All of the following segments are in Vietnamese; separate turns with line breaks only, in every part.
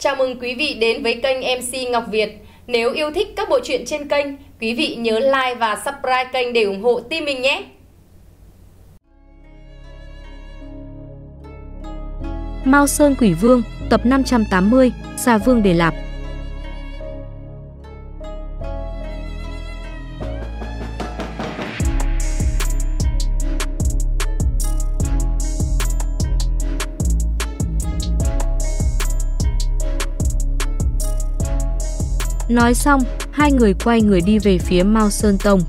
Chào mừng quý vị đến với kênh MC Ngọc Việt. Nếu yêu thích các bộ truyện trên kênh, quý vị nhớ like và subscribe kênh để ủng hộ team mình nhé. Mao Sơn Quỷ Vương, tập 580, Xà Vương Đề Lạp Nói xong, hai người quay người đi về phía Mao Sơn Tông.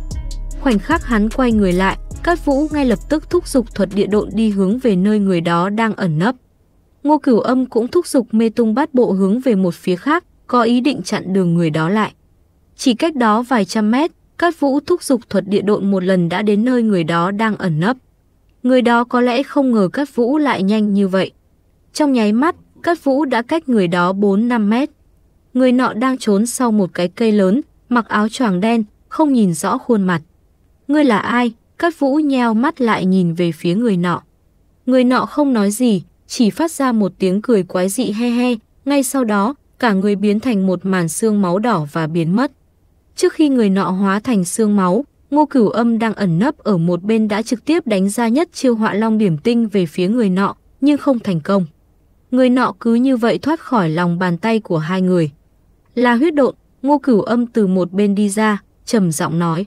Khoảnh khắc hắn quay người lại, Cát Vũ ngay lập tức thúc giục thuật địa độn đi hướng về nơi người đó đang ẩn nấp. Ngô Cửu Âm cũng thúc giục mê tung bát bộ hướng về một phía khác, có ý định chặn đường người đó lại. Chỉ cách đó vài trăm mét, Cát Vũ thúc giục thuật địa độn một lần đã đến nơi người đó đang ẩn nấp. Người đó có lẽ không ngờ Cát Vũ lại nhanh như vậy. Trong nháy mắt, Cát Vũ đã cách người đó 4-5 mét. Người nọ đang trốn sau một cái cây lớn, mặc áo choàng đen, không nhìn rõ khuôn mặt. Ngươi là ai? Cát Vũ nheo mắt lại nhìn về phía người nọ. Người nọ không nói gì, chỉ phát ra một tiếng cười quái dị he he, ngay sau đó, cả người biến thành một màn xương máu đỏ và biến mất. Trước khi người nọ hóa thành xương máu, Ngô Cửu Âm đang ẩn nấp ở một bên đã trực tiếp đánh ra nhất chiêu Họa Long điểm tinh về phía người nọ, nhưng không thành công. Người nọ cứ như vậy thoát khỏi lòng bàn tay của hai người. Là huyết độn, ngô cửu âm từ một bên đi ra, trầm giọng nói.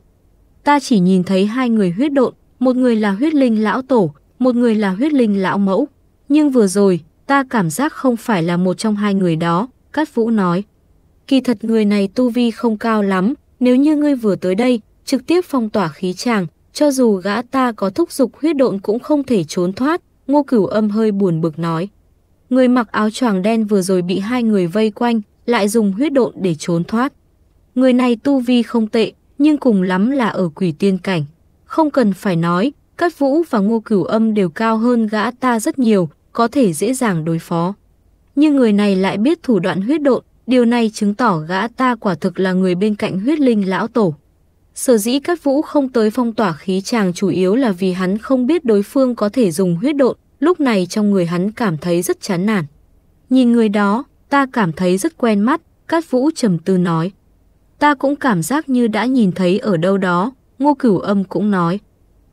Ta chỉ nhìn thấy hai người huyết độn, một người là huyết linh lão tổ, một người là huyết linh lão mẫu. Nhưng vừa rồi, ta cảm giác không phải là một trong hai người đó, Cát Vũ nói. Kỳ thật người này tu vi không cao lắm, nếu như ngươi vừa tới đây, trực tiếp phong tỏa khí tràng cho dù gã ta có thúc dục huyết độn cũng không thể trốn thoát, Ngô Cửu Âm hơi buồn bực nói. Người mặc áo choàng đen vừa rồi bị hai người vây quanh, lại dùng huyết độn để trốn thoát. Người này tu vi không tệ, nhưng cùng lắm là ở quỷ tiên cảnh. Không cần phải nói, Cát Vũ và Ngô Cửu Âm đều cao hơn gã ta rất nhiều, có thể dễ dàng đối phó. Nhưng người này lại biết thủ đoạn huyết độn, điều này chứng tỏ gã ta quả thực là người bên cạnh huyết linh lão tổ. Sở dĩ Cát Vũ không tới phong tỏa khí chàng chủ yếu là vì hắn không biết đối phương có thể dùng huyết độn, lúc này trong người hắn cảm thấy rất chán nản. Nhìn người đó, Ta cảm thấy rất quen mắt, Cát Vũ trầm tư nói. Ta cũng cảm giác như đã nhìn thấy ở đâu đó, Ngô Cửu Âm cũng nói.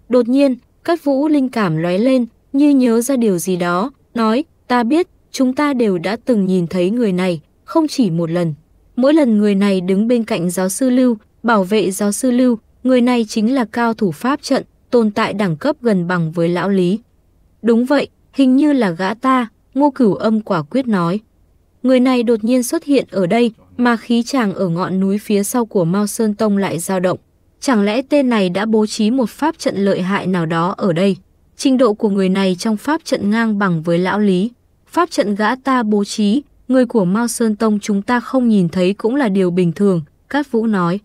Đột nhiên, Cát Vũ linh cảm lóe lên, như nhớ ra điều gì đó, nói, ta biết, chúng ta đều đã từng nhìn thấy người này, không chỉ một lần. Mỗi lần người này đứng bên cạnh giáo sư Lưu, bảo vệ giáo sư Lưu, người này chính là cao thủ pháp trận, tồn tại đẳng cấp gần bằng với lão Lý. Đúng vậy, hình như là gã ta, Ngô Cửu Âm quả quyết nói. Người này đột nhiên xuất hiện ở đây mà khí chàng ở ngọn núi phía sau của Mao Sơn Tông lại dao động. Chẳng lẽ tên này đã bố trí một pháp trận lợi hại nào đó ở đây? Trình độ của người này trong pháp trận ngang bằng với lão Lý. Pháp trận gã ta bố trí, người của Mao Sơn Tông chúng ta không nhìn thấy cũng là điều bình thường, Cát Vũ nói.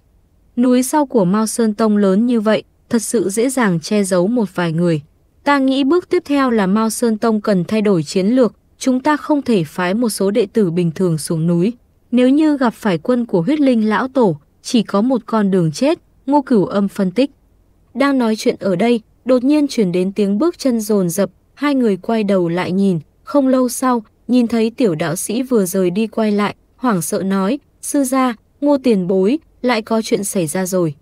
Núi sau của Mao Sơn Tông lớn như vậy, thật sự dễ dàng che giấu một vài người. Ta nghĩ bước tiếp theo là Mao Sơn Tông cần thay đổi chiến lược, chúng ta không thể phái một số đệ tử bình thường xuống núi. Nếu như gặp phải quân của huyết linh lão tổ, chỉ có một con đường chết, ngô cửu âm phân tích. Đang nói chuyện ở đây, đột nhiên chuyển đến tiếng bước chân rồn rập, hai người quay đầu lại nhìn, không lâu sau, nhìn thấy tiểu đạo sĩ vừa rời đi quay lại, hoảng sợ nói, sư gia, ngô tiền bối, lại có chuyện xảy ra rồi.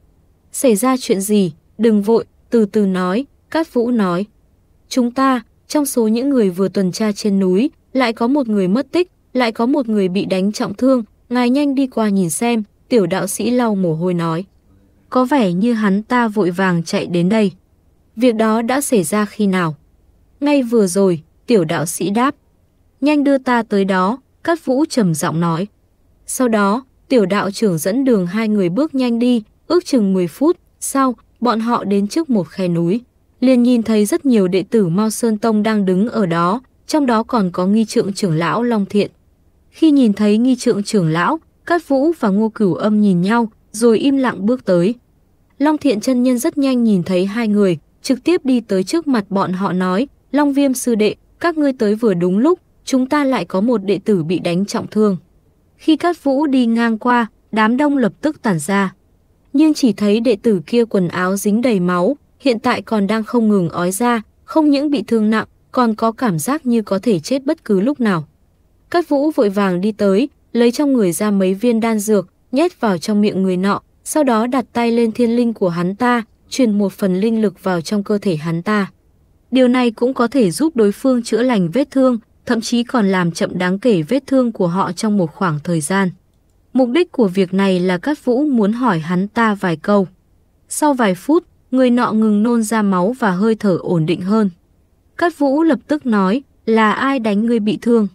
Xảy ra chuyện gì, đừng vội, từ từ nói, Cát Vũ nói. Chúng ta, trong số những người vừa tuần tra trên núi, lại có một người mất tích, lại có một người bị đánh trọng thương, ngài nhanh đi qua nhìn xem, tiểu đạo sĩ lau mồ hôi nói. Có vẻ như hắn ta vội vàng chạy đến đây. Việc đó đã xảy ra khi nào? Ngay vừa rồi, tiểu đạo sĩ đáp. Nhanh đưa ta tới đó, Cát Vũ trầm giọng nói. Sau đó, tiểu đạo trưởng dẫn đường hai người bước nhanh đi, ước chừng 10 phút, sau, bọn họ đến trước một khe núi liền nhìn thấy rất nhiều đệ tử Mao Sơn Tông đang đứng ở đó, trong đó còn có nghi trượng trưởng lão Long Thiện. Khi nhìn thấy nghi trượng trưởng lão, Cát Vũ và Ngô Cửu Âm nhìn nhau, rồi im lặng bước tới. Long Thiện chân nhân rất nhanh nhìn thấy hai người, trực tiếp đi tới trước mặt bọn họ nói, Long Viêm sư đệ, các ngươi tới vừa đúng lúc, chúng ta lại có một đệ tử bị đánh trọng thương. Khi Cát Vũ đi ngang qua, đám đông lập tức tản ra. Nhưng chỉ thấy đệ tử kia quần áo dính đầy máu, hiện tại còn đang không ngừng ói ra, không những bị thương nặng, còn có cảm giác như có thể chết bất cứ lúc nào. Cát Vũ vội vàng đi tới, lấy trong người ra mấy viên đan dược, nhét vào trong miệng người nọ, sau đó đặt tay lên thiên linh của hắn ta, truyền một phần linh lực vào trong cơ thể hắn ta. Điều này cũng có thể giúp đối phương chữa lành vết thương, thậm chí còn làm chậm đáng kể vết thương của họ trong một khoảng thời gian. Mục đích của việc này là Cát Vũ muốn hỏi hắn ta vài câu. Sau vài phút, người nọ ngừng nôn ra máu và hơi thở ổn định hơn. Cát Vũ lập tức nói, là ai đánh ngươi bị thương?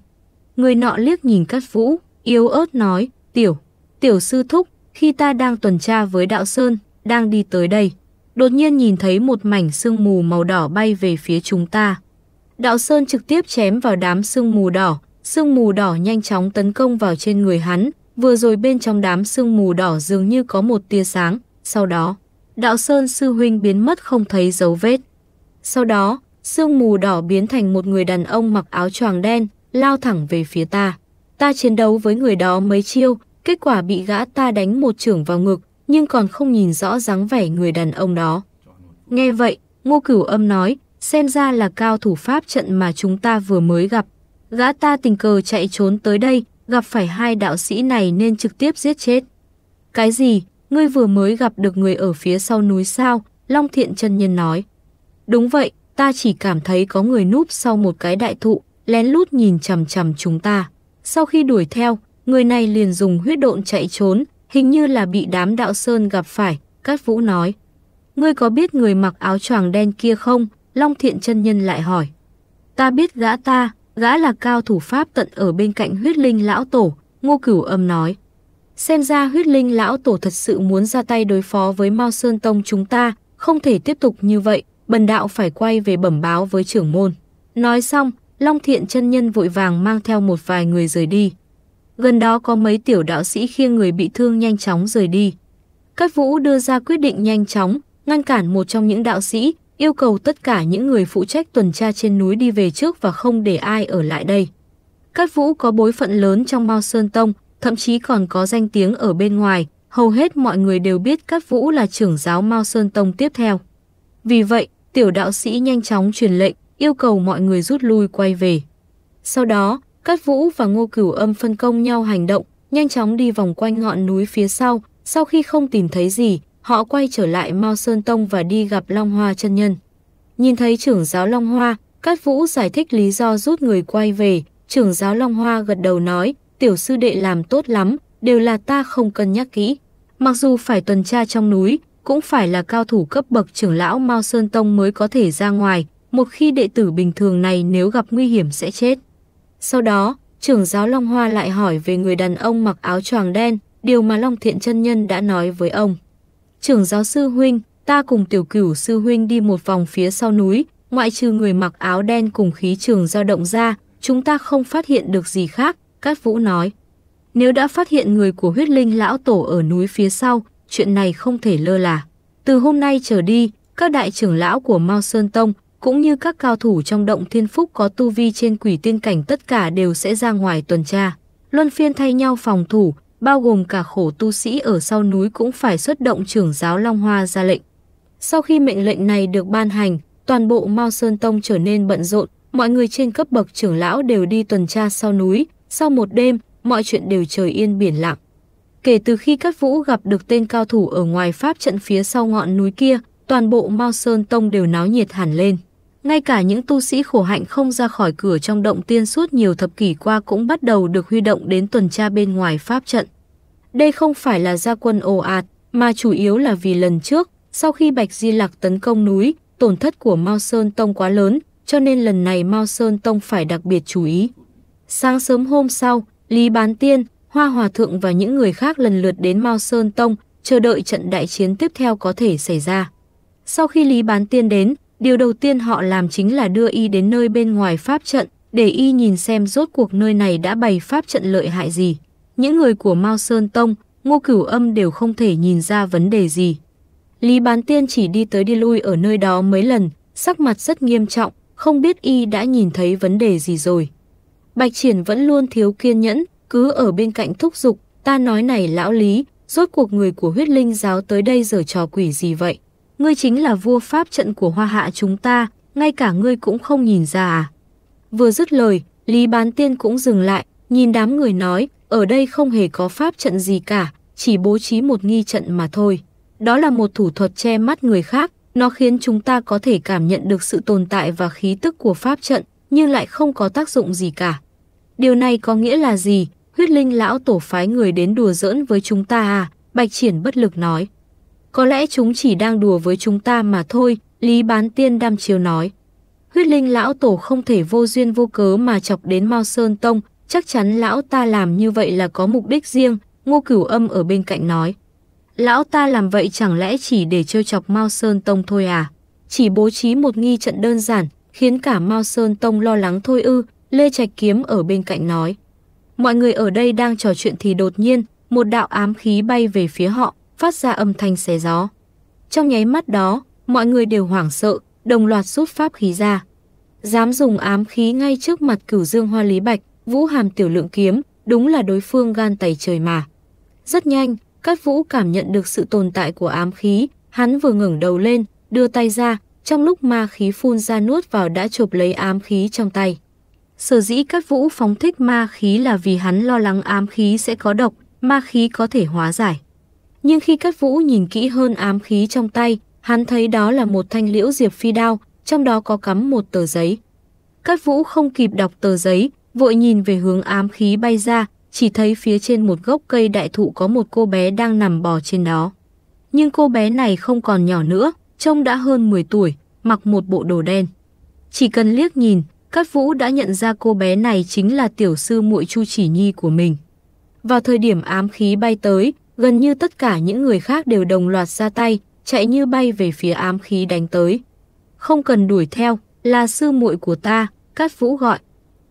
Người nọ liếc nhìn Cát Vũ, yếu ớt nói, tiểu, tiểu sư thúc, khi ta đang tuần tra với Đạo Sơn, đang đi tới đây. Đột nhiên nhìn thấy một mảnh sương mù màu đỏ bay về phía chúng ta. Đạo Sơn trực tiếp chém vào đám sương mù đỏ, sương mù đỏ nhanh chóng tấn công vào trên người hắn, vừa rồi bên trong đám sương mù đỏ dường như có một tia sáng, sau đó đạo sơn sư huynh biến mất không thấy dấu vết. Sau đó, sương mù đỏ biến thành một người đàn ông mặc áo choàng đen, lao thẳng về phía ta. Ta chiến đấu với người đó mấy chiêu, kết quả bị gã ta đánh một chưởng vào ngực, nhưng còn không nhìn rõ dáng vẻ người đàn ông đó. Nghe vậy, Ngô Cửu Âm nói, xem ra là cao thủ pháp trận mà chúng ta vừa mới gặp. Gã ta tình cờ chạy trốn tới đây, gặp phải hai đạo sĩ này nên trực tiếp giết chết. Cái gì? ngươi vừa mới gặp được người ở phía sau núi sao, Long Thiện chân Nhân nói. Đúng vậy, ta chỉ cảm thấy có người núp sau một cái đại thụ, lén lút nhìn chằm chằm chúng ta. Sau khi đuổi theo, người này liền dùng huyết độn chạy trốn, hình như là bị đám đạo sơn gặp phải, Cát Vũ nói. Ngươi có biết người mặc áo choàng đen kia không? Long Thiện chân Nhân lại hỏi. Ta biết gã ta, gã là cao thủ pháp tận ở bên cạnh huyết linh lão tổ, Ngô Cửu âm nói. Xem ra huyết linh lão tổ thật sự muốn ra tay đối phó với Mao Sơn Tông chúng ta, không thể tiếp tục như vậy, bần đạo phải quay về bẩm báo với trưởng môn. Nói xong, Long Thiện chân nhân vội vàng mang theo một vài người rời đi. Gần đó có mấy tiểu đạo sĩ khiêng người bị thương nhanh chóng rời đi. Các vũ đưa ra quyết định nhanh chóng, ngăn cản một trong những đạo sĩ, yêu cầu tất cả những người phụ trách tuần tra trên núi đi về trước và không để ai ở lại đây. Các vũ có bối phận lớn trong Mao Sơn Tông, thậm chí còn có danh tiếng ở bên ngoài, hầu hết mọi người đều biết Cát Vũ là trưởng giáo Mao Sơn Tông tiếp theo. Vì vậy, tiểu đạo sĩ nhanh chóng truyền lệnh, yêu cầu mọi người rút lui quay về. Sau đó, Cát Vũ và Ngô Cửu Âm phân công nhau hành động, nhanh chóng đi vòng quanh ngọn núi phía sau, sau khi không tìm thấy gì, họ quay trở lại Mao Sơn Tông và đi gặp Long Hoa chân nhân. Nhìn thấy trưởng giáo Long Hoa, Cát Vũ giải thích lý do rút người quay về, trưởng giáo Long Hoa gật đầu nói, tiểu sư đệ làm tốt lắm, đều là ta không cân nhắc kỹ. Mặc dù phải tuần tra trong núi, cũng phải là cao thủ cấp bậc trưởng lão Mao Sơn Tông mới có thể ra ngoài, một khi đệ tử bình thường này nếu gặp nguy hiểm sẽ chết. Sau đó, trưởng giáo Long Hoa lại hỏi về người đàn ông mặc áo choàng đen, điều mà Long Thiện chân Nhân đã nói với ông. Trưởng giáo sư huynh, ta cùng tiểu cửu sư huynh đi một vòng phía sau núi, ngoại trừ người mặc áo đen cùng khí trường dao động ra, chúng ta không phát hiện được gì khác, Cát Vũ nói, nếu đã phát hiện người của huyết linh lão tổ ở núi phía sau, chuyện này không thể lơ là. Từ hôm nay trở đi, các đại trưởng lão của Mao Sơn Tông cũng như các cao thủ trong động thiên phúc có tu vi trên quỷ tiên cảnh tất cả đều sẽ ra ngoài tuần tra. Luân phiên thay nhau phòng thủ, bao gồm cả khổ tu sĩ ở sau núi cũng phải xuất động trưởng giáo Long Hoa ra lệnh. Sau khi mệnh lệnh này được ban hành, toàn bộ Mao Sơn Tông trở nên bận rộn, mọi người trên cấp bậc trưởng lão đều đi tuần tra sau núi, sau một đêm, mọi chuyện đều trời yên biển lặng. Kể từ khi Cát Vũ gặp được tên cao thủ ở ngoài Pháp trận phía sau ngọn núi kia, toàn bộ Mao Sơn Tông đều náo nhiệt hẳn lên. Ngay cả những tu sĩ khổ hạnh không ra khỏi cửa trong động tiên suốt nhiều thập kỷ qua cũng bắt đầu được huy động đến tuần tra bên ngoài Pháp trận. Đây không phải là gia quân ồ ạt, mà chủ yếu là vì lần trước, sau khi Bạch Di Lạc tấn công núi, tổn thất của Mao Sơn Tông quá lớn, cho nên lần này Mao Sơn Tông phải đặc biệt chú ý. Sáng sớm hôm sau, Lý Bán Tiên, Hoa Hòa Thượng và những người khác lần lượt đến Mao Sơn Tông, chờ đợi trận đại chiến tiếp theo có thể xảy ra. Sau khi Lý Bán Tiên đến, điều đầu tiên họ làm chính là đưa y đến nơi bên ngoài pháp trận, để y nhìn xem rốt cuộc nơi này đã bày pháp trận lợi hại gì. Những người của Mao Sơn Tông, Ngô Cửu Âm đều không thể nhìn ra vấn đề gì. Lý Bán Tiên chỉ đi tới đi lui ở nơi đó mấy lần, sắc mặt rất nghiêm trọng, không biết y đã nhìn thấy vấn đề gì rồi. Bạch Triển vẫn luôn thiếu kiên nhẫn, cứ ở bên cạnh thúc giục, ta nói này lão lý, rốt cuộc người của huyết linh giáo tới đây giờ trò quỷ gì vậy? Ngươi chính là vua pháp trận của hoa hạ chúng ta, ngay cả ngươi cũng không nhìn ra à? Vừa dứt lời, Lý Bán Tiên cũng dừng lại, nhìn đám người nói, ở đây không hề có pháp trận gì cả, chỉ bố trí một nghi trận mà thôi. Đó là một thủ thuật che mắt người khác, nó khiến chúng ta có thể cảm nhận được sự tồn tại và khí tức của pháp trận, nhưng lại không có tác dụng gì cả. Điều này có nghĩa là gì? Huyết linh lão tổ phái người đến đùa giỡn với chúng ta à? Bạch triển bất lực nói. Có lẽ chúng chỉ đang đùa với chúng ta mà thôi, Lý Bán Tiên đam chiếu nói. Huyết linh lão tổ không thể vô duyên vô cớ mà chọc đến Mao Sơn Tông, chắc chắn lão ta làm như vậy là có mục đích riêng, Ngô Cửu Âm ở bên cạnh nói. Lão ta làm vậy chẳng lẽ chỉ để trêu chọc Mao Sơn Tông thôi à? Chỉ bố trí một nghi trận đơn giản, khiến cả Mao Sơn Tông lo lắng thôi ư, Lê Trạch Kiếm ở bên cạnh nói. Mọi người ở đây đang trò chuyện thì đột nhiên, một đạo ám khí bay về phía họ, phát ra âm thanh xé gió. Trong nháy mắt đó, mọi người đều hoảng sợ, đồng loạt rút pháp khí ra. Dám dùng ám khí ngay trước mặt cửu dương hoa lý bạch, vũ hàm tiểu lượng kiếm, đúng là đối phương gan tày trời mà. Rất nhanh, các vũ cảm nhận được sự tồn tại của ám khí, hắn vừa ngẩng đầu lên, đưa tay ra, trong lúc ma khí phun ra nuốt vào đã chộp lấy ám khí trong tay. Sở dĩ Cát Vũ phóng thích ma khí là vì hắn lo lắng ám khí sẽ có độc, ma khí có thể hóa giải. Nhưng khi Cát Vũ nhìn kỹ hơn ám khí trong tay, hắn thấy đó là một thanh liễu diệp phi đao, trong đó có cắm một tờ giấy. Cát Vũ không kịp đọc tờ giấy, vội nhìn về hướng ám khí bay ra, chỉ thấy phía trên một gốc cây đại thụ có một cô bé đang nằm bò trên đó. Nhưng cô bé này không còn nhỏ nữa, trông đã hơn 10 tuổi, mặc một bộ đồ đen. Chỉ cần liếc nhìn, Cát Vũ đã nhận ra cô bé này chính là tiểu sư muội Chu Chỉ Nhi của mình. Vào thời điểm ám khí bay tới, gần như tất cả những người khác đều đồng loạt ra tay, chạy như bay về phía ám khí đánh tới. Không cần đuổi theo, là sư muội của ta, Cát Vũ gọi.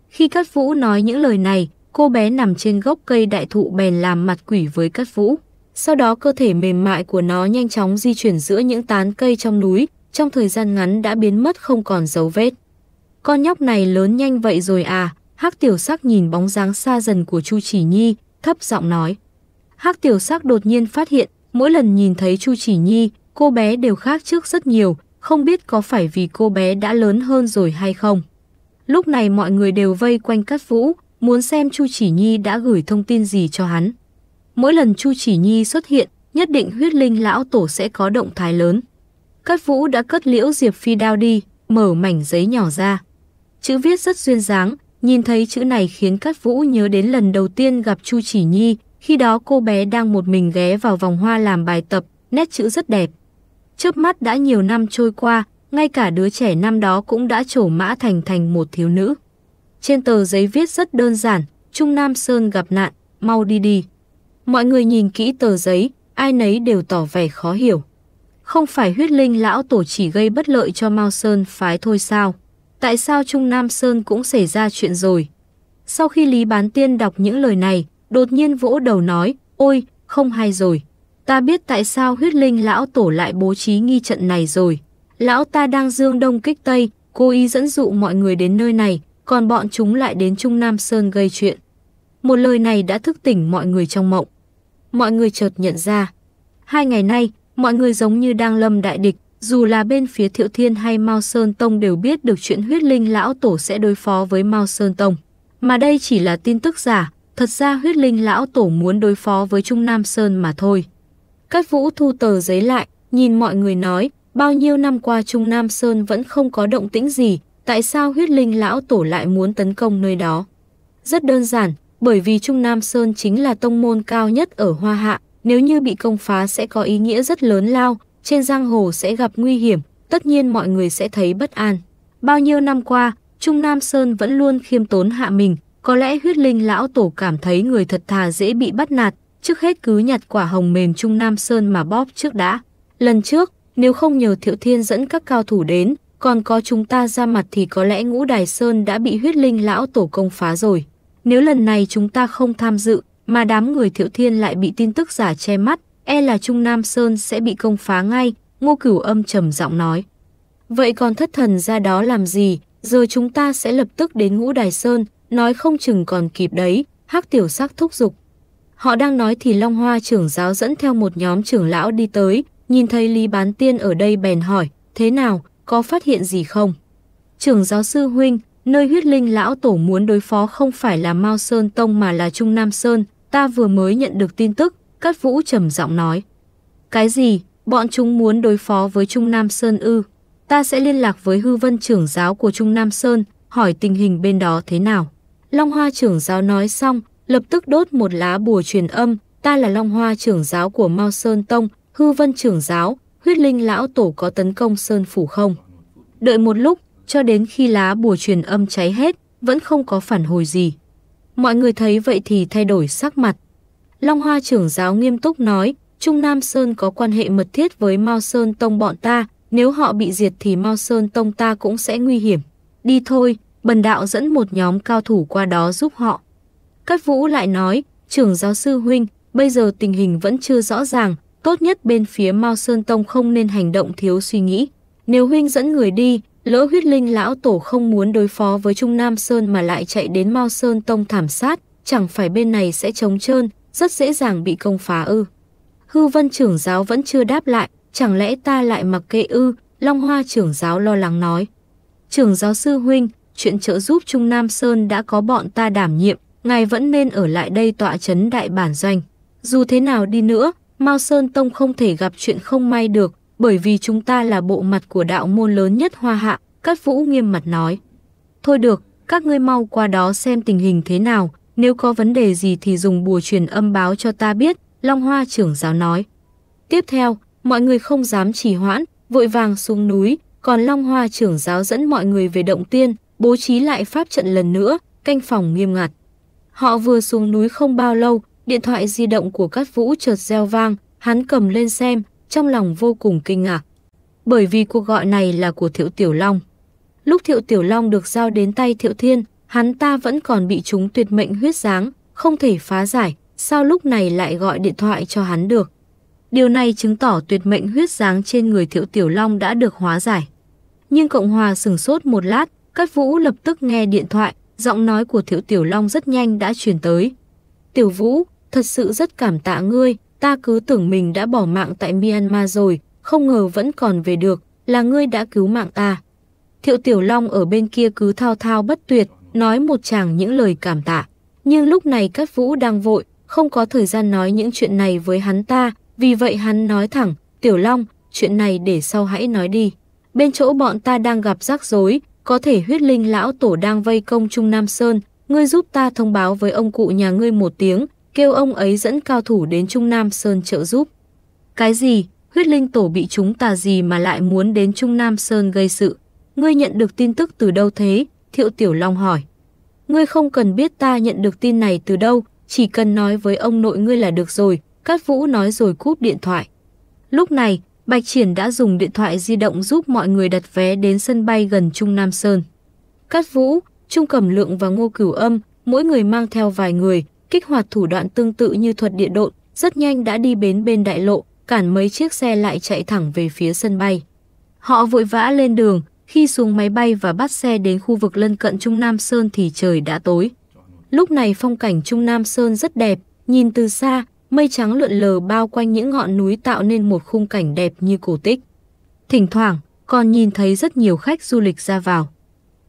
Khi Cát Vũ nói những lời này, cô bé nằm trên gốc cây đại thụ bèn làm mặt quỷ với Cát Vũ. Sau đó cơ thể mềm mại của nó nhanh chóng di chuyển giữa những tán cây trong núi, trong thời gian ngắn đã biến mất không còn dấu vết con nhóc này lớn nhanh vậy rồi à? Hắc Tiểu Sắc nhìn bóng dáng xa dần của Chu Chỉ Nhi, thấp giọng nói. Hắc Tiểu Sắc đột nhiên phát hiện, mỗi lần nhìn thấy Chu Chỉ Nhi, cô bé đều khác trước rất nhiều, không biết có phải vì cô bé đã lớn hơn rồi hay không. Lúc này mọi người đều vây quanh Cát Vũ, muốn xem Chu Chỉ Nhi đã gửi thông tin gì cho hắn. Mỗi lần Chu Chỉ Nhi xuất hiện, nhất định huyết linh lão tổ sẽ có động thái lớn. Cát Vũ đã cất liễu Diệp Phi đao đi, mở mảnh giấy nhỏ ra. Chữ viết rất duyên dáng, nhìn thấy chữ này khiến Cát Vũ nhớ đến lần đầu tiên gặp Chu Chỉ Nhi, khi đó cô bé đang một mình ghé vào vòng hoa làm bài tập, nét chữ rất đẹp. Chớp mắt đã nhiều năm trôi qua, ngay cả đứa trẻ năm đó cũng đã trổ mã thành thành một thiếu nữ. Trên tờ giấy viết rất đơn giản, Trung Nam Sơn gặp nạn, mau đi đi. Mọi người nhìn kỹ tờ giấy, ai nấy đều tỏ vẻ khó hiểu. Không phải huyết linh lão tổ chỉ gây bất lợi cho Mao Sơn phái thôi sao? tại sao Trung Nam Sơn cũng xảy ra chuyện rồi? Sau khi Lý Bán Tiên đọc những lời này, đột nhiên vỗ đầu nói, ôi, không hay rồi. Ta biết tại sao huyết linh lão tổ lại bố trí nghi trận này rồi. Lão ta đang dương đông kích tây, cố ý dẫn dụ mọi người đến nơi này, còn bọn chúng lại đến Trung Nam Sơn gây chuyện. Một lời này đã thức tỉnh mọi người trong mộng. Mọi người chợt nhận ra. Hai ngày nay, mọi người giống như đang lâm đại địch, dù là bên phía Thiệu Thiên hay Mao Sơn Tông đều biết được chuyện huyết linh lão tổ sẽ đối phó với Mao Sơn Tông. Mà đây chỉ là tin tức giả, thật ra huyết linh lão tổ muốn đối phó với Trung Nam Sơn mà thôi. Cát vũ thu tờ giấy lại, nhìn mọi người nói, bao nhiêu năm qua Trung Nam Sơn vẫn không có động tĩnh gì, tại sao huyết linh lão tổ lại muốn tấn công nơi đó? Rất đơn giản, bởi vì Trung Nam Sơn chính là tông môn cao nhất ở Hoa Hạ, nếu như bị công phá sẽ có ý nghĩa rất lớn lao, trên giang hồ sẽ gặp nguy hiểm, tất nhiên mọi người sẽ thấy bất an. Bao nhiêu năm qua, Trung Nam Sơn vẫn luôn khiêm tốn hạ mình, có lẽ huyết linh lão tổ cảm thấy người thật thà dễ bị bắt nạt, trước hết cứ nhặt quả hồng mềm Trung Nam Sơn mà bóp trước đã. Lần trước, nếu không nhờ Thiệu Thiên dẫn các cao thủ đến, còn có chúng ta ra mặt thì có lẽ ngũ đài sơn đã bị huyết linh lão tổ công phá rồi. Nếu lần này chúng ta không tham dự, mà đám người thiệu thiên lại bị tin tức giả che mắt, e là Trung Nam Sơn sẽ bị công phá ngay, Ngô Cửu Âm trầm giọng nói. Vậy còn thất thần ra đó làm gì, giờ chúng ta sẽ lập tức đến Ngũ Đài Sơn, nói không chừng còn kịp đấy, Hắc Tiểu Sắc thúc giục. Họ đang nói thì Long Hoa trưởng giáo dẫn theo một nhóm trưởng lão đi tới, nhìn thấy Lý Bán Tiên ở đây bèn hỏi, thế nào, có phát hiện gì không? Trưởng giáo sư huynh, nơi huyết linh lão tổ muốn đối phó không phải là Mao Sơn Tông mà là Trung Nam Sơn, ta vừa mới nhận được tin tức, Cát Vũ trầm giọng nói. Cái gì? Bọn chúng muốn đối phó với Trung Nam Sơn ư? Ta sẽ liên lạc với hư vân trưởng giáo của Trung Nam Sơn, hỏi tình hình bên đó thế nào. Long Hoa trưởng giáo nói xong, lập tức đốt một lá bùa truyền âm. Ta là Long Hoa trưởng giáo của Mao Sơn Tông, hư vân trưởng giáo, huyết linh lão tổ có tấn công Sơn Phủ không? Đợi một lúc, cho đến khi lá bùa truyền âm cháy hết, vẫn không có phản hồi gì. Mọi người thấy vậy thì thay đổi sắc mặt, Long Hoa trưởng giáo nghiêm túc nói, Trung Nam Sơn có quan hệ mật thiết với Mao Sơn Tông bọn ta, nếu họ bị diệt thì Mao Sơn Tông ta cũng sẽ nguy hiểm. Đi thôi, bần đạo dẫn một nhóm cao thủ qua đó giúp họ. Cát Vũ lại nói, trưởng giáo sư huynh, bây giờ tình hình vẫn chưa rõ ràng, tốt nhất bên phía Mao Sơn Tông không nên hành động thiếu suy nghĩ. Nếu huynh dẫn người đi, lỡ huyết linh lão tổ không muốn đối phó với Trung Nam Sơn mà lại chạy đến Mao Sơn Tông thảm sát, chẳng phải bên này sẽ trống trơn, rất dễ dàng bị công phá ư. Hư vân trưởng giáo vẫn chưa đáp lại, chẳng lẽ ta lại mặc kệ ư, Long Hoa trưởng giáo lo lắng nói. Trưởng giáo sư huynh, chuyện trợ giúp Trung Nam Sơn đã có bọn ta đảm nhiệm, ngài vẫn nên ở lại đây tọa chấn đại bản doanh. Dù thế nào đi nữa, Mao Sơn Tông không thể gặp chuyện không may được, bởi vì chúng ta là bộ mặt của đạo môn lớn nhất hoa hạ, Cát Vũ nghiêm mặt nói. Thôi được, các ngươi mau qua đó xem tình hình thế nào, nếu có vấn đề gì thì dùng bùa truyền âm báo cho ta biết, Long Hoa trưởng giáo nói. Tiếp theo, mọi người không dám trì hoãn, vội vàng xuống núi, còn Long Hoa trưởng giáo dẫn mọi người về động tiên, bố trí lại pháp trận lần nữa, canh phòng nghiêm ngặt. Họ vừa xuống núi không bao lâu, điện thoại di động của Cát Vũ chợt reo vang, hắn cầm lên xem, trong lòng vô cùng kinh ngạc. Bởi vì cuộc gọi này là của Thiệu Tiểu Long. Lúc Thiệu Tiểu Long được giao đến tay Thiệu Thiên, hắn ta vẫn còn bị chúng tuyệt mệnh huyết dáng, không thể phá giải, sao lúc này lại gọi điện thoại cho hắn được. Điều này chứng tỏ tuyệt mệnh huyết dáng trên người Thiệu Tiểu Long đã được hóa giải. Nhưng Cộng Hòa sửng sốt một lát, Cát Vũ lập tức nghe điện thoại, giọng nói của Thiệu Tiểu Long rất nhanh đã truyền tới. Tiểu Vũ, thật sự rất cảm tạ ngươi, ta cứ tưởng mình đã bỏ mạng tại Myanmar rồi, không ngờ vẫn còn về được, là ngươi đã cứu mạng ta. Thiệu Tiểu Long ở bên kia cứ thao thao bất tuyệt, nói một chàng những lời cảm tạ. Nhưng lúc này Cát Vũ đang vội, không có thời gian nói những chuyện này với hắn ta, vì vậy hắn nói thẳng, Tiểu Long, chuyện này để sau hãy nói đi. Bên chỗ bọn ta đang gặp rắc rối, có thể huyết linh lão tổ đang vây công Trung Nam Sơn, ngươi giúp ta thông báo với ông cụ nhà ngươi một tiếng, kêu ông ấy dẫn cao thủ đến Trung Nam Sơn trợ giúp. Cái gì? Huyết linh tổ bị chúng ta gì mà lại muốn đến Trung Nam Sơn gây sự? Ngươi nhận được tin tức từ đâu thế? Thiệu Tiểu Long hỏi. Ngươi không cần biết ta nhận được tin này từ đâu, chỉ cần nói với ông nội ngươi là được rồi, Cát Vũ nói rồi cúp điện thoại. Lúc này, Bạch Triển đã dùng điện thoại di động giúp mọi người đặt vé đến sân bay gần Trung Nam Sơn. Cát Vũ, Trung Cẩm Lượng và Ngô Cửu Âm, mỗi người mang theo vài người, kích hoạt thủ đoạn tương tự như thuật địa độn, rất nhanh đã đi bến bên đại lộ, cản mấy chiếc xe lại chạy thẳng về phía sân bay. Họ vội vã lên đường, khi xuống máy bay và bắt xe đến khu vực lân cận Trung Nam Sơn thì trời đã tối. Lúc này phong cảnh Trung Nam Sơn rất đẹp, nhìn từ xa, mây trắng lượn lờ bao quanh những ngọn núi tạo nên một khung cảnh đẹp như cổ tích. Thỉnh thoảng, còn nhìn thấy rất nhiều khách du lịch ra vào.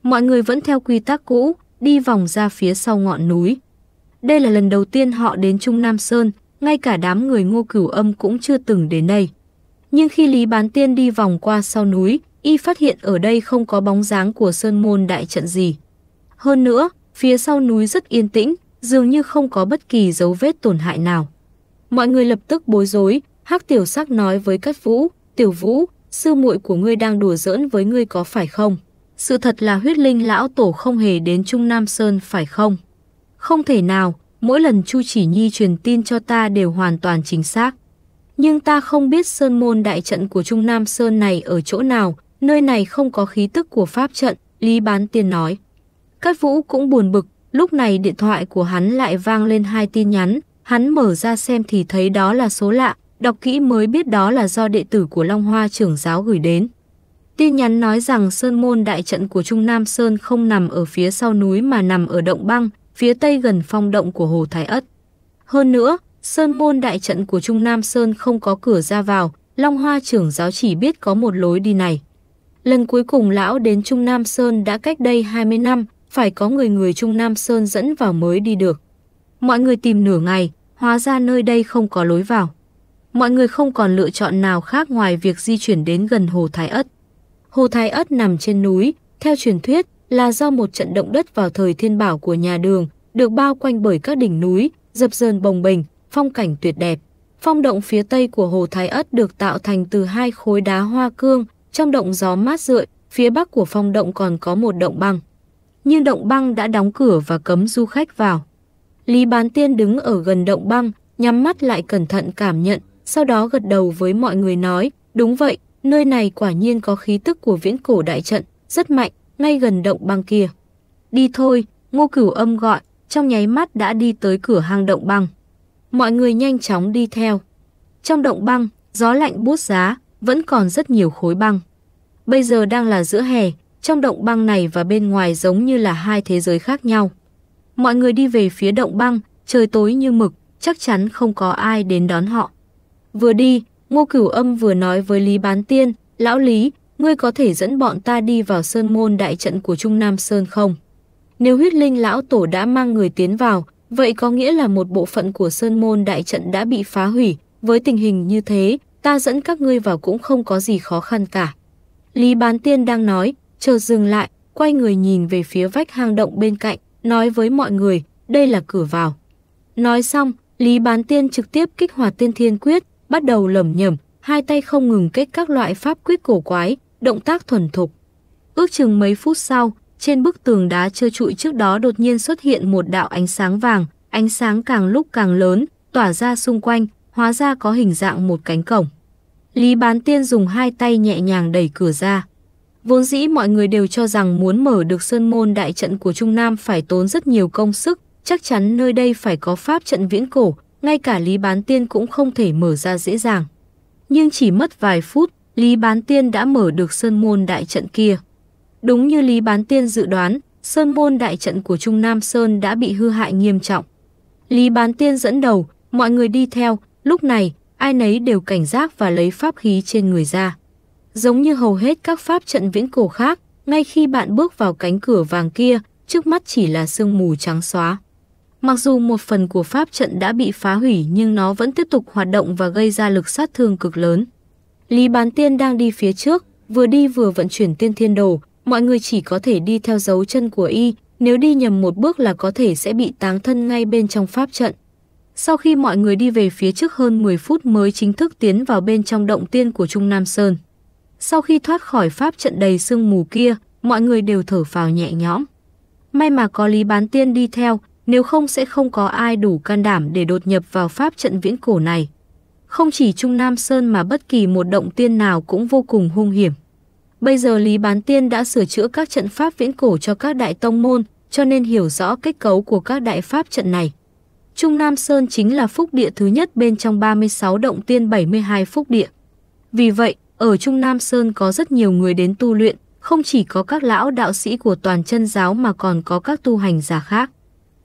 Mọi người vẫn theo quy tắc cũ, đi vòng ra phía sau ngọn núi. Đây là lần đầu tiên họ đến Trung Nam Sơn, ngay cả đám người ngô cửu âm cũng chưa từng đến đây. Nhưng khi Lý Bán Tiên đi vòng qua sau núi, y phát hiện ở đây không có bóng dáng của sơn môn đại trận gì. Hơn nữa, phía sau núi rất yên tĩnh, dường như không có bất kỳ dấu vết tổn hại nào. Mọi người lập tức bối rối, Hắc Tiểu Sắc nói với Cát Vũ, "Tiểu Vũ, sư muội của ngươi đang đùa giỡn với ngươi có phải không? Sự thật là huyết linh lão tổ không hề đến Trung Nam Sơn phải không?" "Không thể nào, mỗi lần Chu Chỉ Nhi truyền tin cho ta đều hoàn toàn chính xác." nhưng ta không biết sơn môn đại trận của Trung Nam Sơn này ở chỗ nào, Nơi này không có khí tức của pháp trận, Lý Bán Tiên nói. Cát Vũ cũng buồn bực, lúc này điện thoại của hắn lại vang lên hai tin nhắn, hắn mở ra xem thì thấy đó là số lạ, đọc kỹ mới biết đó là do đệ tử của Long Hoa trưởng giáo gửi đến. Tin nhắn nói rằng Sơn Môn đại trận của Trung Nam Sơn không nằm ở phía sau núi mà nằm ở động băng, phía tây gần phong động của Hồ Thái Ất. Hơn nữa, Sơn Môn đại trận của Trung Nam Sơn không có cửa ra vào, Long Hoa trưởng giáo chỉ biết có một lối đi này. Lần cuối cùng lão đến Trung Nam Sơn đã cách đây 20 năm, phải có người người Trung Nam Sơn dẫn vào mới đi được. Mọi người tìm nửa ngày, hóa ra nơi đây không có lối vào. Mọi người không còn lựa chọn nào khác ngoài việc di chuyển đến gần Hồ Thái Ất. Hồ Thái Ất nằm trên núi, theo truyền thuyết là do một trận động đất vào thời thiên bảo của nhà đường, được bao quanh bởi các đỉnh núi, dập dờn bồng bềnh, phong cảnh tuyệt đẹp. Phong động phía tây của Hồ Thái Ất được tạo thành từ hai khối đá hoa cương, trong động gió mát rượi, phía bắc của phong động còn có một động băng. Nhưng động băng đã đóng cửa và cấm du khách vào. Lý Bán Tiên đứng ở gần động băng, nhắm mắt lại cẩn thận cảm nhận, sau đó gật đầu với mọi người nói, đúng vậy, nơi này quả nhiên có khí tức của viễn cổ đại trận, rất mạnh, ngay gần động băng kia. Đi thôi, ngô cửu âm gọi, trong nháy mắt đã đi tới cửa hang động băng. Mọi người nhanh chóng đi theo. Trong động băng, gió lạnh bút giá, vẫn còn rất nhiều khối băng. Bây giờ đang là giữa hè, trong động băng này và bên ngoài giống như là hai thế giới khác nhau. Mọi người đi về phía động băng, trời tối như mực, chắc chắn không có ai đến đón họ. Vừa đi, Ngô Cửu Âm vừa nói với Lý Bán Tiên, Lão Lý, ngươi có thể dẫn bọn ta đi vào sơn môn đại trận của Trung Nam Sơn không? Nếu huyết linh lão tổ đã mang người tiến vào, vậy có nghĩa là một bộ phận của sơn môn đại trận đã bị phá hủy. Với tình hình như thế, ta dẫn các ngươi vào cũng không có gì khó khăn cả. Lý Bán Tiên đang nói, chờ dừng lại, quay người nhìn về phía vách hang động bên cạnh, nói với mọi người, đây là cửa vào. Nói xong, Lý Bán Tiên trực tiếp kích hoạt tiên thiên quyết, bắt đầu lầm nhầm, hai tay không ngừng kết các loại pháp quyết cổ quái, động tác thuần thục. Ước chừng mấy phút sau, trên bức tường đá trơ trụi trước đó đột nhiên xuất hiện một đạo ánh sáng vàng, ánh sáng càng lúc càng lớn, tỏa ra xung quanh, hóa ra có hình dạng một cánh cổng. Lý Bán Tiên dùng hai tay nhẹ nhàng đẩy cửa ra. Vốn dĩ mọi người đều cho rằng muốn mở được sơn môn đại trận của Trung Nam phải tốn rất nhiều công sức, chắc chắn nơi đây phải có pháp trận viễn cổ, ngay cả Lý Bán Tiên cũng không thể mở ra dễ dàng. Nhưng chỉ mất vài phút, Lý Bán Tiên đã mở được sơn môn đại trận kia. Đúng như Lý Bán Tiên dự đoán, sơn môn đại trận của Trung Nam Sơn đã bị hư hại nghiêm trọng. Lý Bán Tiên dẫn đầu, mọi người đi theo, lúc này ai nấy đều cảnh giác và lấy pháp khí trên người ra. Giống như hầu hết các pháp trận viễn cổ khác, ngay khi bạn bước vào cánh cửa vàng kia, trước mắt chỉ là sương mù trắng xóa. Mặc dù một phần của pháp trận đã bị phá hủy nhưng nó vẫn tiếp tục hoạt động và gây ra lực sát thương cực lớn. Lý Bán Tiên đang đi phía trước, vừa đi vừa vận chuyển tiên thiên đồ, mọi người chỉ có thể đi theo dấu chân của y, nếu đi nhầm một bước là có thể sẽ bị táng thân ngay bên trong pháp trận. Sau khi mọi người đi về phía trước hơn 10 phút mới chính thức tiến vào bên trong động tiên của Trung Nam Sơn. Sau khi thoát khỏi pháp trận đầy sương mù kia, mọi người đều thở phào nhẹ nhõm. May mà có Lý Bán Tiên đi theo, nếu không sẽ không có ai đủ can đảm để đột nhập vào pháp trận viễn cổ này. Không chỉ Trung Nam Sơn mà bất kỳ một động tiên nào cũng vô cùng hung hiểm. Bây giờ Lý Bán Tiên đã sửa chữa các trận pháp viễn cổ cho các đại tông môn, cho nên hiểu rõ kết cấu của các đại pháp trận này. Trung Nam Sơn chính là phúc địa thứ nhất bên trong 36 động tiên 72 phúc địa. Vì vậy, ở Trung Nam Sơn có rất nhiều người đến tu luyện, không chỉ có các lão đạo sĩ của toàn chân giáo mà còn có các tu hành giả khác.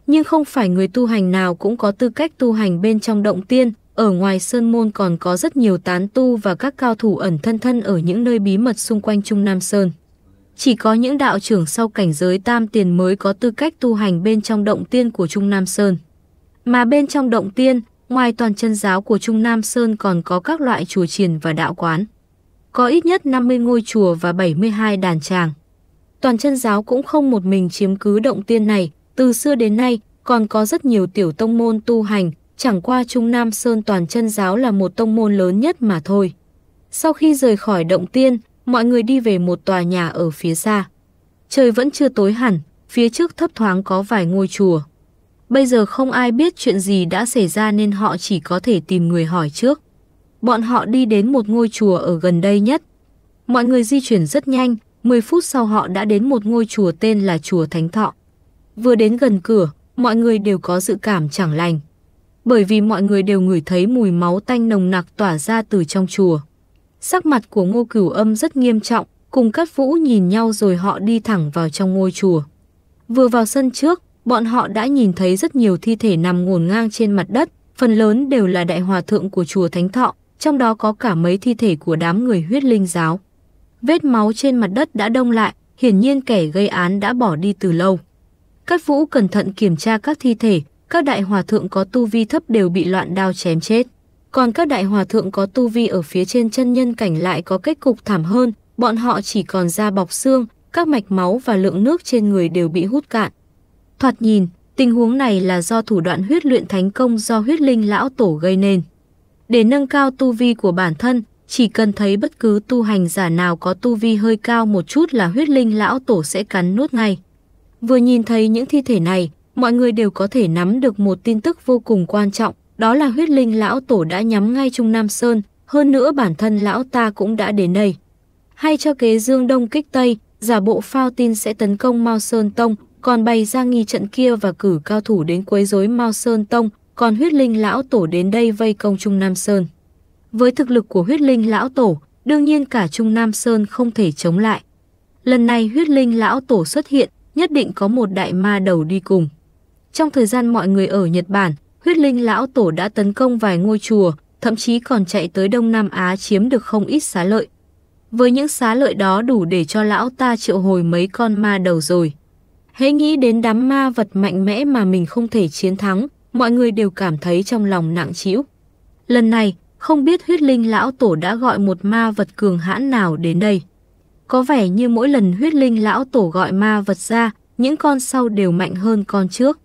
Nhưng không phải người tu hành nào cũng có tư cách tu hành bên trong động tiên, ở ngoài Sơn Môn còn có rất nhiều tán tu và các cao thủ ẩn thân thân ở những nơi bí mật xung quanh Trung Nam Sơn. Chỉ có những đạo trưởng sau cảnh giới tam tiền mới có tư cách tu hành bên trong động tiên của Trung Nam Sơn. Mà bên trong động tiên, ngoài toàn chân giáo của Trung Nam Sơn còn có các loại chùa triền và đạo quán. Có ít nhất 50 ngôi chùa và 72 đàn tràng. Toàn chân giáo cũng không một mình chiếm cứ động tiên này, từ xưa đến nay còn có rất nhiều tiểu tông môn tu hành, chẳng qua Trung Nam Sơn toàn chân giáo là một tông môn lớn nhất mà thôi. Sau khi rời khỏi động tiên, mọi người đi về một tòa nhà ở phía xa. Trời vẫn chưa tối hẳn, phía trước thấp thoáng có vài ngôi chùa. Bây giờ không ai biết chuyện gì đã xảy ra nên họ chỉ có thể tìm người hỏi trước. Bọn họ đi đến một ngôi chùa ở gần đây nhất. Mọi người di chuyển rất nhanh, 10 phút sau họ đã đến một ngôi chùa tên là chùa Thánh Thọ. Vừa đến gần cửa, mọi người đều có dự cảm chẳng lành. Bởi vì mọi người đều ngửi thấy mùi máu tanh nồng nặc tỏa ra từ trong chùa. Sắc mặt của ngô cửu âm rất nghiêm trọng, cùng các vũ nhìn nhau rồi họ đi thẳng vào trong ngôi chùa. Vừa vào sân trước, bọn họ đã nhìn thấy rất nhiều thi thể nằm ngổn ngang trên mặt đất, phần lớn đều là đại hòa thượng của chùa Thánh Thọ, trong đó có cả mấy thi thể của đám người huyết linh giáo. Vết máu trên mặt đất đã đông lại, hiển nhiên kẻ gây án đã bỏ đi từ lâu. Các vũ cẩn thận kiểm tra các thi thể, các đại hòa thượng có tu vi thấp đều bị loạn đao chém chết. Còn các đại hòa thượng có tu vi ở phía trên chân nhân cảnh lại có kết cục thảm hơn, bọn họ chỉ còn da bọc xương, các mạch máu và lượng nước trên người đều bị hút cạn. Thoạt nhìn, tình huống này là do thủ đoạn huyết luyện thánh công do huyết linh lão tổ gây nên. Để nâng cao tu vi của bản thân, chỉ cần thấy bất cứ tu hành giả nào có tu vi hơi cao một chút là huyết linh lão tổ sẽ cắn nuốt ngay. Vừa nhìn thấy những thi thể này, mọi người đều có thể nắm được một tin tức vô cùng quan trọng, đó là huyết linh lão tổ đã nhắm ngay Trung Nam Sơn, hơn nữa bản thân lão ta cũng đã đến đây. Hay cho kế dương đông kích tây, giả bộ phao tin sẽ tấn công Mao Sơn Tông, còn bày ra nghi trận kia và cử cao thủ đến quấy rối Mao Sơn Tông, còn huyết linh lão tổ đến đây vây công Trung Nam Sơn. Với thực lực của huyết linh lão tổ, đương nhiên cả Trung Nam Sơn không thể chống lại. Lần này huyết linh lão tổ xuất hiện, nhất định có một đại ma đầu đi cùng. Trong thời gian mọi người ở Nhật Bản, huyết linh lão tổ đã tấn công vài ngôi chùa, thậm chí còn chạy tới Đông Nam Á chiếm được không ít xá lợi. Với những xá lợi đó đủ để cho lão ta triệu hồi mấy con ma đầu rồi. Hãy nghĩ đến đám ma vật mạnh mẽ mà mình không thể chiến thắng, mọi người đều cảm thấy trong lòng nặng trĩu. Lần này, không biết huyết linh lão tổ đã gọi một ma vật cường hãn nào đến đây. Có vẻ như mỗi lần huyết linh lão tổ gọi ma vật ra, những con sau đều mạnh hơn con trước.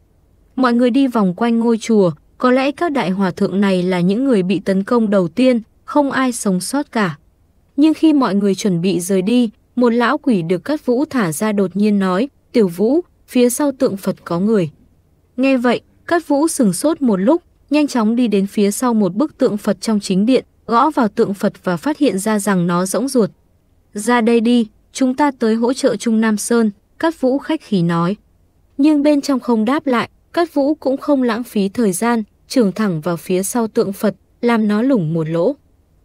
Mọi người đi vòng quanh ngôi chùa, có lẽ các đại hòa thượng này là những người bị tấn công đầu tiên, không ai sống sót cả. Nhưng khi mọi người chuẩn bị rời đi, một lão quỷ được cắt vũ thả ra đột nhiên nói, Tiểu Vũ, phía sau tượng Phật có người. Nghe vậy, Cát Vũ sừng sốt một lúc, nhanh chóng đi đến phía sau một bức tượng Phật trong chính điện, gõ vào tượng Phật và phát hiện ra rằng nó rỗng ruột. Ra đây đi, chúng ta tới hỗ trợ Trung Nam Sơn, Cát Vũ khách khí nói. Nhưng bên trong không đáp lại, Cát Vũ cũng không lãng phí thời gian, trường thẳng vào phía sau tượng Phật, làm nó lủng một lỗ.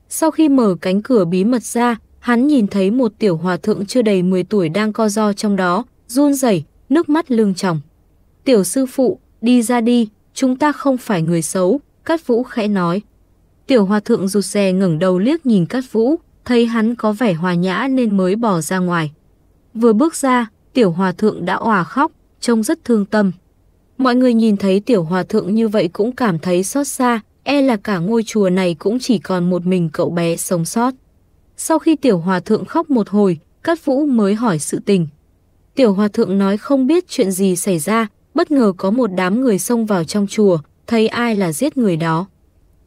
Sau khi mở cánh cửa bí mật ra, hắn nhìn thấy một tiểu hòa thượng chưa đầy 10 tuổi đang co do trong đó, run rẩy, nước mắt lưng tròng. Tiểu sư phụ, đi ra đi, chúng ta không phải người xấu, Cát Vũ khẽ nói. Tiểu hòa thượng rụt rè ngẩng đầu liếc nhìn Cát Vũ, thấy hắn có vẻ hòa nhã nên mới bỏ ra ngoài. Vừa bước ra, tiểu hòa thượng đã òa khóc, trông rất thương tâm. Mọi người nhìn thấy tiểu hòa thượng như vậy cũng cảm thấy xót xa, e là cả ngôi chùa này cũng chỉ còn một mình cậu bé sống sót. Sau khi tiểu hòa thượng khóc một hồi, Cát Vũ mới hỏi sự tình. Tiểu hòa thượng nói không biết chuyện gì xảy ra, bất ngờ có một đám người xông vào trong chùa, thấy ai là giết người đó.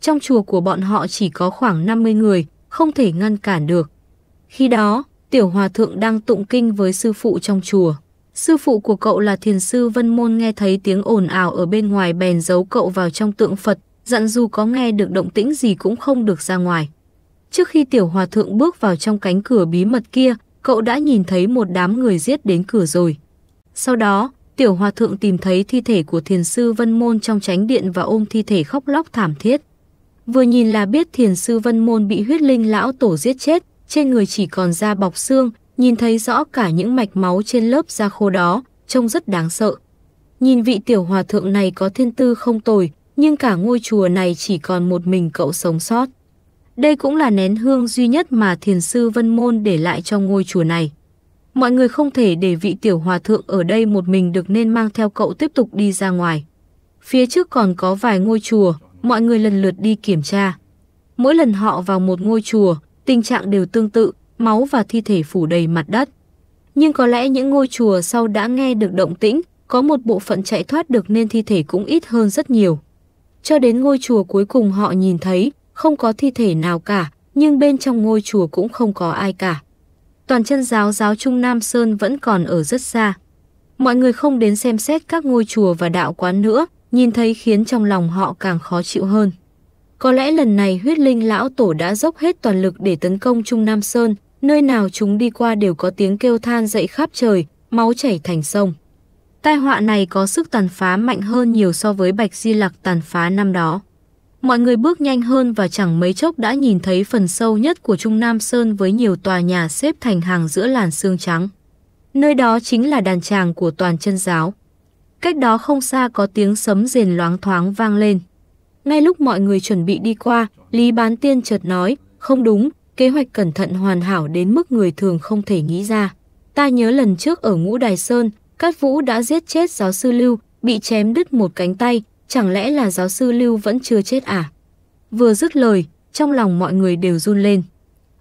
Trong chùa của bọn họ chỉ có khoảng 50 người, không thể ngăn cản được. Khi đó, tiểu hòa thượng đang tụng kinh với sư phụ trong chùa. Sư phụ của cậu là thiền sư Vân Môn nghe thấy tiếng ồn ào ở bên ngoài bèn giấu cậu vào trong tượng Phật, dặn dù có nghe được động tĩnh gì cũng không được ra ngoài. Trước khi tiểu hòa thượng bước vào trong cánh cửa bí mật kia, cậu đã nhìn thấy một đám người giết đến cửa rồi. Sau đó, tiểu hòa thượng tìm thấy thi thể của thiền sư Vân Môn trong tránh điện và ôm thi thể khóc lóc thảm thiết. Vừa nhìn là biết thiền sư Vân Môn bị huyết linh lão tổ giết chết, trên người chỉ còn da bọc xương, nhìn thấy rõ cả những mạch máu trên lớp da khô đó, trông rất đáng sợ. Nhìn vị tiểu hòa thượng này có thiên tư không tồi, nhưng cả ngôi chùa này chỉ còn một mình cậu sống sót. Đây cũng là nén hương duy nhất mà thiền sư Vân Môn để lại cho ngôi chùa này. Mọi người không thể để vị tiểu hòa thượng ở đây một mình được nên mang theo cậu tiếp tục đi ra ngoài. Phía trước còn có vài ngôi chùa, mọi người lần lượt đi kiểm tra. Mỗi lần họ vào một ngôi chùa, tình trạng đều tương tự, máu và thi thể phủ đầy mặt đất. Nhưng có lẽ những ngôi chùa sau đã nghe được động tĩnh, có một bộ phận chạy thoát được nên thi thể cũng ít hơn rất nhiều. Cho đến ngôi chùa cuối cùng họ nhìn thấy, không có thi thể nào cả, nhưng bên trong ngôi chùa cũng không có ai cả. Toàn chân giáo giáo Trung Nam Sơn vẫn còn ở rất xa. Mọi người không đến xem xét các ngôi chùa và đạo quán nữa, nhìn thấy khiến trong lòng họ càng khó chịu hơn. Có lẽ lần này huyết linh lão tổ đã dốc hết toàn lực để tấn công Trung Nam Sơn, nơi nào chúng đi qua đều có tiếng kêu than dậy khắp trời, máu chảy thành sông. Tai họa này có sức tàn phá mạnh hơn nhiều so với Bạch Di lạc tàn phá năm đó. Mọi người bước nhanh hơn và chẳng mấy chốc đã nhìn thấy phần sâu nhất của Trung Nam Sơn với nhiều tòa nhà xếp thành hàng giữa làn sương trắng. Nơi đó chính là đàn tràng của toàn chân giáo. Cách đó không xa có tiếng sấm rền loáng thoáng vang lên. Ngay lúc mọi người chuẩn bị đi qua, Lý Bán Tiên chợt nói, không đúng, kế hoạch cẩn thận hoàn hảo đến mức người thường không thể nghĩ ra. Ta nhớ lần trước ở Ngũ Đài Sơn, Cát Vũ đã giết chết giáo sư Lưu, bị chém đứt một cánh tay, chẳng lẽ là giáo sư Lưu vẫn chưa chết à? Vừa dứt lời, trong lòng mọi người đều run lên.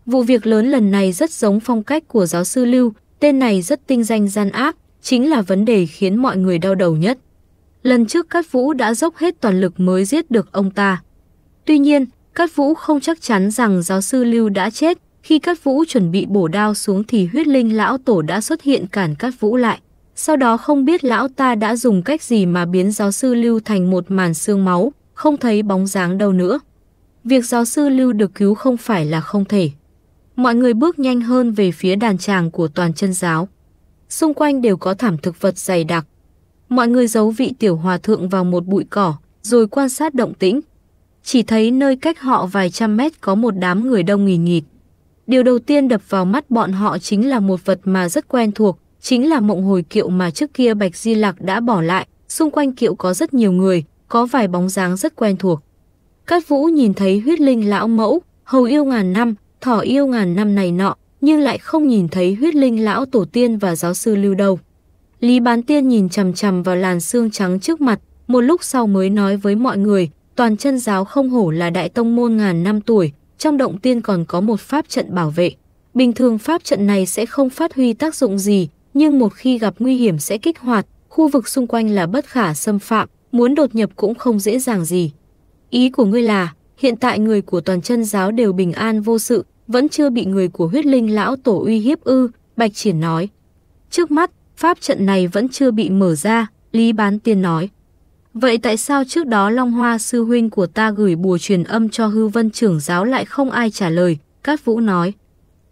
Vụ việc lớn lần này rất giống phong cách của giáo sư Lưu, tên này rất tinh danh gian ác, chính là vấn đề khiến mọi người đau đầu nhất. Lần trước Cát Vũ đã dốc hết toàn lực mới giết được ông ta. Tuy nhiên, Cát Vũ không chắc chắn rằng giáo sư Lưu đã chết, khi Cát Vũ chuẩn bị bổ đao xuống thì huyết linh lão tổ đã xuất hiện cản Cát Vũ lại. Sau đó không biết lão ta đã dùng cách gì mà biến giáo sư Lưu thành một màn xương máu, không thấy bóng dáng đâu nữa. Việc giáo sư Lưu được cứu không phải là không thể. Mọi người bước nhanh hơn về phía đàn tràng của toàn chân giáo. Xung quanh đều có thảm thực vật dày đặc. Mọi người giấu vị tiểu hòa thượng vào một bụi cỏ, rồi quan sát động tĩnh. Chỉ thấy nơi cách họ vài trăm mét có một đám người đông nghỉ nghịt. Điều đầu tiên đập vào mắt bọn họ chính là một vật mà rất quen thuộc, chính là mộng hồi kiệu mà trước kia Bạch Di Lạc đã bỏ lại, xung quanh kiệu có rất nhiều người, có vài bóng dáng rất quen thuộc. Cát Vũ nhìn thấy huyết linh lão mẫu, hầu yêu ngàn năm, thỏ yêu ngàn năm này nọ, nhưng lại không nhìn thấy huyết linh lão tổ tiên và giáo sư lưu đâu. Lý bán tiên nhìn chằm chằm vào làn xương trắng trước mặt, một lúc sau mới nói với mọi người, toàn chân giáo không hổ là đại tông môn ngàn năm tuổi, trong động tiên còn có một pháp trận bảo vệ. Bình thường pháp trận này sẽ không phát huy tác dụng gì, nhưng một khi gặp nguy hiểm sẽ kích hoạt, khu vực xung quanh là bất khả xâm phạm, muốn đột nhập cũng không dễ dàng gì. Ý của ngươi là, hiện tại người của toàn chân giáo đều bình an vô sự, vẫn chưa bị người của huyết linh lão tổ uy hiếp ư, Bạch Triển nói. Trước mắt, pháp trận này vẫn chưa bị mở ra, Lý Bán Tiên nói. Vậy tại sao trước đó Long Hoa sư huynh của ta gửi bùa truyền âm cho hư vân trưởng giáo lại không ai trả lời? Cát Vũ nói.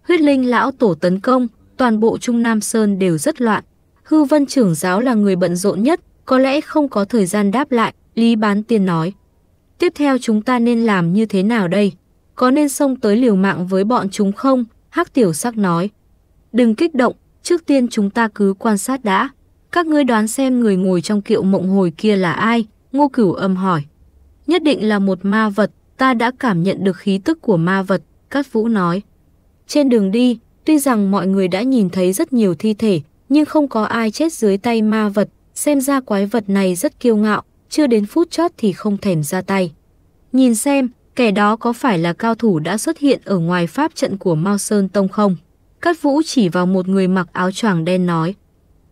Huyết linh lão tổ tấn công, toàn bộ Trung Nam Sơn đều rất loạn. Hư Vân trưởng giáo là người bận rộn nhất, có lẽ không có thời gian đáp lại, Lý Bán Tiên nói. Tiếp theo chúng ta nên làm như thế nào đây? Có nên xông tới liều mạng với bọn chúng không? Hắc Tiểu Sắc nói. Đừng kích động, trước tiên chúng ta cứ quan sát đã. Các ngươi đoán xem người ngồi trong kiệu mộng hồi kia là ai? Ngô Cửu âm hỏi. Nhất định là một ma vật, ta đã cảm nhận được khí tức của ma vật, Cát Vũ nói. Trên đường đi, Tuy rằng mọi người đã nhìn thấy rất nhiều thi thể, nhưng không có ai chết dưới tay ma vật, xem ra quái vật này rất kiêu ngạo, chưa đến phút chót thì không thèm ra tay. Nhìn xem, kẻ đó có phải là cao thủ đã xuất hiện ở ngoài pháp trận của Mao Sơn Tông không? Cát Vũ chỉ vào một người mặc áo choàng đen nói.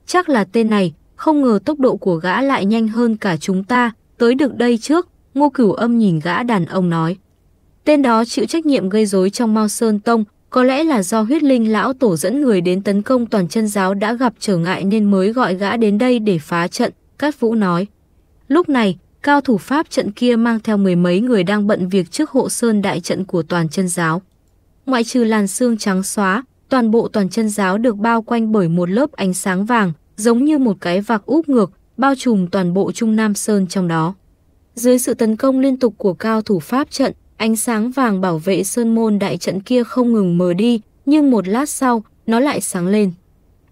Chắc là tên này, không ngờ tốc độ của gã lại nhanh hơn cả chúng ta, tới được đây trước, ngô cửu âm nhìn gã đàn ông nói. Tên đó chịu trách nhiệm gây rối trong Mao Sơn Tông, có lẽ là do huyết linh lão tổ dẫn người đến tấn công toàn chân giáo đã gặp trở ngại nên mới gọi gã đến đây để phá trận, Cát Vũ nói. Lúc này, cao thủ pháp trận kia mang theo mười mấy người đang bận việc trước hộ sơn đại trận của toàn chân giáo. Ngoại trừ làn xương trắng xóa, toàn bộ toàn chân giáo được bao quanh bởi một lớp ánh sáng vàng, giống như một cái vạc úp ngược, bao trùm toàn bộ Trung Nam Sơn trong đó. Dưới sự tấn công liên tục của cao thủ pháp trận, Ánh sáng vàng bảo vệ sơn môn đại trận kia không ngừng mờ đi, nhưng một lát sau, nó lại sáng lên.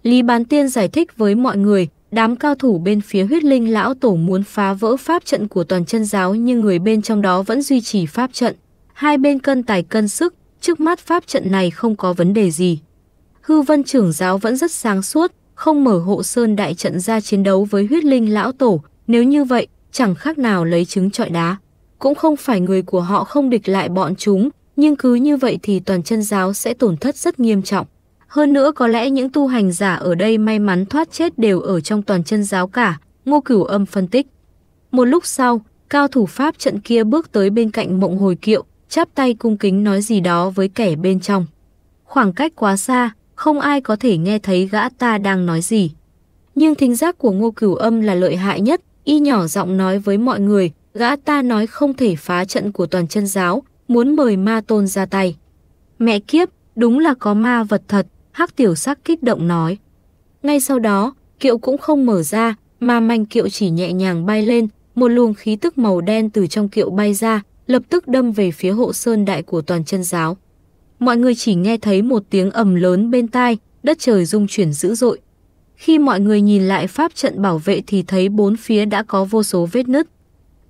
Lý Bán Tiên giải thích với mọi người, đám cao thủ bên phía huyết linh lão tổ muốn phá vỡ pháp trận của toàn chân giáo nhưng người bên trong đó vẫn duy trì pháp trận. Hai bên cân tài cân sức, trước mắt pháp trận này không có vấn đề gì. Hư vân trưởng giáo vẫn rất sáng suốt, không mở hộ sơn đại trận ra chiến đấu với huyết linh lão tổ, nếu như vậy, chẳng khác nào lấy trứng trọi đá cũng không phải người của họ không địch lại bọn chúng, nhưng cứ như vậy thì toàn chân giáo sẽ tổn thất rất nghiêm trọng. Hơn nữa có lẽ những tu hành giả ở đây may mắn thoát chết đều ở trong toàn chân giáo cả, Ngô Cửu Âm phân tích. Một lúc sau, cao thủ Pháp trận kia bước tới bên cạnh mộng hồi kiệu, chắp tay cung kính nói gì đó với kẻ bên trong. Khoảng cách quá xa, không ai có thể nghe thấy gã ta đang nói gì. Nhưng thính giác của Ngô Cửu Âm là lợi hại nhất, y nhỏ giọng nói với mọi người, Gã ta nói không thể phá trận của toàn chân giáo, muốn mời ma tôn ra tay. Mẹ kiếp, đúng là có ma vật thật, hắc tiểu sắc kích động nói. Ngay sau đó, kiệu cũng không mở ra, mà manh kiệu chỉ nhẹ nhàng bay lên, một luồng khí tức màu đen từ trong kiệu bay ra, lập tức đâm về phía hộ sơn đại của toàn chân giáo. Mọi người chỉ nghe thấy một tiếng ầm lớn bên tai, đất trời rung chuyển dữ dội. Khi mọi người nhìn lại pháp trận bảo vệ thì thấy bốn phía đã có vô số vết nứt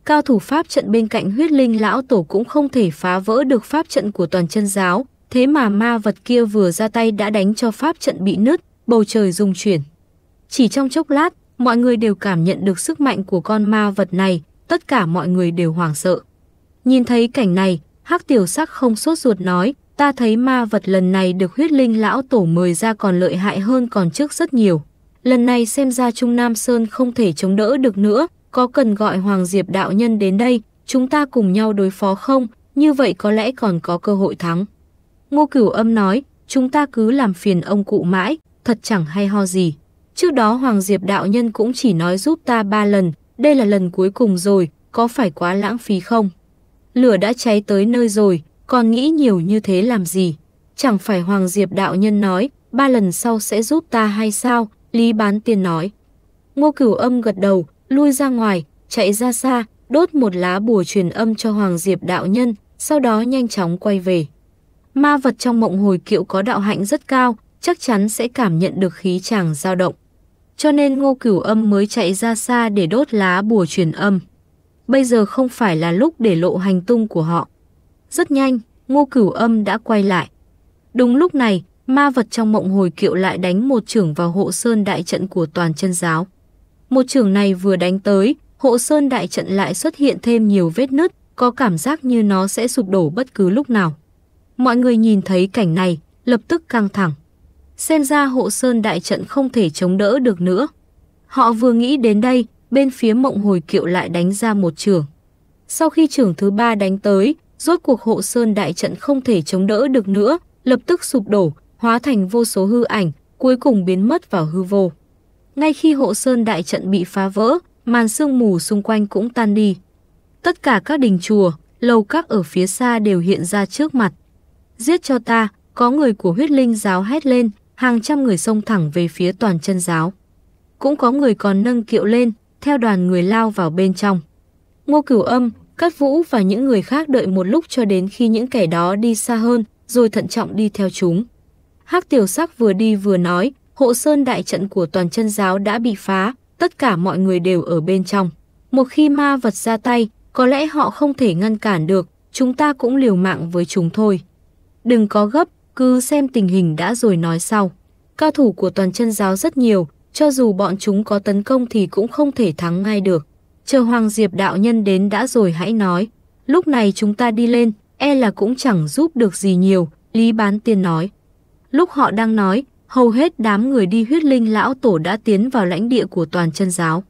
cao thủ pháp trận bên cạnh huyết linh lão tổ cũng không thể phá vỡ được pháp trận của toàn chân giáo, thế mà ma vật kia vừa ra tay đã đánh cho pháp trận bị nứt, bầu trời rung chuyển. Chỉ trong chốc lát, mọi người đều cảm nhận được sức mạnh của con ma vật này, tất cả mọi người đều hoảng sợ. Nhìn thấy cảnh này, hắc tiểu sắc không sốt ruột nói, ta thấy ma vật lần này được huyết linh lão tổ mời ra còn lợi hại hơn còn trước rất nhiều. Lần này xem ra Trung Nam Sơn không thể chống đỡ được nữa, có cần gọi Hoàng Diệp đạo nhân đến đây, chúng ta cùng nhau đối phó không, như vậy có lẽ còn có cơ hội thắng. Ngô Cửu Âm nói, chúng ta cứ làm phiền ông cụ mãi, thật chẳng hay ho gì. Trước đó Hoàng Diệp đạo nhân cũng chỉ nói giúp ta ba lần, đây là lần cuối cùng rồi, có phải quá lãng phí không? Lửa đã cháy tới nơi rồi, còn nghĩ nhiều như thế làm gì? Chẳng phải Hoàng Diệp đạo nhân nói, ba lần sau sẽ giúp ta hay sao? Lý bán tiền nói. Ngô Cửu Âm gật đầu, lui ra ngoài, chạy ra xa, đốt một lá bùa truyền âm cho Hoàng Diệp đạo nhân, sau đó nhanh chóng quay về. Ma vật trong mộng hồi kiệu có đạo hạnh rất cao, chắc chắn sẽ cảm nhận được khí chàng dao động. Cho nên ngô cửu âm mới chạy ra xa để đốt lá bùa truyền âm. Bây giờ không phải là lúc để lộ hành tung của họ. Rất nhanh, ngô cửu âm đã quay lại. Đúng lúc này, ma vật trong mộng hồi kiệu lại đánh một trưởng vào hộ sơn đại trận của toàn chân giáo. Một trường này vừa đánh tới, hộ sơn đại trận lại xuất hiện thêm nhiều vết nứt, có cảm giác như nó sẽ sụp đổ bất cứ lúc nào. Mọi người nhìn thấy cảnh này, lập tức căng thẳng. Xem ra hộ sơn đại trận không thể chống đỡ được nữa. Họ vừa nghĩ đến đây, bên phía mộng hồi kiệu lại đánh ra một trường. Sau khi trường thứ ba đánh tới, rốt cuộc hộ sơn đại trận không thể chống đỡ được nữa, lập tức sụp đổ, hóa thành vô số hư ảnh, cuối cùng biến mất vào hư vô. Ngay khi hộ sơn đại trận bị phá vỡ, màn sương mù xung quanh cũng tan đi. Tất cả các đình chùa, lầu các ở phía xa đều hiện ra trước mặt. Giết cho ta, có người của huyết linh giáo hét lên, hàng trăm người xông thẳng về phía toàn chân giáo. Cũng có người còn nâng kiệu lên, theo đoàn người lao vào bên trong. Ngô Cửu Âm, Cát Vũ và những người khác đợi một lúc cho đến khi những kẻ đó đi xa hơn, rồi thận trọng đi theo chúng. Hắc Tiểu Sắc vừa đi vừa nói, hộ sơn đại trận của toàn chân giáo đã bị phá, tất cả mọi người đều ở bên trong. Một khi ma vật ra tay, có lẽ họ không thể ngăn cản được, chúng ta cũng liều mạng với chúng thôi. Đừng có gấp, cứ xem tình hình đã rồi nói sau. Cao thủ của toàn chân giáo rất nhiều, cho dù bọn chúng có tấn công thì cũng không thể thắng ngay được. Chờ Hoàng Diệp đạo nhân đến đã rồi hãy nói. Lúc này chúng ta đi lên, e là cũng chẳng giúp được gì nhiều, Lý Bán Tiên nói. Lúc họ đang nói, hầu hết đám người đi huyết linh lão tổ đã tiến vào lãnh địa của toàn chân giáo.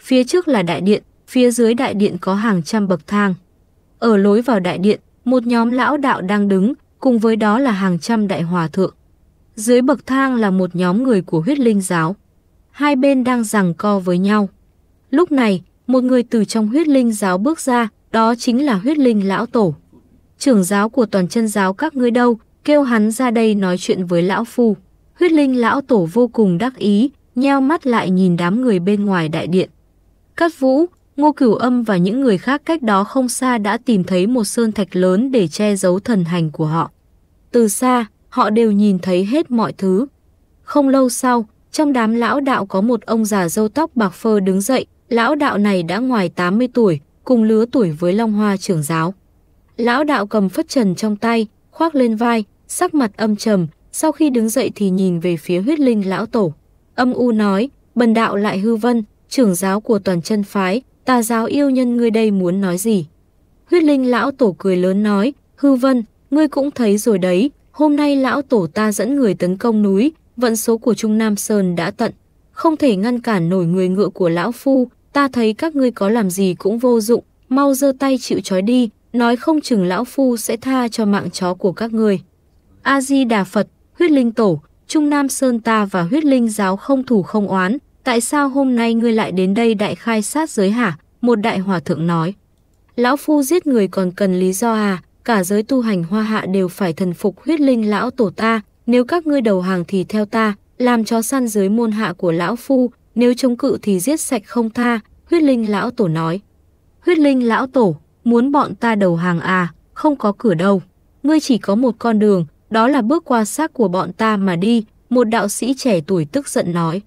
Phía trước là đại điện, phía dưới đại điện có hàng trăm bậc thang. Ở lối vào đại điện, một nhóm lão đạo đang đứng, cùng với đó là hàng trăm đại hòa thượng. Dưới bậc thang là một nhóm người của huyết linh giáo. Hai bên đang giằng co với nhau. Lúc này, một người từ trong huyết linh giáo bước ra, đó chính là huyết linh lão tổ. Trưởng giáo của toàn chân giáo các ngươi đâu, kêu hắn ra đây nói chuyện với lão phu. Huyết linh lão tổ vô cùng đắc ý, nheo mắt lại nhìn đám người bên ngoài đại điện. Cát vũ, ngô cửu âm và những người khác cách đó không xa đã tìm thấy một sơn thạch lớn để che giấu thần hành của họ. Từ xa, họ đều nhìn thấy hết mọi thứ. Không lâu sau, trong đám lão đạo có một ông già râu tóc bạc phơ đứng dậy, lão đạo này đã ngoài 80 tuổi, cùng lứa tuổi với Long Hoa trưởng giáo. Lão đạo cầm phất trần trong tay, khoác lên vai, sắc mặt âm trầm, sau khi đứng dậy thì nhìn về phía huyết linh lão tổ. Âm u nói, bần đạo lại hư vân, trưởng giáo của toàn chân phái, tà giáo yêu nhân ngươi đây muốn nói gì? Huyết linh lão tổ cười lớn nói, hư vân, ngươi cũng thấy rồi đấy, hôm nay lão tổ ta dẫn người tấn công núi, vận số của Trung Nam Sơn đã tận, không thể ngăn cản nổi người ngựa của lão phu, ta thấy các ngươi có làm gì cũng vô dụng, mau giơ tay chịu trói đi, nói không chừng lão phu sẽ tha cho mạng chó của các ngươi. A Di Đà Phật, huyết linh tổ, Trung Nam Sơn ta và huyết linh giáo không thủ không oán, tại sao hôm nay ngươi lại đến đây đại khai sát giới hả? Một đại hòa thượng nói. Lão Phu giết người còn cần lý do à, cả giới tu hành hoa hạ đều phải thần phục huyết linh lão tổ ta, nếu các ngươi đầu hàng thì theo ta, làm chó săn dưới môn hạ của lão Phu, nếu chống cự thì giết sạch không tha, huyết linh lão tổ nói. Huyết linh lão tổ, muốn bọn ta đầu hàng à, không có cửa đâu. Ngươi chỉ có một con đường, đó là bước qua xác của bọn ta mà đi, một đạo sĩ trẻ tuổi tức giận nói.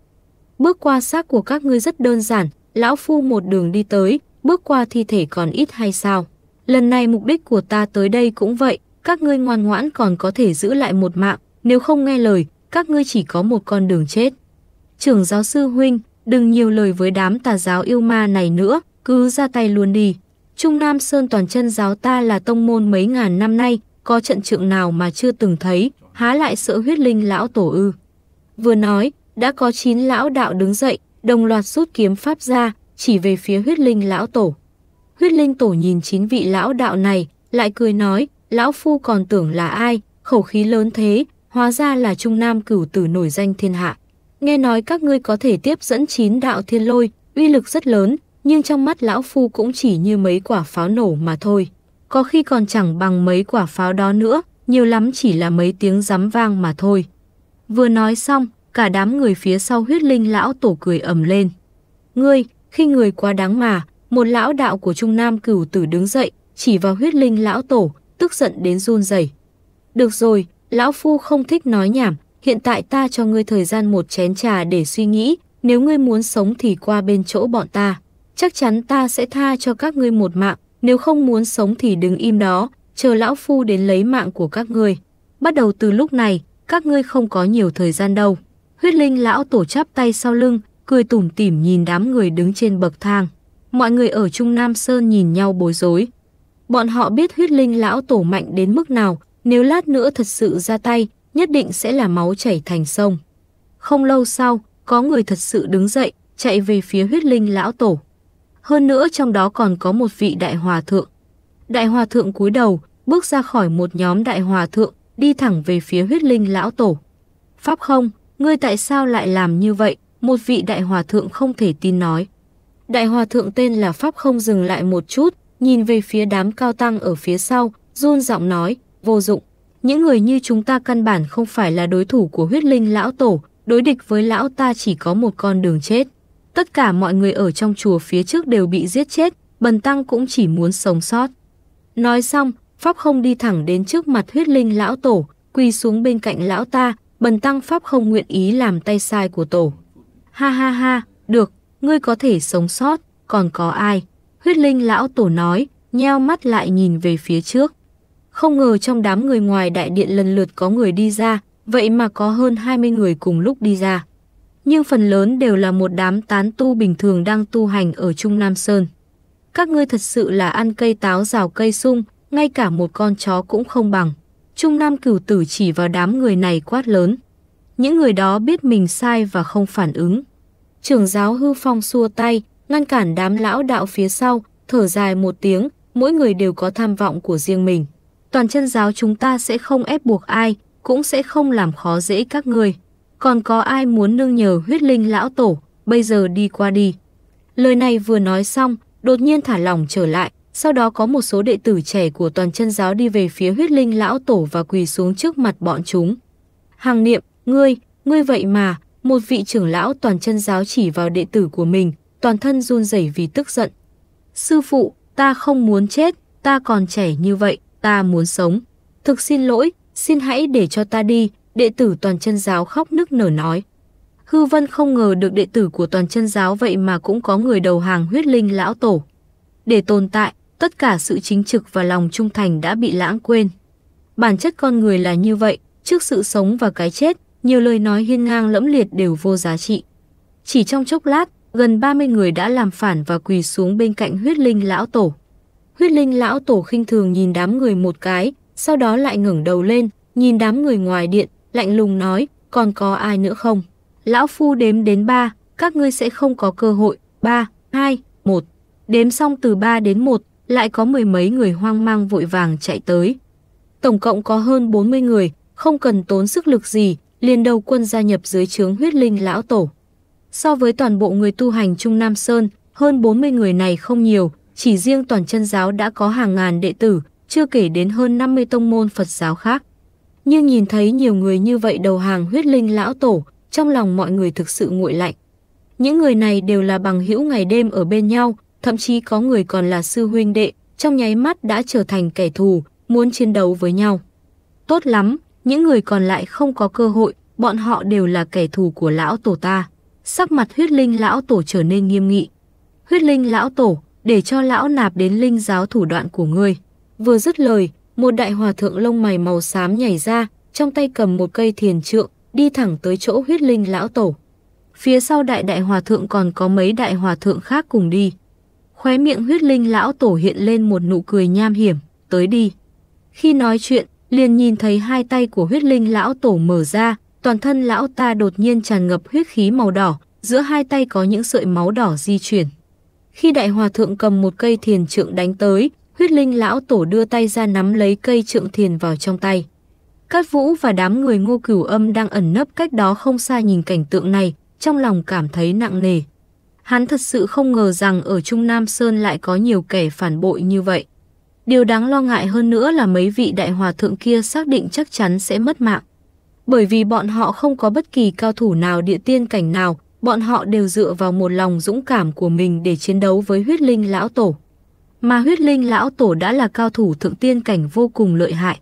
Bước qua xác của các ngươi rất đơn giản, lão phu một đường đi tới, bước qua thi thể còn ít hay sao? Lần này mục đích của ta tới đây cũng vậy, các ngươi ngoan ngoãn còn có thể giữ lại một mạng, nếu không nghe lời, các ngươi chỉ có một con đường chết. Trưởng giáo sư huynh, đừng nhiều lời với đám tà giáo yêu ma này nữa, cứ ra tay luôn đi. Trung Nam Sơn toàn chân giáo ta là tông môn mấy ngàn năm nay, có trận trượng nào mà chưa từng thấy, há lại sợ huyết linh lão tổ ư. Vừa nói, đã có 9 lão đạo đứng dậy, đồng loạt rút kiếm pháp ra, chỉ về phía huyết linh lão tổ. Huyết linh tổ nhìn chín vị lão đạo này, lại cười nói, lão phu còn tưởng là ai, khẩu khí lớn thế, hóa ra là trung nam cửu tử nổi danh thiên hạ. Nghe nói các ngươi có thể tiếp dẫn chín đạo thiên lôi, uy lực rất lớn, nhưng trong mắt lão phu cũng chỉ như mấy quả pháo nổ mà thôi có khi còn chẳng bằng mấy quả pháo đó nữa, nhiều lắm chỉ là mấy tiếng rắm vang mà thôi. Vừa nói xong, cả đám người phía sau huyết linh lão tổ cười ầm lên. Ngươi, khi người quá đáng mà, một lão đạo của Trung Nam cửu tử đứng dậy, chỉ vào huyết linh lão tổ, tức giận đến run rẩy. Được rồi, lão phu không thích nói nhảm, hiện tại ta cho ngươi thời gian một chén trà để suy nghĩ, nếu ngươi muốn sống thì qua bên chỗ bọn ta. Chắc chắn ta sẽ tha cho các ngươi một mạng, nếu không muốn sống thì đứng im đó, chờ lão phu đến lấy mạng của các ngươi. Bắt đầu từ lúc này, các ngươi không có nhiều thời gian đâu. Huyết linh lão tổ chắp tay sau lưng, cười tủm tỉm nhìn đám người đứng trên bậc thang. Mọi người ở Trung Nam Sơn nhìn nhau bối rối. Bọn họ biết huyết linh lão tổ mạnh đến mức nào, nếu lát nữa thật sự ra tay, nhất định sẽ là máu chảy thành sông. Không lâu sau, có người thật sự đứng dậy, chạy về phía huyết linh lão tổ hơn nữa trong đó còn có một vị đại hòa thượng. Đại hòa thượng cúi đầu, bước ra khỏi một nhóm đại hòa thượng, đi thẳng về phía huyết linh lão tổ. Pháp không, ngươi tại sao lại làm như vậy? Một vị đại hòa thượng không thể tin nói. Đại hòa thượng tên là Pháp không dừng lại một chút, nhìn về phía đám cao tăng ở phía sau, run giọng nói, vô dụng. Những người như chúng ta căn bản không phải là đối thủ của huyết linh lão tổ, đối địch với lão ta chỉ có một con đường chết. Tất cả mọi người ở trong chùa phía trước đều bị giết chết, bần tăng cũng chỉ muốn sống sót. Nói xong, Pháp không đi thẳng đến trước mặt huyết linh lão tổ, quỳ xuống bên cạnh lão ta, bần tăng Pháp không nguyện ý làm tay sai của tổ. Ha ha ha, được, ngươi có thể sống sót, còn có ai? Huyết linh lão tổ nói, nheo mắt lại nhìn về phía trước. Không ngờ trong đám người ngoài đại điện lần lượt có người đi ra, vậy mà có hơn 20 người cùng lúc đi ra nhưng phần lớn đều là một đám tán tu bình thường đang tu hành ở Trung Nam Sơn. Các ngươi thật sự là ăn cây táo rào cây sung, ngay cả một con chó cũng không bằng. Trung Nam cửu tử chỉ vào đám người này quát lớn. Những người đó biết mình sai và không phản ứng. Trường giáo hư phong xua tay, ngăn cản đám lão đạo phía sau, thở dài một tiếng, mỗi người đều có tham vọng của riêng mình. Toàn chân giáo chúng ta sẽ không ép buộc ai, cũng sẽ không làm khó dễ các người còn có ai muốn nương nhờ huyết linh lão tổ, bây giờ đi qua đi. Lời này vừa nói xong, đột nhiên thả lỏng trở lại, sau đó có một số đệ tử trẻ của toàn chân giáo đi về phía huyết linh lão tổ và quỳ xuống trước mặt bọn chúng. Hàng niệm, ngươi, ngươi vậy mà, một vị trưởng lão toàn chân giáo chỉ vào đệ tử của mình, toàn thân run rẩy vì tức giận. Sư phụ, ta không muốn chết, ta còn trẻ như vậy, ta muốn sống. Thực xin lỗi, xin hãy để cho ta đi, đệ tử toàn chân giáo khóc nức nở nói. Hư Vân không ngờ được đệ tử của toàn chân giáo vậy mà cũng có người đầu hàng huyết linh lão tổ. Để tồn tại, tất cả sự chính trực và lòng trung thành đã bị lãng quên. Bản chất con người là như vậy, trước sự sống và cái chết, nhiều lời nói hiên ngang lẫm liệt đều vô giá trị. Chỉ trong chốc lát, gần 30 người đã làm phản và quỳ xuống bên cạnh huyết linh lão tổ. Huyết linh lão tổ khinh thường nhìn đám người một cái, sau đó lại ngẩng đầu lên, nhìn đám người ngoài điện, lạnh lùng nói, còn có ai nữa không? Lão Phu đếm đến ba, các ngươi sẽ không có cơ hội. Ba, hai, một. Đếm xong từ ba đến một, lại có mười mấy người hoang mang vội vàng chạy tới. Tổng cộng có hơn 40 người, không cần tốn sức lực gì, liền đầu quân gia nhập dưới trướng huyết linh lão tổ. So với toàn bộ người tu hành Trung Nam Sơn, hơn 40 người này không nhiều, chỉ riêng toàn chân giáo đã có hàng ngàn đệ tử, chưa kể đến hơn 50 tông môn Phật giáo khác. Nhưng nhìn thấy nhiều người như vậy đầu hàng huyết linh lão tổ, trong lòng mọi người thực sự nguội lạnh. Những người này đều là bằng hữu ngày đêm ở bên nhau, thậm chí có người còn là sư huynh đệ, trong nháy mắt đã trở thành kẻ thù, muốn chiến đấu với nhau. Tốt lắm, những người còn lại không có cơ hội, bọn họ đều là kẻ thù của lão tổ ta. Sắc mặt huyết linh lão tổ trở nên nghiêm nghị. Huyết linh lão tổ, để cho lão nạp đến linh giáo thủ đoạn của ngươi. Vừa dứt lời, một đại hòa thượng lông mày màu xám nhảy ra, trong tay cầm một cây thiền trượng, đi thẳng tới chỗ huyết linh lão tổ. Phía sau đại đại hòa thượng còn có mấy đại hòa thượng khác cùng đi. Khóe miệng huyết linh lão tổ hiện lên một nụ cười nham hiểm, tới đi. Khi nói chuyện, liền nhìn thấy hai tay của huyết linh lão tổ mở ra, toàn thân lão ta đột nhiên tràn ngập huyết khí màu đỏ, giữa hai tay có những sợi máu đỏ di chuyển. Khi đại hòa thượng cầm một cây thiền trượng đánh tới, huyết linh lão tổ đưa tay ra nắm lấy cây trượng thiền vào trong tay. Cát Vũ và đám người ngô cửu âm đang ẩn nấp cách đó không xa nhìn cảnh tượng này, trong lòng cảm thấy nặng nề. Hắn thật sự không ngờ rằng ở Trung Nam Sơn lại có nhiều kẻ phản bội như vậy. Điều đáng lo ngại hơn nữa là mấy vị đại hòa thượng kia xác định chắc chắn sẽ mất mạng. Bởi vì bọn họ không có bất kỳ cao thủ nào địa tiên cảnh nào, bọn họ đều dựa vào một lòng dũng cảm của mình để chiến đấu với huyết linh lão tổ. Mà huyết linh lão tổ đã là cao thủ thượng tiên cảnh vô cùng lợi hại.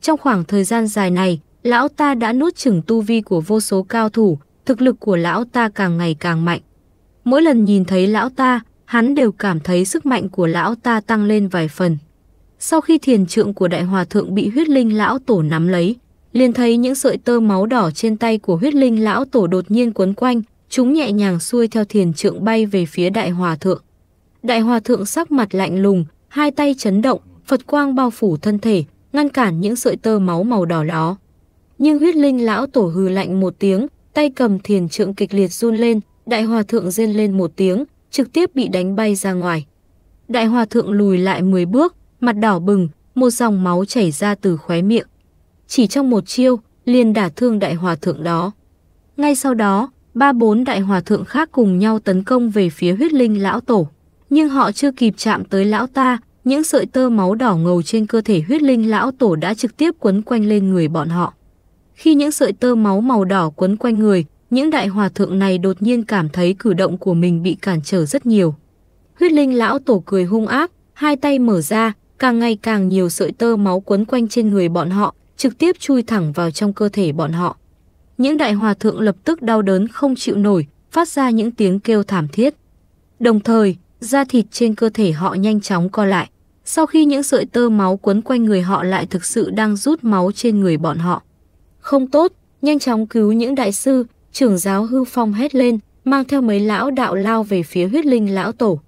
Trong khoảng thời gian dài này, lão ta đã nuốt chửng tu vi của vô số cao thủ, thực lực của lão ta càng ngày càng mạnh. Mỗi lần nhìn thấy lão ta, hắn đều cảm thấy sức mạnh của lão ta tăng lên vài phần. Sau khi thiền trượng của đại hòa thượng bị huyết linh lão tổ nắm lấy, liền thấy những sợi tơ máu đỏ trên tay của huyết linh lão tổ đột nhiên quấn quanh, chúng nhẹ nhàng xuôi theo thiền trượng bay về phía đại hòa thượng. Đại Hòa Thượng sắc mặt lạnh lùng, hai tay chấn động, Phật quang bao phủ thân thể, ngăn cản những sợi tơ máu màu đỏ đó. Nhưng huyết linh lão tổ hừ lạnh một tiếng, tay cầm thiền trượng kịch liệt run lên, Đại Hòa Thượng rên lên một tiếng, trực tiếp bị đánh bay ra ngoài. Đại Hòa Thượng lùi lại 10 bước, mặt đỏ bừng, một dòng máu chảy ra từ khóe miệng. Chỉ trong một chiêu, liền đả thương Đại Hòa Thượng đó. Ngay sau đó, ba bốn Đại Hòa Thượng khác cùng nhau tấn công về phía huyết linh lão tổ nhưng họ chưa kịp chạm tới lão ta, những sợi tơ máu đỏ ngầu trên cơ thể huyết linh lão tổ đã trực tiếp quấn quanh lên người bọn họ. Khi những sợi tơ máu màu đỏ quấn quanh người, những đại hòa thượng này đột nhiên cảm thấy cử động của mình bị cản trở rất nhiều. Huyết linh lão tổ cười hung ác, hai tay mở ra, càng ngày càng nhiều sợi tơ máu quấn quanh trên người bọn họ, trực tiếp chui thẳng vào trong cơ thể bọn họ. Những đại hòa thượng lập tức đau đớn không chịu nổi, phát ra những tiếng kêu thảm thiết. Đồng thời, da thịt trên cơ thể họ nhanh chóng co lại. Sau khi những sợi tơ máu quấn quanh người họ lại thực sự đang rút máu trên người bọn họ. Không tốt, nhanh chóng cứu những đại sư, trưởng giáo hư phong hét lên, mang theo mấy lão đạo lao về phía huyết linh lão tổ.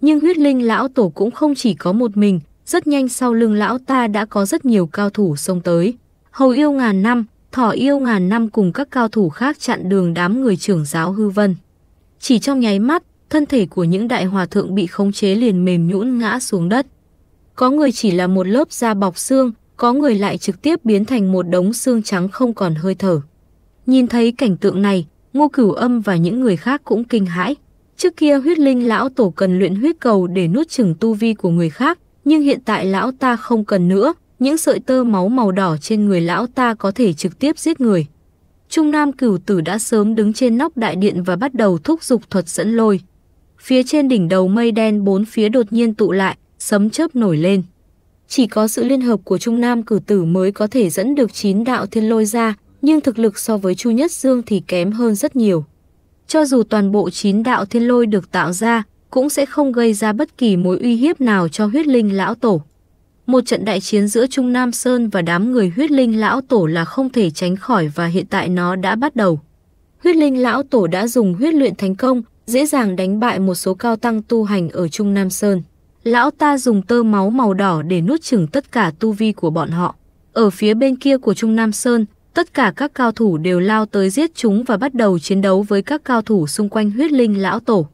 Nhưng huyết linh lão tổ cũng không chỉ có một mình, rất nhanh sau lưng lão ta đã có rất nhiều cao thủ xông tới. Hầu yêu ngàn năm, thỏ yêu ngàn năm cùng các cao thủ khác chặn đường đám người trưởng giáo hư vân. Chỉ trong nháy mắt, thân thể của những đại hòa thượng bị khống chế liền mềm nhũn ngã xuống đất. Có người chỉ là một lớp da bọc xương, có người lại trực tiếp biến thành một đống xương trắng không còn hơi thở. Nhìn thấy cảnh tượng này, Ngô Cửu Âm và những người khác cũng kinh hãi. Trước kia huyết linh lão tổ cần luyện huyết cầu để nuốt chửng tu vi của người khác, nhưng hiện tại lão ta không cần nữa, những sợi tơ máu màu đỏ trên người lão ta có thể trực tiếp giết người. Trung Nam cửu tử đã sớm đứng trên nóc đại điện và bắt đầu thúc giục thuật dẫn lôi. Phía trên đỉnh đầu mây đen bốn phía đột nhiên tụ lại, sấm chớp nổi lên. Chỉ có sự liên hợp của Trung Nam cử tử mới có thể dẫn được chín đạo thiên lôi ra, nhưng thực lực so với Chu Nhất Dương thì kém hơn rất nhiều. Cho dù toàn bộ chín đạo thiên lôi được tạo ra, cũng sẽ không gây ra bất kỳ mối uy hiếp nào cho huyết linh lão tổ. Một trận đại chiến giữa Trung Nam Sơn và đám người huyết linh lão tổ là không thể tránh khỏi và hiện tại nó đã bắt đầu. Huyết linh lão tổ đã dùng huyết luyện thành công, dễ dàng đánh bại một số cao tăng tu hành ở Trung Nam Sơn. Lão ta dùng tơ máu màu đỏ để nuốt chửng tất cả tu vi của bọn họ. Ở phía bên kia của Trung Nam Sơn, tất cả các cao thủ đều lao tới giết chúng và bắt đầu chiến đấu với các cao thủ xung quanh huyết linh lão tổ.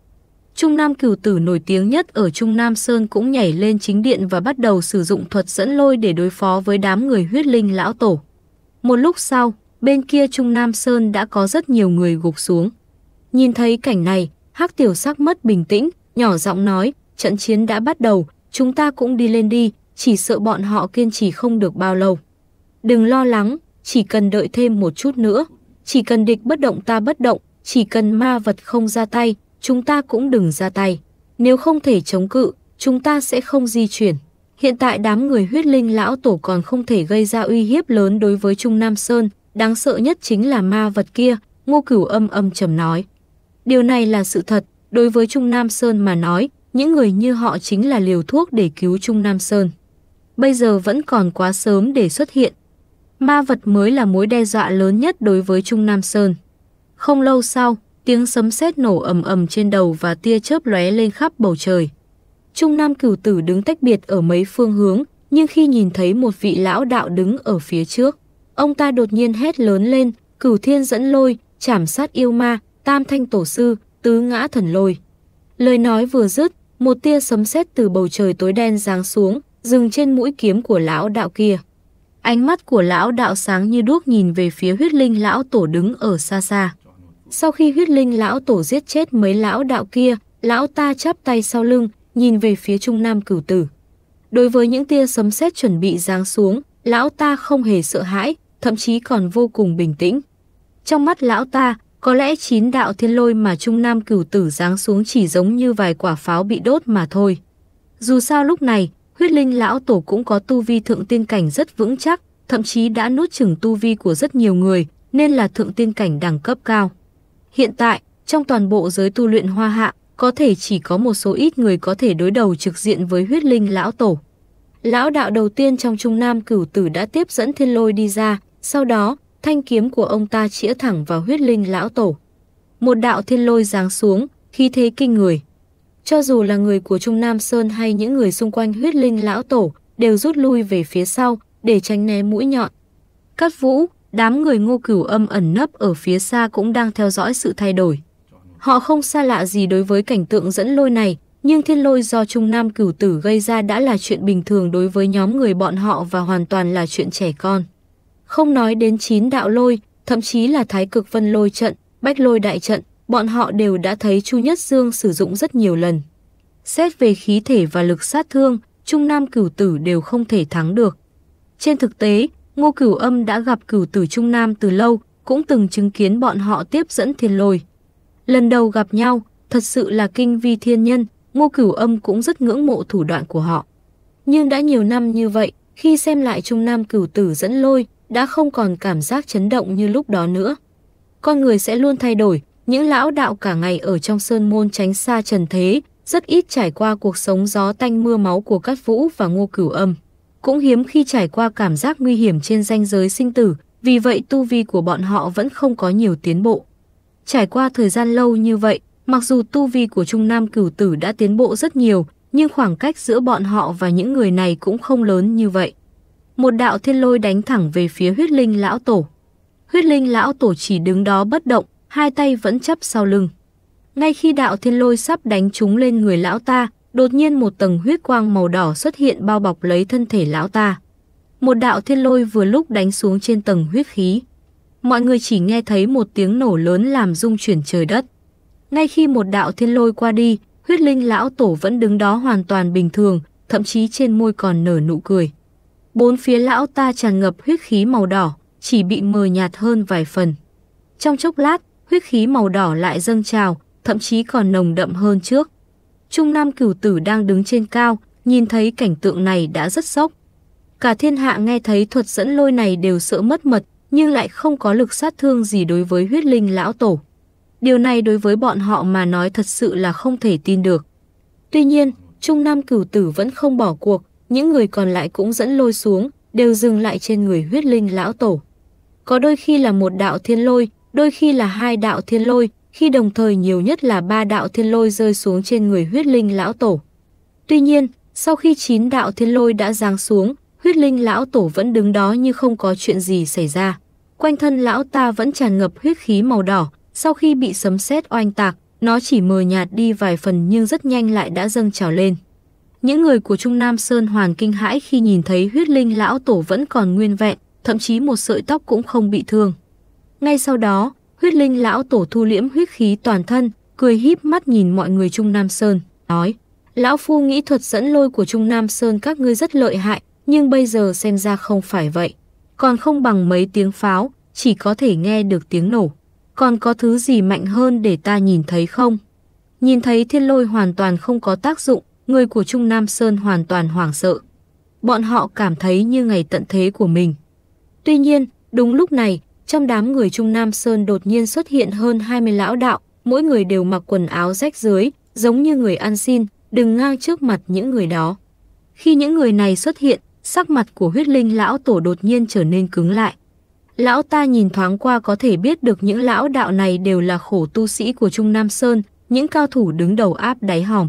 Trung Nam cửu tử nổi tiếng nhất ở Trung Nam Sơn cũng nhảy lên chính điện và bắt đầu sử dụng thuật dẫn lôi để đối phó với đám người huyết linh lão tổ. Một lúc sau, bên kia Trung Nam Sơn đã có rất nhiều người gục xuống. Nhìn thấy cảnh này, Hắc tiểu sắc mất bình tĩnh, nhỏ giọng nói, trận chiến đã bắt đầu, chúng ta cũng đi lên đi, chỉ sợ bọn họ kiên trì không được bao lâu. Đừng lo lắng, chỉ cần đợi thêm một chút nữa, chỉ cần địch bất động ta bất động, chỉ cần ma vật không ra tay, chúng ta cũng đừng ra tay. Nếu không thể chống cự, chúng ta sẽ không di chuyển. Hiện tại đám người huyết linh lão tổ còn không thể gây ra uy hiếp lớn đối với Trung Nam Sơn, đáng sợ nhất chính là ma vật kia, Ngô Cửu âm âm trầm nói. Điều này là sự thật, đối với Trung Nam Sơn mà nói, những người như họ chính là liều thuốc để cứu Trung Nam Sơn. Bây giờ vẫn còn quá sớm để xuất hiện. Ma vật mới là mối đe dọa lớn nhất đối với Trung Nam Sơn. Không lâu sau, tiếng sấm sét nổ ầm ầm trên đầu và tia chớp lóe lên khắp bầu trời. Trung Nam cửu tử đứng tách biệt ở mấy phương hướng, nhưng khi nhìn thấy một vị lão đạo đứng ở phía trước, ông ta đột nhiên hét lớn lên, cửu thiên dẫn lôi, chảm sát yêu ma, tam thanh tổ sư, tứ ngã thần lôi. Lời nói vừa dứt, một tia sấm sét từ bầu trời tối đen giáng xuống, dừng trên mũi kiếm của lão đạo kia. Ánh mắt của lão đạo sáng như đuốc nhìn về phía huyết linh lão tổ đứng ở xa xa. Sau khi huyết linh lão tổ giết chết mấy lão đạo kia, lão ta chắp tay sau lưng, nhìn về phía trung nam cửu tử. Đối với những tia sấm sét chuẩn bị giáng xuống, lão ta không hề sợ hãi, thậm chí còn vô cùng bình tĩnh. Trong mắt lão ta, có lẽ chín đạo thiên lôi mà Trung Nam cửu tử giáng xuống chỉ giống như vài quả pháo bị đốt mà thôi. Dù sao lúc này, huyết linh lão tổ cũng có tu vi thượng tiên cảnh rất vững chắc, thậm chí đã nuốt chửng tu vi của rất nhiều người, nên là thượng tiên cảnh đẳng cấp cao. Hiện tại, trong toàn bộ giới tu luyện hoa hạ, có thể chỉ có một số ít người có thể đối đầu trực diện với huyết linh lão tổ. Lão đạo đầu tiên trong Trung Nam cửu tử đã tiếp dẫn thiên lôi đi ra, sau đó, thanh kiếm của ông ta chĩa thẳng vào huyết linh lão tổ. Một đạo thiên lôi giáng xuống, khí thế kinh người. Cho dù là người của Trung Nam Sơn hay những người xung quanh huyết linh lão tổ đều rút lui về phía sau để tránh né mũi nhọn. Cát vũ, đám người ngô cửu âm ẩn nấp ở phía xa cũng đang theo dõi sự thay đổi. Họ không xa lạ gì đối với cảnh tượng dẫn lôi này, nhưng thiên lôi do Trung Nam cửu tử gây ra đã là chuyện bình thường đối với nhóm người bọn họ và hoàn toàn là chuyện trẻ con. Không nói đến chín đạo lôi, thậm chí là thái cực vân lôi trận, bách lôi đại trận, bọn họ đều đã thấy Chu Nhất Dương sử dụng rất nhiều lần. Xét về khí thể và lực sát thương, Trung Nam cửu tử đều không thể thắng được. Trên thực tế, Ngô Cửu Âm đã gặp cửu tử Trung Nam từ lâu, cũng từng chứng kiến bọn họ tiếp dẫn thiên lôi. Lần đầu gặp nhau, thật sự là kinh vi thiên nhân, Ngô Cửu Âm cũng rất ngưỡng mộ thủ đoạn của họ. Nhưng đã nhiều năm như vậy, khi xem lại Trung Nam cửu tử dẫn lôi, đã không còn cảm giác chấn động như lúc đó nữa. Con người sẽ luôn thay đổi, những lão đạo cả ngày ở trong sơn môn tránh xa trần thế, rất ít trải qua cuộc sống gió tanh mưa máu của Cát Vũ và Ngô Cửu Âm. Cũng hiếm khi trải qua cảm giác nguy hiểm trên ranh giới sinh tử, vì vậy tu vi của bọn họ vẫn không có nhiều tiến bộ. Trải qua thời gian lâu như vậy, mặc dù tu vi của Trung Nam Cửu Tử đã tiến bộ rất nhiều, nhưng khoảng cách giữa bọn họ và những người này cũng không lớn như vậy một đạo thiên lôi đánh thẳng về phía huyết linh lão tổ. Huyết linh lão tổ chỉ đứng đó bất động, hai tay vẫn chấp sau lưng. Ngay khi đạo thiên lôi sắp đánh trúng lên người lão ta, đột nhiên một tầng huyết quang màu đỏ xuất hiện bao bọc lấy thân thể lão ta. Một đạo thiên lôi vừa lúc đánh xuống trên tầng huyết khí. Mọi người chỉ nghe thấy một tiếng nổ lớn làm rung chuyển trời đất. Ngay khi một đạo thiên lôi qua đi, huyết linh lão tổ vẫn đứng đó hoàn toàn bình thường, thậm chí trên môi còn nở nụ cười. Bốn phía lão ta tràn ngập huyết khí màu đỏ, chỉ bị mờ nhạt hơn vài phần. Trong chốc lát, huyết khí màu đỏ lại dâng trào, thậm chí còn nồng đậm hơn trước. Trung Nam cửu tử đang đứng trên cao, nhìn thấy cảnh tượng này đã rất sốc. Cả thiên hạ nghe thấy thuật dẫn lôi này đều sợ mất mật, nhưng lại không có lực sát thương gì đối với huyết linh lão tổ. Điều này đối với bọn họ mà nói thật sự là không thể tin được. Tuy nhiên, Trung Nam cửu tử vẫn không bỏ cuộc, những người còn lại cũng dẫn lôi xuống, đều dừng lại trên người huyết linh lão tổ. Có đôi khi là một đạo thiên lôi, đôi khi là hai đạo thiên lôi, khi đồng thời nhiều nhất là ba đạo thiên lôi rơi xuống trên người huyết linh lão tổ. Tuy nhiên, sau khi chín đạo thiên lôi đã giáng xuống, huyết linh lão tổ vẫn đứng đó như không có chuyện gì xảy ra. Quanh thân lão ta vẫn tràn ngập huyết khí màu đỏ, sau khi bị sấm sét oanh tạc, nó chỉ mờ nhạt đi vài phần nhưng rất nhanh lại đã dâng trào lên. Những người của Trung Nam Sơn Hoàn kinh hãi khi nhìn thấy huyết linh lão tổ vẫn còn nguyên vẹn, thậm chí một sợi tóc cũng không bị thương. Ngay sau đó, huyết linh lão tổ thu liễm huyết khí toàn thân, cười híp mắt nhìn mọi người Trung Nam Sơn, nói Lão Phu nghĩ thuật dẫn lôi của Trung Nam Sơn các ngươi rất lợi hại, nhưng bây giờ xem ra không phải vậy. Còn không bằng mấy tiếng pháo, chỉ có thể nghe được tiếng nổ. Còn có thứ gì mạnh hơn để ta nhìn thấy không? Nhìn thấy thiên lôi hoàn toàn không có tác dụng, người của Trung Nam Sơn hoàn toàn hoảng sợ. Bọn họ cảm thấy như ngày tận thế của mình. Tuy nhiên, đúng lúc này, trong đám người Trung Nam Sơn đột nhiên xuất hiện hơn 20 lão đạo, mỗi người đều mặc quần áo rách dưới, giống như người ăn xin, đừng ngang trước mặt những người đó. Khi những người này xuất hiện, sắc mặt của huyết linh lão tổ đột nhiên trở nên cứng lại. Lão ta nhìn thoáng qua có thể biết được những lão đạo này đều là khổ tu sĩ của Trung Nam Sơn, những cao thủ đứng đầu áp đáy hòm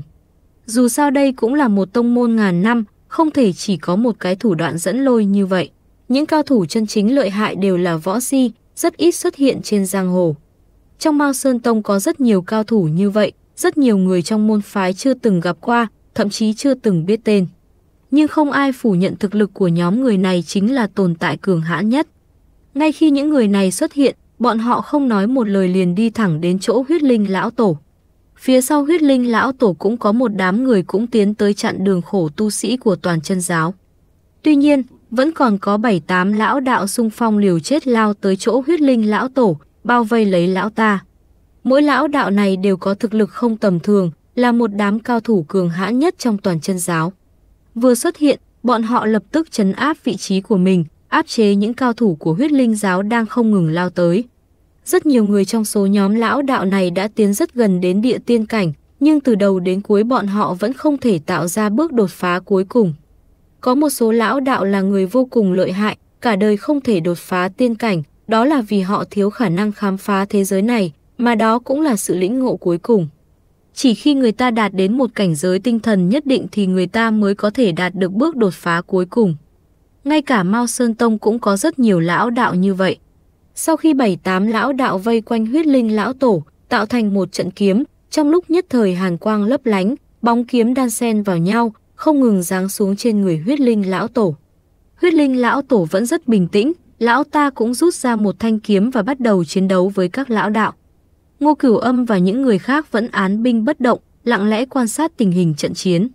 dù sao đây cũng là một tông môn ngàn năm, không thể chỉ có một cái thủ đoạn dẫn lôi như vậy. Những cao thủ chân chính lợi hại đều là võ si, rất ít xuất hiện trên giang hồ. Trong Mao Sơn Tông có rất nhiều cao thủ như vậy, rất nhiều người trong môn phái chưa từng gặp qua, thậm chí chưa từng biết tên. Nhưng không ai phủ nhận thực lực của nhóm người này chính là tồn tại cường hãn nhất. Ngay khi những người này xuất hiện, bọn họ không nói một lời liền đi thẳng đến chỗ huyết linh lão tổ. Phía sau huyết linh lão tổ cũng có một đám người cũng tiến tới chặn đường khổ tu sĩ của toàn chân giáo. Tuy nhiên, vẫn còn có bảy tám lão đạo sung phong liều chết lao tới chỗ huyết linh lão tổ, bao vây lấy lão ta. Mỗi lão đạo này đều có thực lực không tầm thường, là một đám cao thủ cường hãn nhất trong toàn chân giáo. Vừa xuất hiện, bọn họ lập tức chấn áp vị trí của mình, áp chế những cao thủ của huyết linh giáo đang không ngừng lao tới. Rất nhiều người trong số nhóm lão đạo này đã tiến rất gần đến địa tiên cảnh, nhưng từ đầu đến cuối bọn họ vẫn không thể tạo ra bước đột phá cuối cùng. Có một số lão đạo là người vô cùng lợi hại, cả đời không thể đột phá tiên cảnh, đó là vì họ thiếu khả năng khám phá thế giới này, mà đó cũng là sự lĩnh ngộ cuối cùng. Chỉ khi người ta đạt đến một cảnh giới tinh thần nhất định thì người ta mới có thể đạt được bước đột phá cuối cùng. Ngay cả Mao Sơn Tông cũng có rất nhiều lão đạo như vậy. Sau khi bảy tám lão đạo vây quanh huyết linh lão tổ, tạo thành một trận kiếm, trong lúc nhất thời hàn quang lấp lánh, bóng kiếm đan xen vào nhau, không ngừng giáng xuống trên người huyết linh lão tổ. Huyết linh lão tổ vẫn rất bình tĩnh, lão ta cũng rút ra một thanh kiếm và bắt đầu chiến đấu với các lão đạo. Ngô Cửu Âm và những người khác vẫn án binh bất động, lặng lẽ quan sát tình hình trận chiến.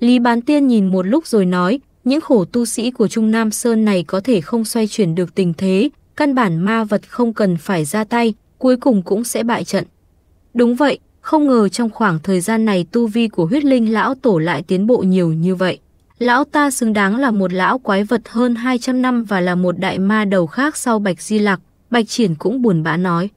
Lý Bán Tiên nhìn một lúc rồi nói, những khổ tu sĩ của Trung Nam Sơn này có thể không xoay chuyển được tình thế, căn bản ma vật không cần phải ra tay, cuối cùng cũng sẽ bại trận. Đúng vậy, không ngờ trong khoảng thời gian này tu vi của huyết linh lão tổ lại tiến bộ nhiều như vậy. Lão ta xứng đáng là một lão quái vật hơn 200 năm và là một đại ma đầu khác sau Bạch Di Lạc, Bạch Triển cũng buồn bã nói.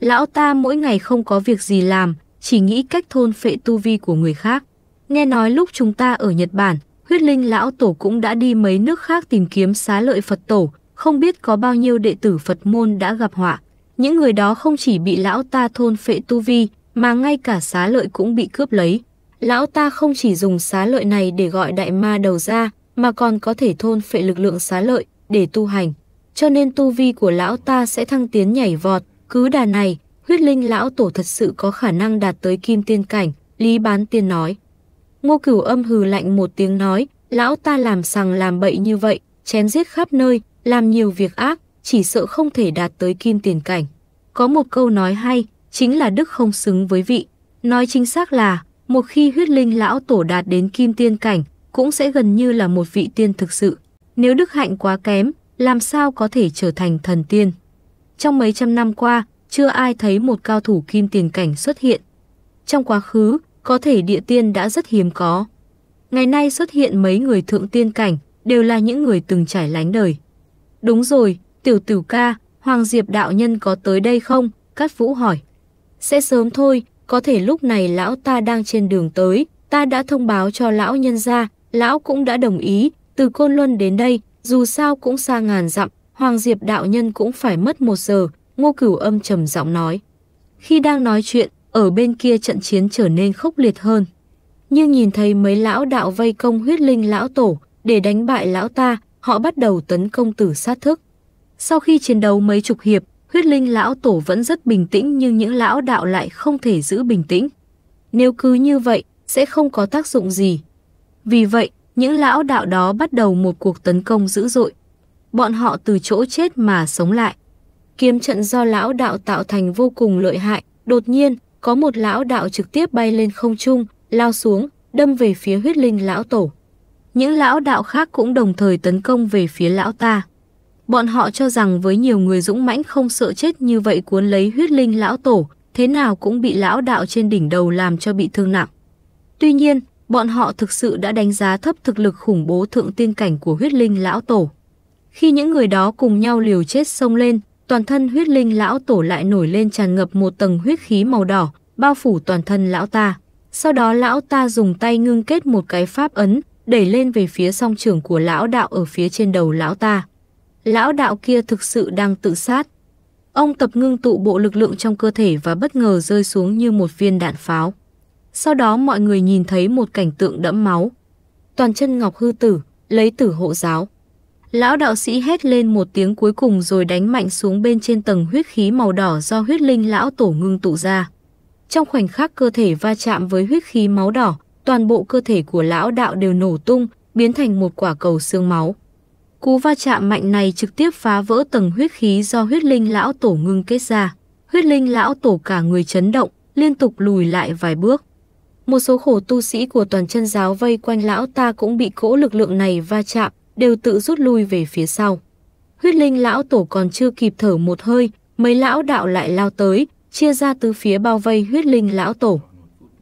Lão ta mỗi ngày không có việc gì làm, chỉ nghĩ cách thôn phệ tu vi của người khác. Nghe nói lúc chúng ta ở Nhật Bản, huyết linh lão tổ cũng đã đi mấy nước khác tìm kiếm xá lợi Phật tổ, không biết có bao nhiêu đệ tử Phật môn đã gặp họa. Những người đó không chỉ bị lão ta thôn phệ tu vi, mà ngay cả xá lợi cũng bị cướp lấy. Lão ta không chỉ dùng xá lợi này để gọi đại ma đầu ra, mà còn có thể thôn phệ lực lượng xá lợi để tu hành. Cho nên tu vi của lão ta sẽ thăng tiến nhảy vọt, cứ đà này, huyết linh lão tổ thật sự có khả năng đạt tới kim tiên cảnh, Lý Bán Tiên nói. Ngô Cửu Âm hừ lạnh một tiếng nói, lão ta làm sằng làm bậy như vậy, chém giết khắp nơi, làm nhiều việc ác, chỉ sợ không thể đạt tới kim tiền cảnh. Có một câu nói hay, chính là đức không xứng với vị. Nói chính xác là, một khi huyết linh lão tổ đạt đến kim tiên cảnh, cũng sẽ gần như là một vị tiên thực sự. Nếu đức hạnh quá kém, làm sao có thể trở thành thần tiên? Trong mấy trăm năm qua, chưa ai thấy một cao thủ kim tiền cảnh xuất hiện. Trong quá khứ, có thể địa tiên đã rất hiếm có. Ngày nay xuất hiện mấy người thượng tiên cảnh, đều là những người từng trải lánh đời. Đúng rồi, tiểu tử ca, Hoàng Diệp đạo nhân có tới đây không? Cát Vũ hỏi. Sẽ sớm thôi, có thể lúc này lão ta đang trên đường tới, ta đã thông báo cho lão nhân ra, lão cũng đã đồng ý, từ Côn Luân đến đây, dù sao cũng xa ngàn dặm, Hoàng Diệp đạo nhân cũng phải mất một giờ, ngô cửu âm trầm giọng nói. Khi đang nói chuyện, ở bên kia trận chiến trở nên khốc liệt hơn. Nhưng nhìn thấy mấy lão đạo vây công huyết linh lão tổ, để đánh bại lão ta, họ bắt đầu tấn công tử sát thức. Sau khi chiến đấu mấy chục hiệp, huyết linh lão tổ vẫn rất bình tĩnh nhưng những lão đạo lại không thể giữ bình tĩnh. Nếu cứ như vậy, sẽ không có tác dụng gì. Vì vậy, những lão đạo đó bắt đầu một cuộc tấn công dữ dội. Bọn họ từ chỗ chết mà sống lại. Kiếm trận do lão đạo tạo thành vô cùng lợi hại. Đột nhiên, có một lão đạo trực tiếp bay lên không trung, lao xuống, đâm về phía huyết linh lão tổ những lão đạo khác cũng đồng thời tấn công về phía lão ta. Bọn họ cho rằng với nhiều người dũng mãnh không sợ chết như vậy cuốn lấy huyết linh lão tổ, thế nào cũng bị lão đạo trên đỉnh đầu làm cho bị thương nặng. Tuy nhiên, bọn họ thực sự đã đánh giá thấp thực lực khủng bố thượng tiên cảnh của huyết linh lão tổ. Khi những người đó cùng nhau liều chết sông lên, toàn thân huyết linh lão tổ lại nổi lên tràn ngập một tầng huyết khí màu đỏ, bao phủ toàn thân lão ta. Sau đó lão ta dùng tay ngưng kết một cái pháp ấn, đẩy lên về phía song trưởng của lão đạo ở phía trên đầu lão ta. Lão đạo kia thực sự đang tự sát. Ông tập ngưng tụ bộ lực lượng trong cơ thể và bất ngờ rơi xuống như một viên đạn pháo. Sau đó mọi người nhìn thấy một cảnh tượng đẫm máu. Toàn chân ngọc hư tử, lấy tử hộ giáo. Lão đạo sĩ hét lên một tiếng cuối cùng rồi đánh mạnh xuống bên trên tầng huyết khí màu đỏ do huyết linh lão tổ ngưng tụ ra. Trong khoảnh khắc cơ thể va chạm với huyết khí máu đỏ, toàn bộ cơ thể của lão đạo đều nổ tung, biến thành một quả cầu xương máu. Cú va chạm mạnh này trực tiếp phá vỡ tầng huyết khí do huyết linh lão tổ ngưng kết ra. Huyết linh lão tổ cả người chấn động, liên tục lùi lại vài bước. Một số khổ tu sĩ của toàn chân giáo vây quanh lão ta cũng bị cỗ lực lượng này va chạm, đều tự rút lui về phía sau. Huyết linh lão tổ còn chưa kịp thở một hơi, mấy lão đạo lại lao tới, chia ra từ phía bao vây huyết linh lão tổ.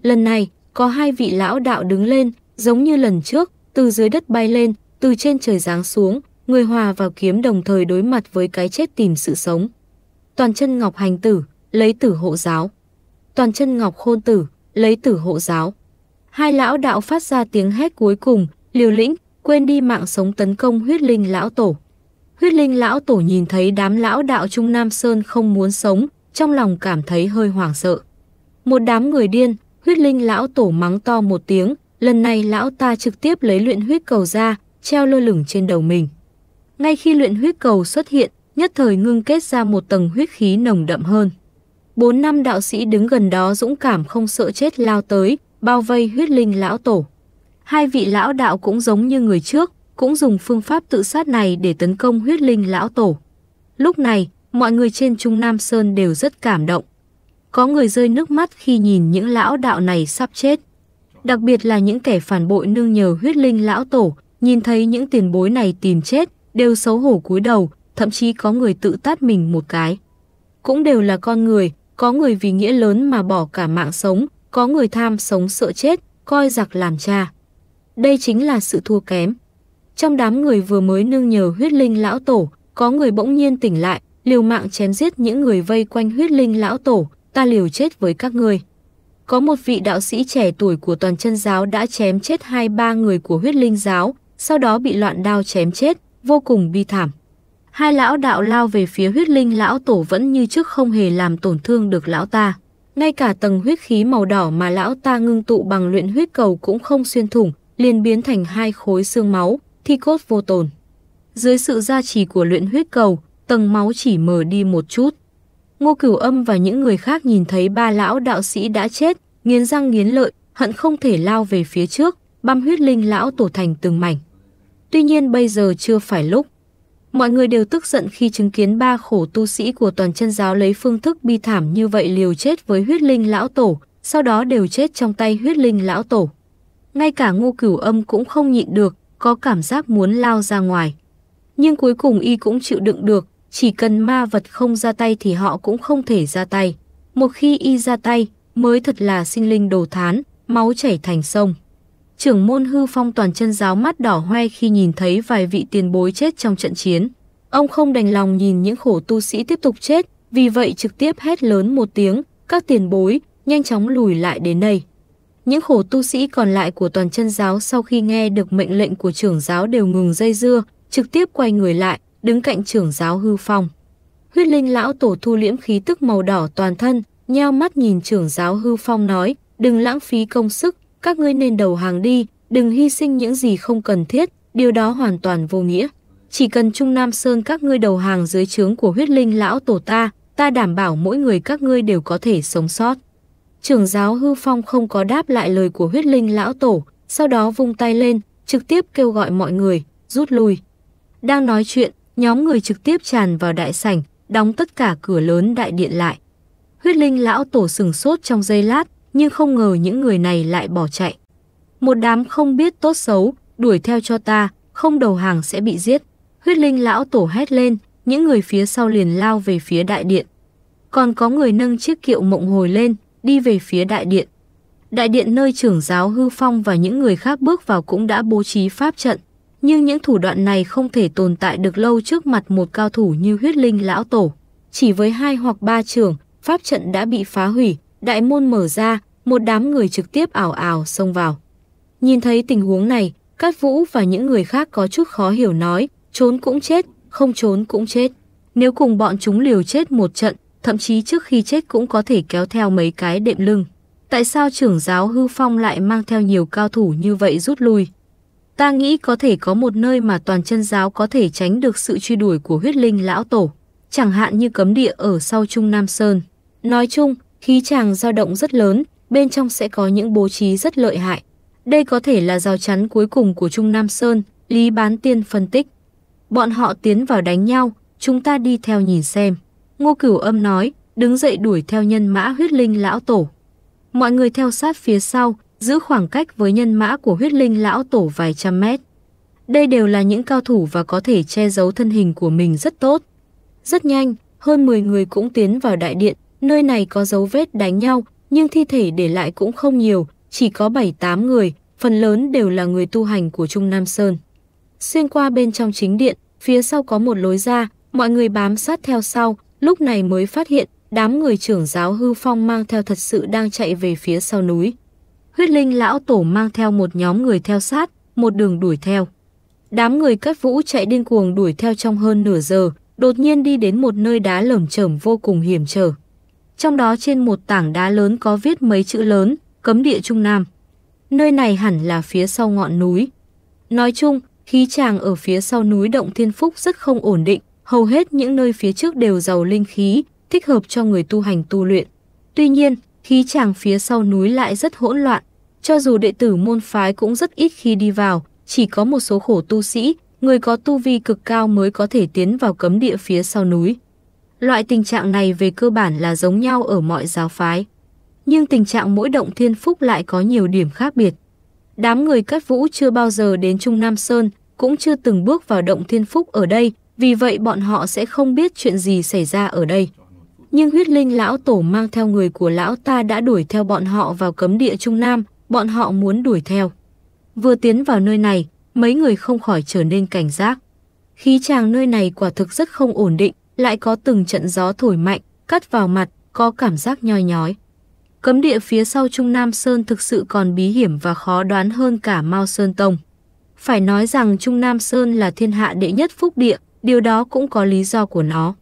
Lần này, có hai vị lão đạo đứng lên, giống như lần trước, từ dưới đất bay lên, từ trên trời giáng xuống, người hòa vào kiếm đồng thời đối mặt với cái chết tìm sự sống. Toàn chân ngọc hành tử, lấy tử hộ giáo. Toàn chân ngọc khôn tử, lấy tử hộ giáo. Hai lão đạo phát ra tiếng hét cuối cùng, liều lĩnh, quên đi mạng sống tấn công huyết linh lão tổ. Huyết linh lão tổ nhìn thấy đám lão đạo Trung Nam Sơn không muốn sống, trong lòng cảm thấy hơi hoảng sợ. Một đám người điên, Huyết linh lão tổ mắng to một tiếng, lần này lão ta trực tiếp lấy luyện huyết cầu ra, treo lơ lửng trên đầu mình. Ngay khi luyện huyết cầu xuất hiện, nhất thời ngưng kết ra một tầng huyết khí nồng đậm hơn. Bốn năm đạo sĩ đứng gần đó dũng cảm không sợ chết lao tới, bao vây huyết linh lão tổ. Hai vị lão đạo cũng giống như người trước, cũng dùng phương pháp tự sát này để tấn công huyết linh lão tổ. Lúc này, mọi người trên Trung Nam Sơn đều rất cảm động. Có người rơi nước mắt khi nhìn những lão đạo này sắp chết. Đặc biệt là những kẻ phản bội nương nhờ huyết linh lão tổ, nhìn thấy những tiền bối này tìm chết, đều xấu hổ cúi đầu, thậm chí có người tự tát mình một cái. Cũng đều là con người, có người vì nghĩa lớn mà bỏ cả mạng sống, có người tham sống sợ chết, coi giặc làm cha. Đây chính là sự thua kém. Trong đám người vừa mới nương nhờ huyết linh lão tổ, có người bỗng nhiên tỉnh lại, liều mạng chém giết những người vây quanh huyết linh lão tổ, ta liều chết với các ngươi. Có một vị đạo sĩ trẻ tuổi của toàn chân giáo đã chém chết hai ba người của huyết linh giáo, sau đó bị loạn đao chém chết, vô cùng bi thảm. Hai lão đạo lao về phía huyết linh lão tổ vẫn như trước không hề làm tổn thương được lão ta. Ngay cả tầng huyết khí màu đỏ mà lão ta ngưng tụ bằng luyện huyết cầu cũng không xuyên thủng, liền biến thành hai khối xương máu, thi cốt vô tồn. Dưới sự gia trì của luyện huyết cầu, tầng máu chỉ mở đi một chút. Ngô Cửu Âm và những người khác nhìn thấy ba lão đạo sĩ đã chết, nghiến răng nghiến lợi, hận không thể lao về phía trước, băm huyết linh lão tổ thành từng mảnh. Tuy nhiên bây giờ chưa phải lúc. Mọi người đều tức giận khi chứng kiến ba khổ tu sĩ của toàn chân giáo lấy phương thức bi thảm như vậy liều chết với huyết linh lão tổ, sau đó đều chết trong tay huyết linh lão tổ. Ngay cả ngô cửu âm cũng không nhịn được, có cảm giác muốn lao ra ngoài. Nhưng cuối cùng y cũng chịu đựng được, chỉ cần ma vật không ra tay thì họ cũng không thể ra tay. Một khi y ra tay, mới thật là sinh linh đồ thán, máu chảy thành sông. Trưởng môn hư phong toàn chân giáo mắt đỏ hoe khi nhìn thấy vài vị tiền bối chết trong trận chiến. Ông không đành lòng nhìn những khổ tu sĩ tiếp tục chết, vì vậy trực tiếp hét lớn một tiếng, các tiền bối nhanh chóng lùi lại đến đây. Những khổ tu sĩ còn lại của toàn chân giáo sau khi nghe được mệnh lệnh của trưởng giáo đều ngừng dây dưa, trực tiếp quay người lại, đứng cạnh trưởng giáo hư phong. Huyết linh lão tổ thu liễm khí tức màu đỏ toàn thân, nheo mắt nhìn trưởng giáo hư phong nói, đừng lãng phí công sức, các ngươi nên đầu hàng đi, đừng hy sinh những gì không cần thiết, điều đó hoàn toàn vô nghĩa. Chỉ cần Trung Nam Sơn các ngươi đầu hàng dưới trướng của huyết linh lão tổ ta, ta đảm bảo mỗi người các ngươi đều có thể sống sót. Trưởng giáo hư phong không có đáp lại lời của huyết linh lão tổ, sau đó vung tay lên, trực tiếp kêu gọi mọi người, rút lui. Đang nói chuyện, Nhóm người trực tiếp tràn vào đại sảnh, đóng tất cả cửa lớn đại điện lại. Huyết linh lão tổ sừng sốt trong giây lát, nhưng không ngờ những người này lại bỏ chạy. Một đám không biết tốt xấu, đuổi theo cho ta, không đầu hàng sẽ bị giết. Huyết linh lão tổ hét lên, những người phía sau liền lao về phía đại điện. Còn có người nâng chiếc kiệu mộng hồi lên, đi về phía đại điện. Đại điện nơi trưởng giáo hư phong và những người khác bước vào cũng đã bố trí pháp trận, nhưng những thủ đoạn này không thể tồn tại được lâu trước mặt một cao thủ như huyết linh lão tổ. Chỉ với hai hoặc ba trường, pháp trận đã bị phá hủy, đại môn mở ra, một đám người trực tiếp ảo ảo xông vào. Nhìn thấy tình huống này, các Vũ và những người khác có chút khó hiểu nói, trốn cũng chết, không trốn cũng chết. Nếu cùng bọn chúng liều chết một trận, thậm chí trước khi chết cũng có thể kéo theo mấy cái đệm lưng. Tại sao trưởng giáo hư phong lại mang theo nhiều cao thủ như vậy rút lui? Ta nghĩ có thể có một nơi mà toàn chân giáo có thể tránh được sự truy đuổi của huyết linh lão tổ, chẳng hạn như cấm địa ở sau Trung Nam Sơn. Nói chung, khí chàng dao động rất lớn, bên trong sẽ có những bố trí rất lợi hại. Đây có thể là rào chắn cuối cùng của Trung Nam Sơn, Lý Bán Tiên phân tích. Bọn họ tiến vào đánh nhau, chúng ta đi theo nhìn xem. Ngô Cửu Âm nói, đứng dậy đuổi theo nhân mã huyết linh lão tổ. Mọi người theo sát phía sau, giữ khoảng cách với nhân mã của huyết linh lão tổ vài trăm mét. Đây đều là những cao thủ và có thể che giấu thân hình của mình rất tốt. Rất nhanh, hơn 10 người cũng tiến vào đại điện, nơi này có dấu vết đánh nhau, nhưng thi thể để lại cũng không nhiều, chỉ có 7-8 người, phần lớn đều là người tu hành của Trung Nam Sơn. Xuyên qua bên trong chính điện, phía sau có một lối ra, mọi người bám sát theo sau, lúc này mới phát hiện đám người trưởng giáo hư phong mang theo thật sự đang chạy về phía sau núi huyết linh lão tổ mang theo một nhóm người theo sát, một đường đuổi theo. Đám người cất vũ chạy điên cuồng đuổi theo trong hơn nửa giờ, đột nhiên đi đến một nơi đá lởm chởm vô cùng hiểm trở. Trong đó trên một tảng đá lớn có viết mấy chữ lớn, cấm địa Trung Nam. Nơi này hẳn là phía sau ngọn núi. Nói chung, khí tràng ở phía sau núi Động Thiên Phúc rất không ổn định, hầu hết những nơi phía trước đều giàu linh khí, thích hợp cho người tu hành tu luyện. Tuy nhiên, khí chàng phía sau núi lại rất hỗn loạn. Cho dù đệ tử môn phái cũng rất ít khi đi vào, chỉ có một số khổ tu sĩ, người có tu vi cực cao mới có thể tiến vào cấm địa phía sau núi. Loại tình trạng này về cơ bản là giống nhau ở mọi giáo phái. Nhưng tình trạng mỗi động thiên phúc lại có nhiều điểm khác biệt. Đám người cắt vũ chưa bao giờ đến Trung Nam Sơn, cũng chưa từng bước vào động thiên phúc ở đây, vì vậy bọn họ sẽ không biết chuyện gì xảy ra ở đây nhưng huyết linh lão tổ mang theo người của lão ta đã đuổi theo bọn họ vào cấm địa Trung Nam, bọn họ muốn đuổi theo. Vừa tiến vào nơi này, mấy người không khỏi trở nên cảnh giác. Khí tràng nơi này quả thực rất không ổn định, lại có từng trận gió thổi mạnh, cắt vào mặt, có cảm giác nhoi nhói. Cấm địa phía sau Trung Nam Sơn thực sự còn bí hiểm và khó đoán hơn cả Mao Sơn Tông. Phải nói rằng Trung Nam Sơn là thiên hạ đệ nhất phúc địa, điều đó cũng có lý do của nó.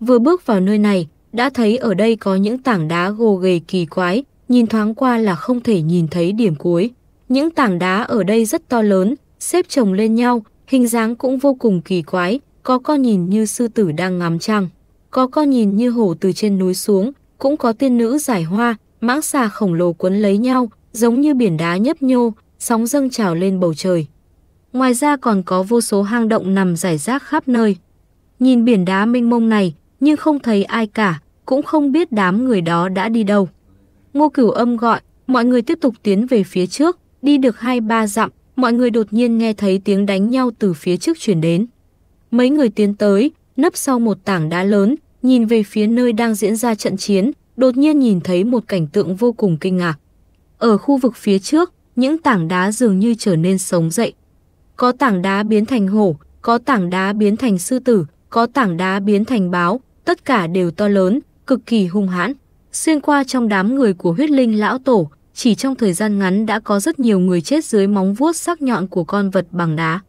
Vừa bước vào nơi này, đã thấy ở đây có những tảng đá gồ ghề kỳ quái, nhìn thoáng qua là không thể nhìn thấy điểm cuối. Những tảng đá ở đây rất to lớn, xếp chồng lên nhau, hình dáng cũng vô cùng kỳ quái, có con nhìn như sư tử đang ngắm trăng, có con nhìn như hổ từ trên núi xuống, cũng có tiên nữ giải hoa, mãng xà khổng lồ quấn lấy nhau, giống như biển đá nhấp nhô, sóng dâng trào lên bầu trời. Ngoài ra còn có vô số hang động nằm rải rác khắp nơi. Nhìn biển đá mênh mông này, nhưng không thấy ai cả, cũng không biết đám người đó đã đi đâu. Ngô Cửu Âm gọi, mọi người tiếp tục tiến về phía trước, đi được hai ba dặm, mọi người đột nhiên nghe thấy tiếng đánh nhau từ phía trước chuyển đến. Mấy người tiến tới, nấp sau một tảng đá lớn, nhìn về phía nơi đang diễn ra trận chiến, đột nhiên nhìn thấy một cảnh tượng vô cùng kinh ngạc. Ở khu vực phía trước, những tảng đá dường như trở nên sống dậy. Có tảng đá biến thành hổ, có tảng đá biến thành sư tử, có tảng đá biến thành báo, tất cả đều to lớn, cực kỳ hung hãn. Xuyên qua trong đám người của huyết linh lão tổ, chỉ trong thời gian ngắn đã có rất nhiều người chết dưới móng vuốt sắc nhọn của con vật bằng đá.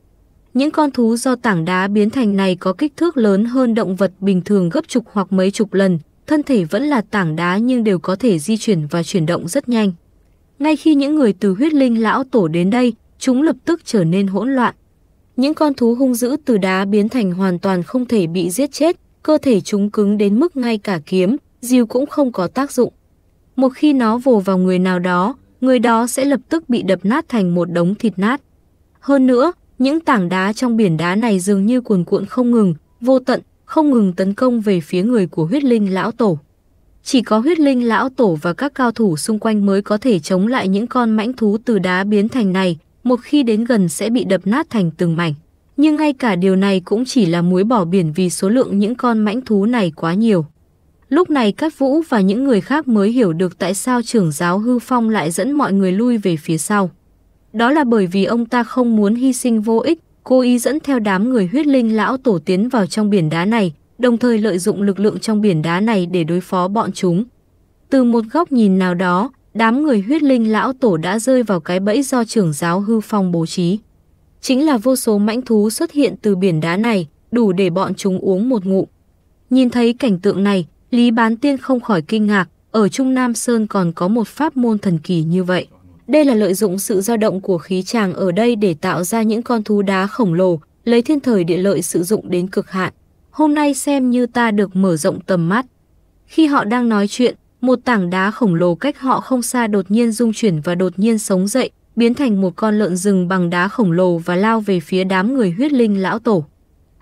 Những con thú do tảng đá biến thành này có kích thước lớn hơn động vật bình thường gấp chục hoặc mấy chục lần, thân thể vẫn là tảng đá nhưng đều có thể di chuyển và chuyển động rất nhanh. Ngay khi những người từ huyết linh lão tổ đến đây, chúng lập tức trở nên hỗn loạn. Những con thú hung dữ từ đá biến thành hoàn toàn không thể bị giết chết, cơ thể chúng cứng đến mức ngay cả kiếm, diều cũng không có tác dụng. Một khi nó vồ vào người nào đó, người đó sẽ lập tức bị đập nát thành một đống thịt nát. Hơn nữa, những tảng đá trong biển đá này dường như cuồn cuộn không ngừng, vô tận, không ngừng tấn công về phía người của huyết linh lão tổ. Chỉ có huyết linh lão tổ và các cao thủ xung quanh mới có thể chống lại những con mãnh thú từ đá biến thành này, một khi đến gần sẽ bị đập nát thành từng mảnh nhưng ngay cả điều này cũng chỉ là muối bỏ biển vì số lượng những con mãnh thú này quá nhiều. Lúc này các Vũ và những người khác mới hiểu được tại sao trưởng giáo Hư Phong lại dẫn mọi người lui về phía sau. Đó là bởi vì ông ta không muốn hy sinh vô ích, cố ý dẫn theo đám người huyết linh lão tổ tiến vào trong biển đá này, đồng thời lợi dụng lực lượng trong biển đá này để đối phó bọn chúng. Từ một góc nhìn nào đó, đám người huyết linh lão tổ đã rơi vào cái bẫy do trưởng giáo Hư Phong bố trí chính là vô số mãnh thú xuất hiện từ biển đá này, đủ để bọn chúng uống một ngụm. Nhìn thấy cảnh tượng này, Lý Bán Tiên không khỏi kinh ngạc, ở Trung Nam Sơn còn có một pháp môn thần kỳ như vậy. Đây là lợi dụng sự dao động của khí tràng ở đây để tạo ra những con thú đá khổng lồ, lấy thiên thời địa lợi sử dụng đến cực hạn. Hôm nay xem như ta được mở rộng tầm mắt. Khi họ đang nói chuyện, một tảng đá khổng lồ cách họ không xa đột nhiên rung chuyển và đột nhiên sống dậy, biến thành một con lợn rừng bằng đá khổng lồ và lao về phía đám người huyết linh lão tổ.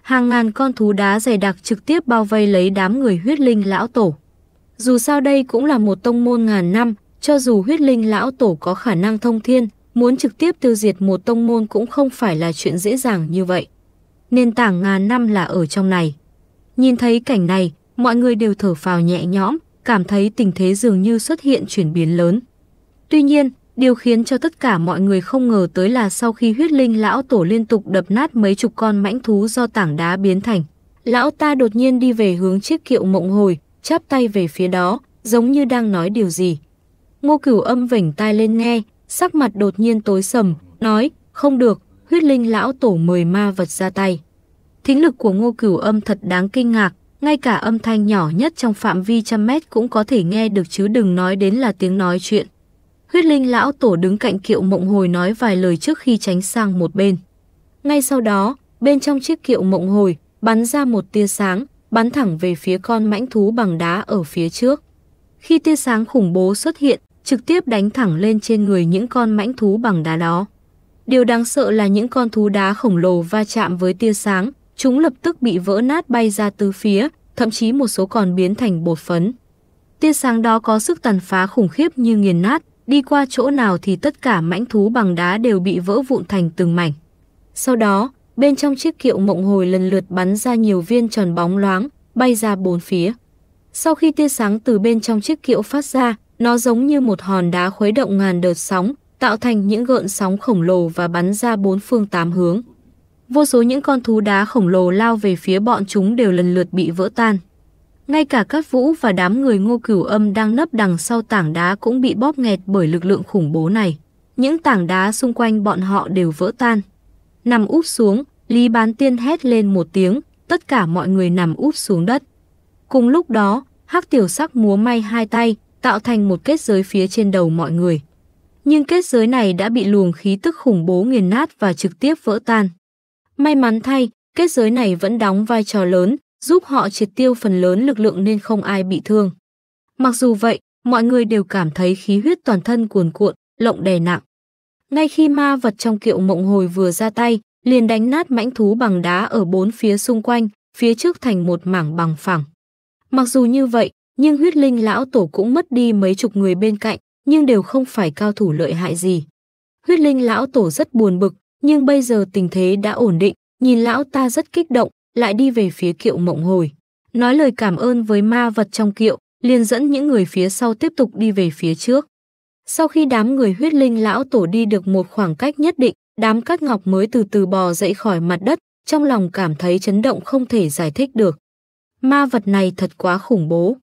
Hàng ngàn con thú đá dày đặc trực tiếp bao vây lấy đám người huyết linh lão tổ. Dù sao đây cũng là một tông môn ngàn năm, cho dù huyết linh lão tổ có khả năng thông thiên, muốn trực tiếp tiêu diệt một tông môn cũng không phải là chuyện dễ dàng như vậy. Nền tảng ngàn năm là ở trong này. Nhìn thấy cảnh này, mọi người đều thở phào nhẹ nhõm, cảm thấy tình thế dường như xuất hiện chuyển biến lớn. Tuy nhiên, Điều khiến cho tất cả mọi người không ngờ tới là sau khi huyết linh lão tổ liên tục đập nát mấy chục con mãnh thú do tảng đá biến thành, lão ta đột nhiên đi về hướng chiếc kiệu mộng hồi, chắp tay về phía đó, giống như đang nói điều gì. Ngô Cửu Âm vảnh tai lên nghe, sắc mặt đột nhiên tối sầm, nói, không được, huyết linh lão tổ mời ma vật ra tay. Thính lực của Ngô Cửu Âm thật đáng kinh ngạc, ngay cả âm thanh nhỏ nhất trong phạm vi trăm mét cũng có thể nghe được chứ đừng nói đến là tiếng nói chuyện. Huyết linh lão tổ đứng cạnh kiệu mộng hồi nói vài lời trước khi tránh sang một bên. Ngay sau đó, bên trong chiếc kiệu mộng hồi, bắn ra một tia sáng, bắn thẳng về phía con mãnh thú bằng đá ở phía trước. Khi tia sáng khủng bố xuất hiện, trực tiếp đánh thẳng lên trên người những con mãnh thú bằng đá đó. Điều đáng sợ là những con thú đá khổng lồ va chạm với tia sáng, chúng lập tức bị vỡ nát bay ra tứ phía, thậm chí một số còn biến thành bột phấn. Tia sáng đó có sức tàn phá khủng khiếp như nghiền nát, đi qua chỗ nào thì tất cả mãnh thú bằng đá đều bị vỡ vụn thành từng mảnh. Sau đó, bên trong chiếc kiệu mộng hồi lần lượt bắn ra nhiều viên tròn bóng loáng, bay ra bốn phía. Sau khi tia sáng từ bên trong chiếc kiệu phát ra, nó giống như một hòn đá khuấy động ngàn đợt sóng, tạo thành những gợn sóng khổng lồ và bắn ra bốn phương tám hướng. Vô số những con thú đá khổng lồ lao về phía bọn chúng đều lần lượt bị vỡ tan. Ngay cả các vũ và đám người ngô cửu âm đang nấp đằng sau tảng đá cũng bị bóp nghẹt bởi lực lượng khủng bố này. Những tảng đá xung quanh bọn họ đều vỡ tan. Nằm úp xuống, Lý Bán Tiên hét lên một tiếng, tất cả mọi người nằm úp xuống đất. Cùng lúc đó, hắc tiểu sắc múa may hai tay, tạo thành một kết giới phía trên đầu mọi người. Nhưng kết giới này đã bị luồng khí tức khủng bố nghiền nát và trực tiếp vỡ tan. May mắn thay, kết giới này vẫn đóng vai trò lớn, giúp họ triệt tiêu phần lớn lực lượng nên không ai bị thương. Mặc dù vậy, mọi người đều cảm thấy khí huyết toàn thân cuồn cuộn, lộng đè nặng. Ngay khi ma vật trong kiệu mộng hồi vừa ra tay, liền đánh nát mãnh thú bằng đá ở bốn phía xung quanh, phía trước thành một mảng bằng phẳng. Mặc dù như vậy, nhưng huyết linh lão tổ cũng mất đi mấy chục người bên cạnh, nhưng đều không phải cao thủ lợi hại gì. Huyết linh lão tổ rất buồn bực, nhưng bây giờ tình thế đã ổn định, nhìn lão ta rất kích động, lại đi về phía kiệu mộng hồi. Nói lời cảm ơn với ma vật trong kiệu, liền dẫn những người phía sau tiếp tục đi về phía trước. Sau khi đám người huyết linh lão tổ đi được một khoảng cách nhất định, đám cát ngọc mới từ từ bò dậy khỏi mặt đất, trong lòng cảm thấy chấn động không thể giải thích được. Ma vật này thật quá khủng bố.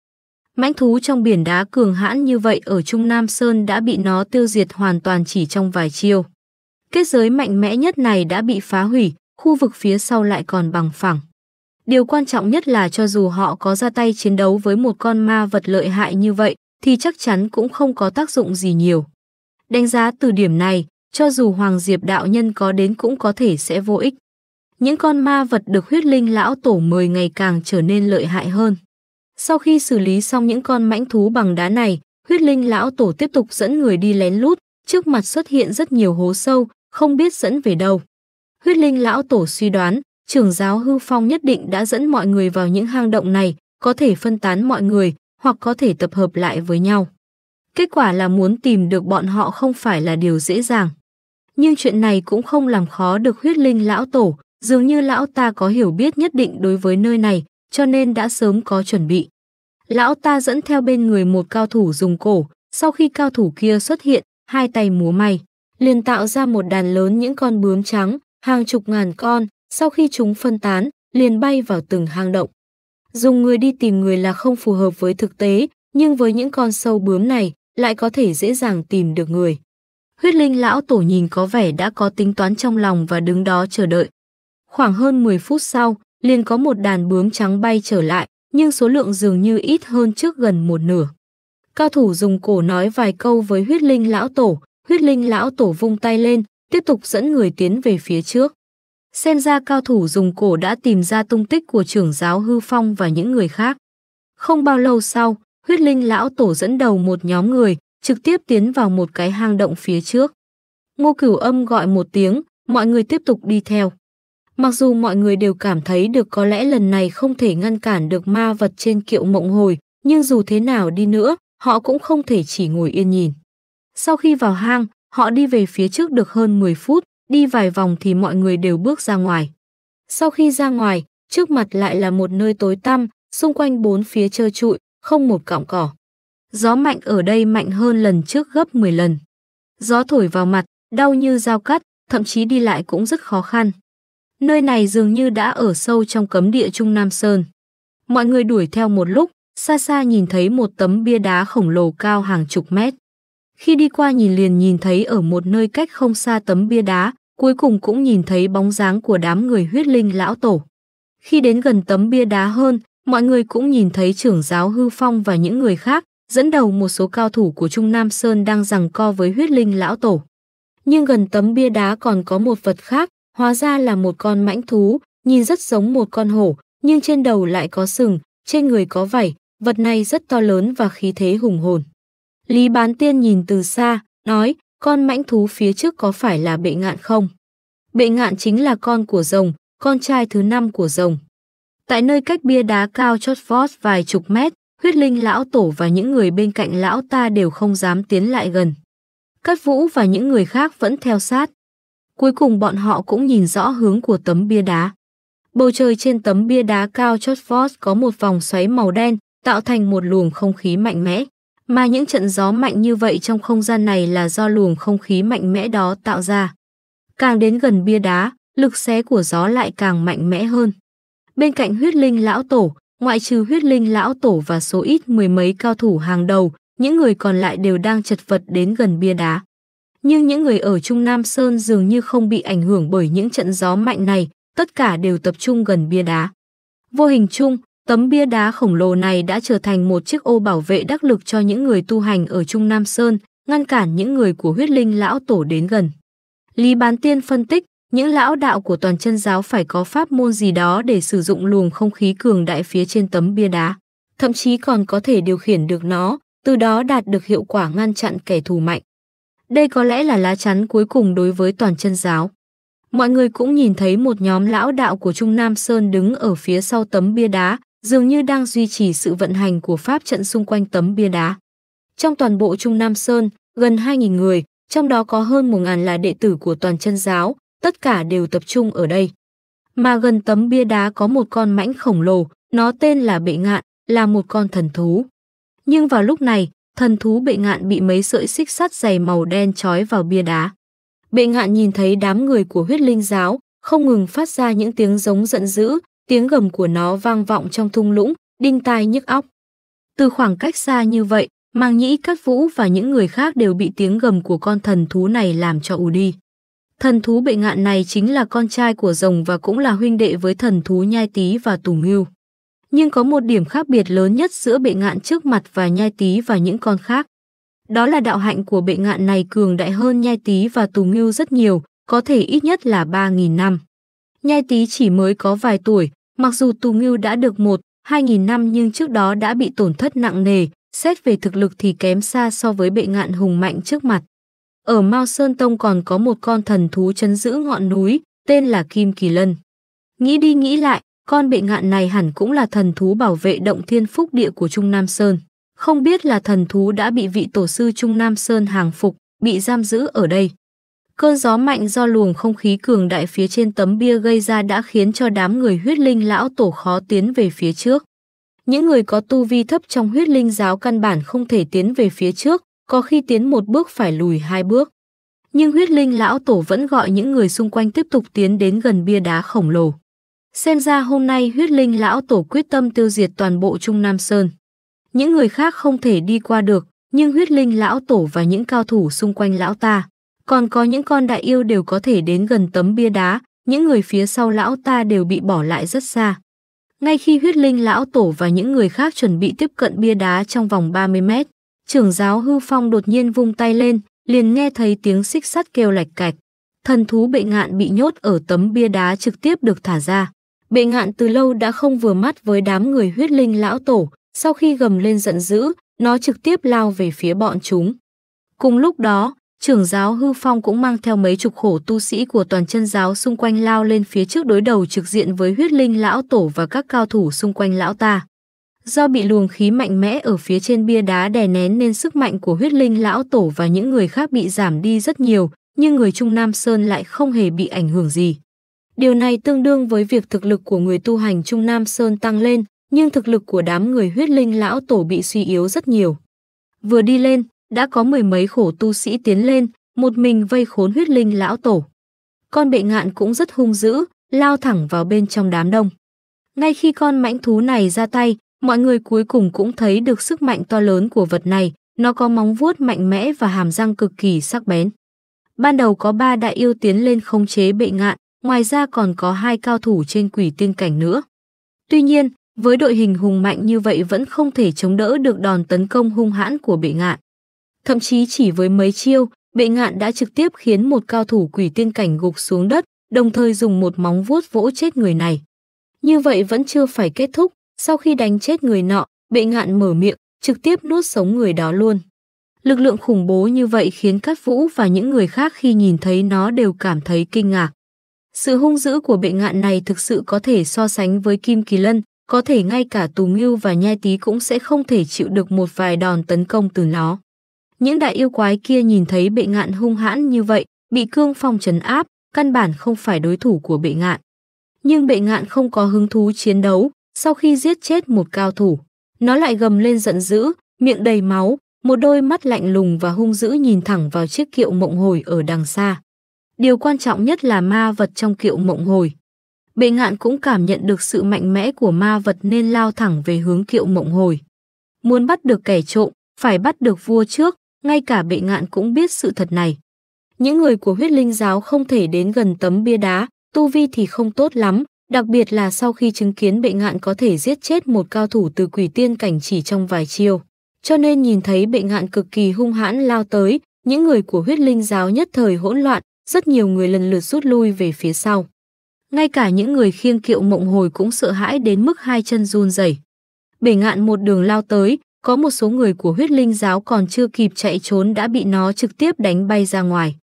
Mãnh thú trong biển đá cường hãn như vậy ở Trung Nam Sơn đã bị nó tiêu diệt hoàn toàn chỉ trong vài chiêu. Kết giới mạnh mẽ nhất này đã bị phá hủy, khu vực phía sau lại còn bằng phẳng. Điều quan trọng nhất là cho dù họ có ra tay chiến đấu với một con ma vật lợi hại như vậy, thì chắc chắn cũng không có tác dụng gì nhiều. Đánh giá từ điểm này, cho dù Hoàng Diệp đạo nhân có đến cũng có thể sẽ vô ích. Những con ma vật được huyết linh lão tổ mời ngày càng trở nên lợi hại hơn. Sau khi xử lý xong những con mãnh thú bằng đá này, huyết linh lão tổ tiếp tục dẫn người đi lén lút, trước mặt xuất hiện rất nhiều hố sâu, không biết dẫn về đâu. Huyết linh lão tổ suy đoán, trưởng giáo hư phong nhất định đã dẫn mọi người vào những hang động này, có thể phân tán mọi người, hoặc có thể tập hợp lại với nhau. Kết quả là muốn tìm được bọn họ không phải là điều dễ dàng. Nhưng chuyện này cũng không làm khó được huyết linh lão tổ, dường như lão ta có hiểu biết nhất định đối với nơi này, cho nên đã sớm có chuẩn bị. Lão ta dẫn theo bên người một cao thủ dùng cổ, sau khi cao thủ kia xuất hiện, hai tay múa may, liền tạo ra một đàn lớn những con bướm trắng, hàng chục ngàn con, sau khi chúng phân tán, liền bay vào từng hang động. Dùng người đi tìm người là không phù hợp với thực tế, nhưng với những con sâu bướm này, lại có thể dễ dàng tìm được người. Huyết linh lão tổ nhìn có vẻ đã có tính toán trong lòng và đứng đó chờ đợi. Khoảng hơn 10 phút sau, liền có một đàn bướm trắng bay trở lại, nhưng số lượng dường như ít hơn trước gần một nửa. Cao thủ dùng cổ nói vài câu với huyết linh lão tổ, huyết linh lão tổ vung tay lên, tiếp tục dẫn người tiến về phía trước. Xem ra cao thủ dùng cổ đã tìm ra tung tích của trưởng giáo Hư Phong và những người khác. Không bao lâu sau, huyết linh lão tổ dẫn đầu một nhóm người, trực tiếp tiến vào một cái hang động phía trước. Ngô Cửu Âm gọi một tiếng, mọi người tiếp tục đi theo. Mặc dù mọi người đều cảm thấy được có lẽ lần này không thể ngăn cản được ma vật trên kiệu mộng hồi, nhưng dù thế nào đi nữa, họ cũng không thể chỉ ngồi yên nhìn. Sau khi vào hang, Họ đi về phía trước được hơn 10 phút, đi vài vòng thì mọi người đều bước ra ngoài. Sau khi ra ngoài, trước mặt lại là một nơi tối tăm, xung quanh bốn phía trơ trụi, không một cọng cỏ. Gió mạnh ở đây mạnh hơn lần trước gấp 10 lần. Gió thổi vào mặt, đau như dao cắt, thậm chí đi lại cũng rất khó khăn. Nơi này dường như đã ở sâu trong cấm địa Trung Nam Sơn. Mọi người đuổi theo một lúc, xa xa nhìn thấy một tấm bia đá khổng lồ cao hàng chục mét. Khi đi qua nhìn liền nhìn thấy ở một nơi cách không xa tấm bia đá, cuối cùng cũng nhìn thấy bóng dáng của đám người huyết linh lão tổ. Khi đến gần tấm bia đá hơn, mọi người cũng nhìn thấy trưởng giáo Hư Phong và những người khác, dẫn đầu một số cao thủ của Trung Nam Sơn đang giằng co với huyết linh lão tổ. Nhưng gần tấm bia đá còn có một vật khác, hóa ra là một con mãnh thú, nhìn rất giống một con hổ, nhưng trên đầu lại có sừng, trên người có vảy, vật này rất to lớn và khí thế hùng hồn. Lý bán tiên nhìn từ xa, nói, con mãnh thú phía trước có phải là bệ ngạn không? Bệ ngạn chính là con của rồng, con trai thứ năm của rồng. Tại nơi cách bia đá cao chót vót vài chục mét, huyết linh lão tổ và những người bên cạnh lão ta đều không dám tiến lại gần. Cát vũ và những người khác vẫn theo sát. Cuối cùng bọn họ cũng nhìn rõ hướng của tấm bia đá. Bầu trời trên tấm bia đá cao chót vót có một vòng xoáy màu đen, tạo thành một luồng không khí mạnh mẽ mà những trận gió mạnh như vậy trong không gian này là do luồng không khí mạnh mẽ đó tạo ra. Càng đến gần bia đá, lực xé của gió lại càng mạnh mẽ hơn. Bên cạnh huyết linh lão tổ, ngoại trừ huyết linh lão tổ và số ít mười mấy cao thủ hàng đầu, những người còn lại đều đang chật vật đến gần bia đá. Nhưng những người ở Trung Nam Sơn dường như không bị ảnh hưởng bởi những trận gió mạnh này, tất cả đều tập trung gần bia đá. Vô hình chung, Tấm bia đá khổng lồ này đã trở thành một chiếc ô bảo vệ đắc lực cho những người tu hành ở Trung Nam Sơn, ngăn cản những người của huyết linh lão tổ đến gần. Lý Bán Tiên phân tích, những lão đạo của toàn chân giáo phải có pháp môn gì đó để sử dụng luồng không khí cường đại phía trên tấm bia đá, thậm chí còn có thể điều khiển được nó, từ đó đạt được hiệu quả ngăn chặn kẻ thù mạnh. Đây có lẽ là lá chắn cuối cùng đối với toàn chân giáo. Mọi người cũng nhìn thấy một nhóm lão đạo của Trung Nam Sơn đứng ở phía sau tấm bia đá, dường như đang duy trì sự vận hành của pháp trận xung quanh tấm bia đá. Trong toàn bộ Trung Nam Sơn, gần 2.000 người, trong đó có hơn 1.000 là đệ tử của toàn chân giáo, tất cả đều tập trung ở đây. Mà gần tấm bia đá có một con mãnh khổng lồ, nó tên là bệ ngạn, là một con thần thú. Nhưng vào lúc này, thần thú bệ ngạn bị mấy sợi xích sắt dày màu đen trói vào bia đá. Bệ ngạn nhìn thấy đám người của huyết linh giáo, không ngừng phát ra những tiếng giống giận dữ, tiếng gầm của nó vang vọng trong thung lũng, đinh tai nhức óc. Từ khoảng cách xa như vậy, Mang Nhĩ Cát Vũ và những người khác đều bị tiếng gầm của con thần thú này làm cho ù đi. Thần thú bệ ngạn này chính là con trai của rồng và cũng là huynh đệ với thần thú nhai tý và tùng hưu. Nhưng có một điểm khác biệt lớn nhất giữa bệ ngạn trước mặt và nhai tý và những con khác. Đó là đạo hạnh của bệ ngạn này cường đại hơn nhai tý và tùng hưu rất nhiều, có thể ít nhất là 3.000 năm. Nhai tý chỉ mới có vài tuổi, Mặc dù Tù Ngưu đã được một, hai nghìn năm nhưng trước đó đã bị tổn thất nặng nề, xét về thực lực thì kém xa so với bệ ngạn hùng mạnh trước mặt. Ở Mao Sơn Tông còn có một con thần thú chấn giữ ngọn núi, tên là Kim Kỳ Lân. Nghĩ đi nghĩ lại, con bệ ngạn này hẳn cũng là thần thú bảo vệ động thiên phúc địa của Trung Nam Sơn. Không biết là thần thú đã bị vị tổ sư Trung Nam Sơn hàng phục, bị giam giữ ở đây. Cơn gió mạnh do luồng không khí cường đại phía trên tấm bia gây ra đã khiến cho đám người huyết linh lão tổ khó tiến về phía trước. Những người có tu vi thấp trong huyết linh giáo căn bản không thể tiến về phía trước, có khi tiến một bước phải lùi hai bước. Nhưng huyết linh lão tổ vẫn gọi những người xung quanh tiếp tục tiến đến gần bia đá khổng lồ. Xem ra hôm nay huyết linh lão tổ quyết tâm tiêu diệt toàn bộ Trung Nam Sơn. Những người khác không thể đi qua được, nhưng huyết linh lão tổ và những cao thủ xung quanh lão ta còn có những con đại yêu đều có thể đến gần tấm bia đá, những người phía sau lão ta đều bị bỏ lại rất xa. Ngay khi huyết linh lão tổ và những người khác chuẩn bị tiếp cận bia đá trong vòng 30 mét, trưởng giáo hư phong đột nhiên vung tay lên, liền nghe thấy tiếng xích sắt kêu lạch cạch. Thần thú bệ ngạn bị nhốt ở tấm bia đá trực tiếp được thả ra. Bệ ngạn từ lâu đã không vừa mắt với đám người huyết linh lão tổ, sau khi gầm lên giận dữ, nó trực tiếp lao về phía bọn chúng. Cùng lúc đó, trưởng giáo hư phong cũng mang theo mấy chục khổ tu sĩ của toàn chân giáo xung quanh lao lên phía trước đối đầu trực diện với huyết linh lão tổ và các cao thủ xung quanh lão ta. Do bị luồng khí mạnh mẽ ở phía trên bia đá đè nén nên sức mạnh của huyết linh lão tổ và những người khác bị giảm đi rất nhiều, nhưng người Trung Nam Sơn lại không hề bị ảnh hưởng gì. Điều này tương đương với việc thực lực của người tu hành Trung Nam Sơn tăng lên, nhưng thực lực của đám người huyết linh lão tổ bị suy yếu rất nhiều. Vừa đi lên, đã có mười mấy khổ tu sĩ tiến lên, một mình vây khốn huyết linh lão tổ. Con bệ ngạn cũng rất hung dữ, lao thẳng vào bên trong đám đông. Ngay khi con mãnh thú này ra tay, mọi người cuối cùng cũng thấy được sức mạnh to lớn của vật này, nó có móng vuốt mạnh mẽ và hàm răng cực kỳ sắc bén. Ban đầu có ba đại yêu tiến lên khống chế bệ ngạn, ngoài ra còn có hai cao thủ trên quỷ tiên cảnh nữa. Tuy nhiên, với đội hình hùng mạnh như vậy vẫn không thể chống đỡ được đòn tấn công hung hãn của bệ ngạn. Thậm chí chỉ với mấy chiêu, bệ ngạn đã trực tiếp khiến một cao thủ quỷ tiên cảnh gục xuống đất, đồng thời dùng một móng vuốt vỗ chết người này. Như vậy vẫn chưa phải kết thúc, sau khi đánh chết người nọ, bệ ngạn mở miệng, trực tiếp nuốt sống người đó luôn. Lực lượng khủng bố như vậy khiến Cát Vũ và những người khác khi nhìn thấy nó đều cảm thấy kinh ngạc. Sự hung dữ của bệ ngạn này thực sự có thể so sánh với Kim Kỳ Lân, có thể ngay cả Tù Ngưu và Nhai Tý cũng sẽ không thể chịu được một vài đòn tấn công từ nó. Những đại yêu quái kia nhìn thấy bệ ngạn hung hãn như vậy, bị cương phong trấn áp, căn bản không phải đối thủ của bệ ngạn. Nhưng bệ ngạn không có hứng thú chiến đấu, sau khi giết chết một cao thủ. Nó lại gầm lên giận dữ, miệng đầy máu, một đôi mắt lạnh lùng và hung dữ nhìn thẳng vào chiếc kiệu mộng hồi ở đằng xa. Điều quan trọng nhất là ma vật trong kiệu mộng hồi. Bệ ngạn cũng cảm nhận được sự mạnh mẽ của ma vật nên lao thẳng về hướng kiệu mộng hồi. Muốn bắt được kẻ trộm, phải bắt được vua trước, ngay cả bệ ngạn cũng biết sự thật này. Những người của huyết linh giáo không thể đến gần tấm bia đá, tu vi thì không tốt lắm, đặc biệt là sau khi chứng kiến bệ ngạn có thể giết chết một cao thủ từ quỷ tiên cảnh chỉ trong vài chiều. Cho nên nhìn thấy bệ ngạn cực kỳ hung hãn lao tới, những người của huyết linh giáo nhất thời hỗn loạn, rất nhiều người lần lượt rút lui về phía sau. Ngay cả những người khiêng kiệu mộng hồi cũng sợ hãi đến mức hai chân run rẩy. Bể ngạn một đường lao tới, có một số người của huyết linh giáo còn chưa kịp chạy trốn đã bị nó trực tiếp đánh bay ra ngoài.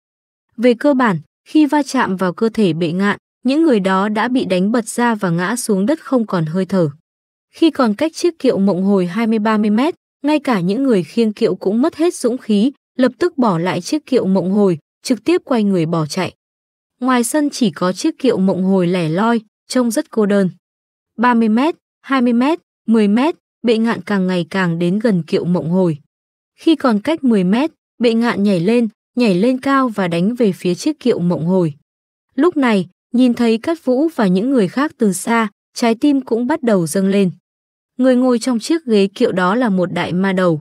Về cơ bản, khi va chạm vào cơ thể bệ ngạn, những người đó đã bị đánh bật ra và ngã xuống đất không còn hơi thở. Khi còn cách chiếc kiệu mộng hồi 20-30 mét, ngay cả những người khiêng kiệu cũng mất hết dũng khí, lập tức bỏ lại chiếc kiệu mộng hồi, trực tiếp quay người bỏ chạy. Ngoài sân chỉ có chiếc kiệu mộng hồi lẻ loi, trông rất cô đơn. 30 mét, 20 mét, 10 mét, bệ ngạn càng ngày càng đến gần kiệu mộng hồi. Khi còn cách 10 mét, bệ ngạn nhảy lên, nhảy lên cao và đánh về phía chiếc kiệu mộng hồi. Lúc này, nhìn thấy Cát Vũ và những người khác từ xa, trái tim cũng bắt đầu dâng lên. Người ngồi trong chiếc ghế kiệu đó là một đại ma đầu.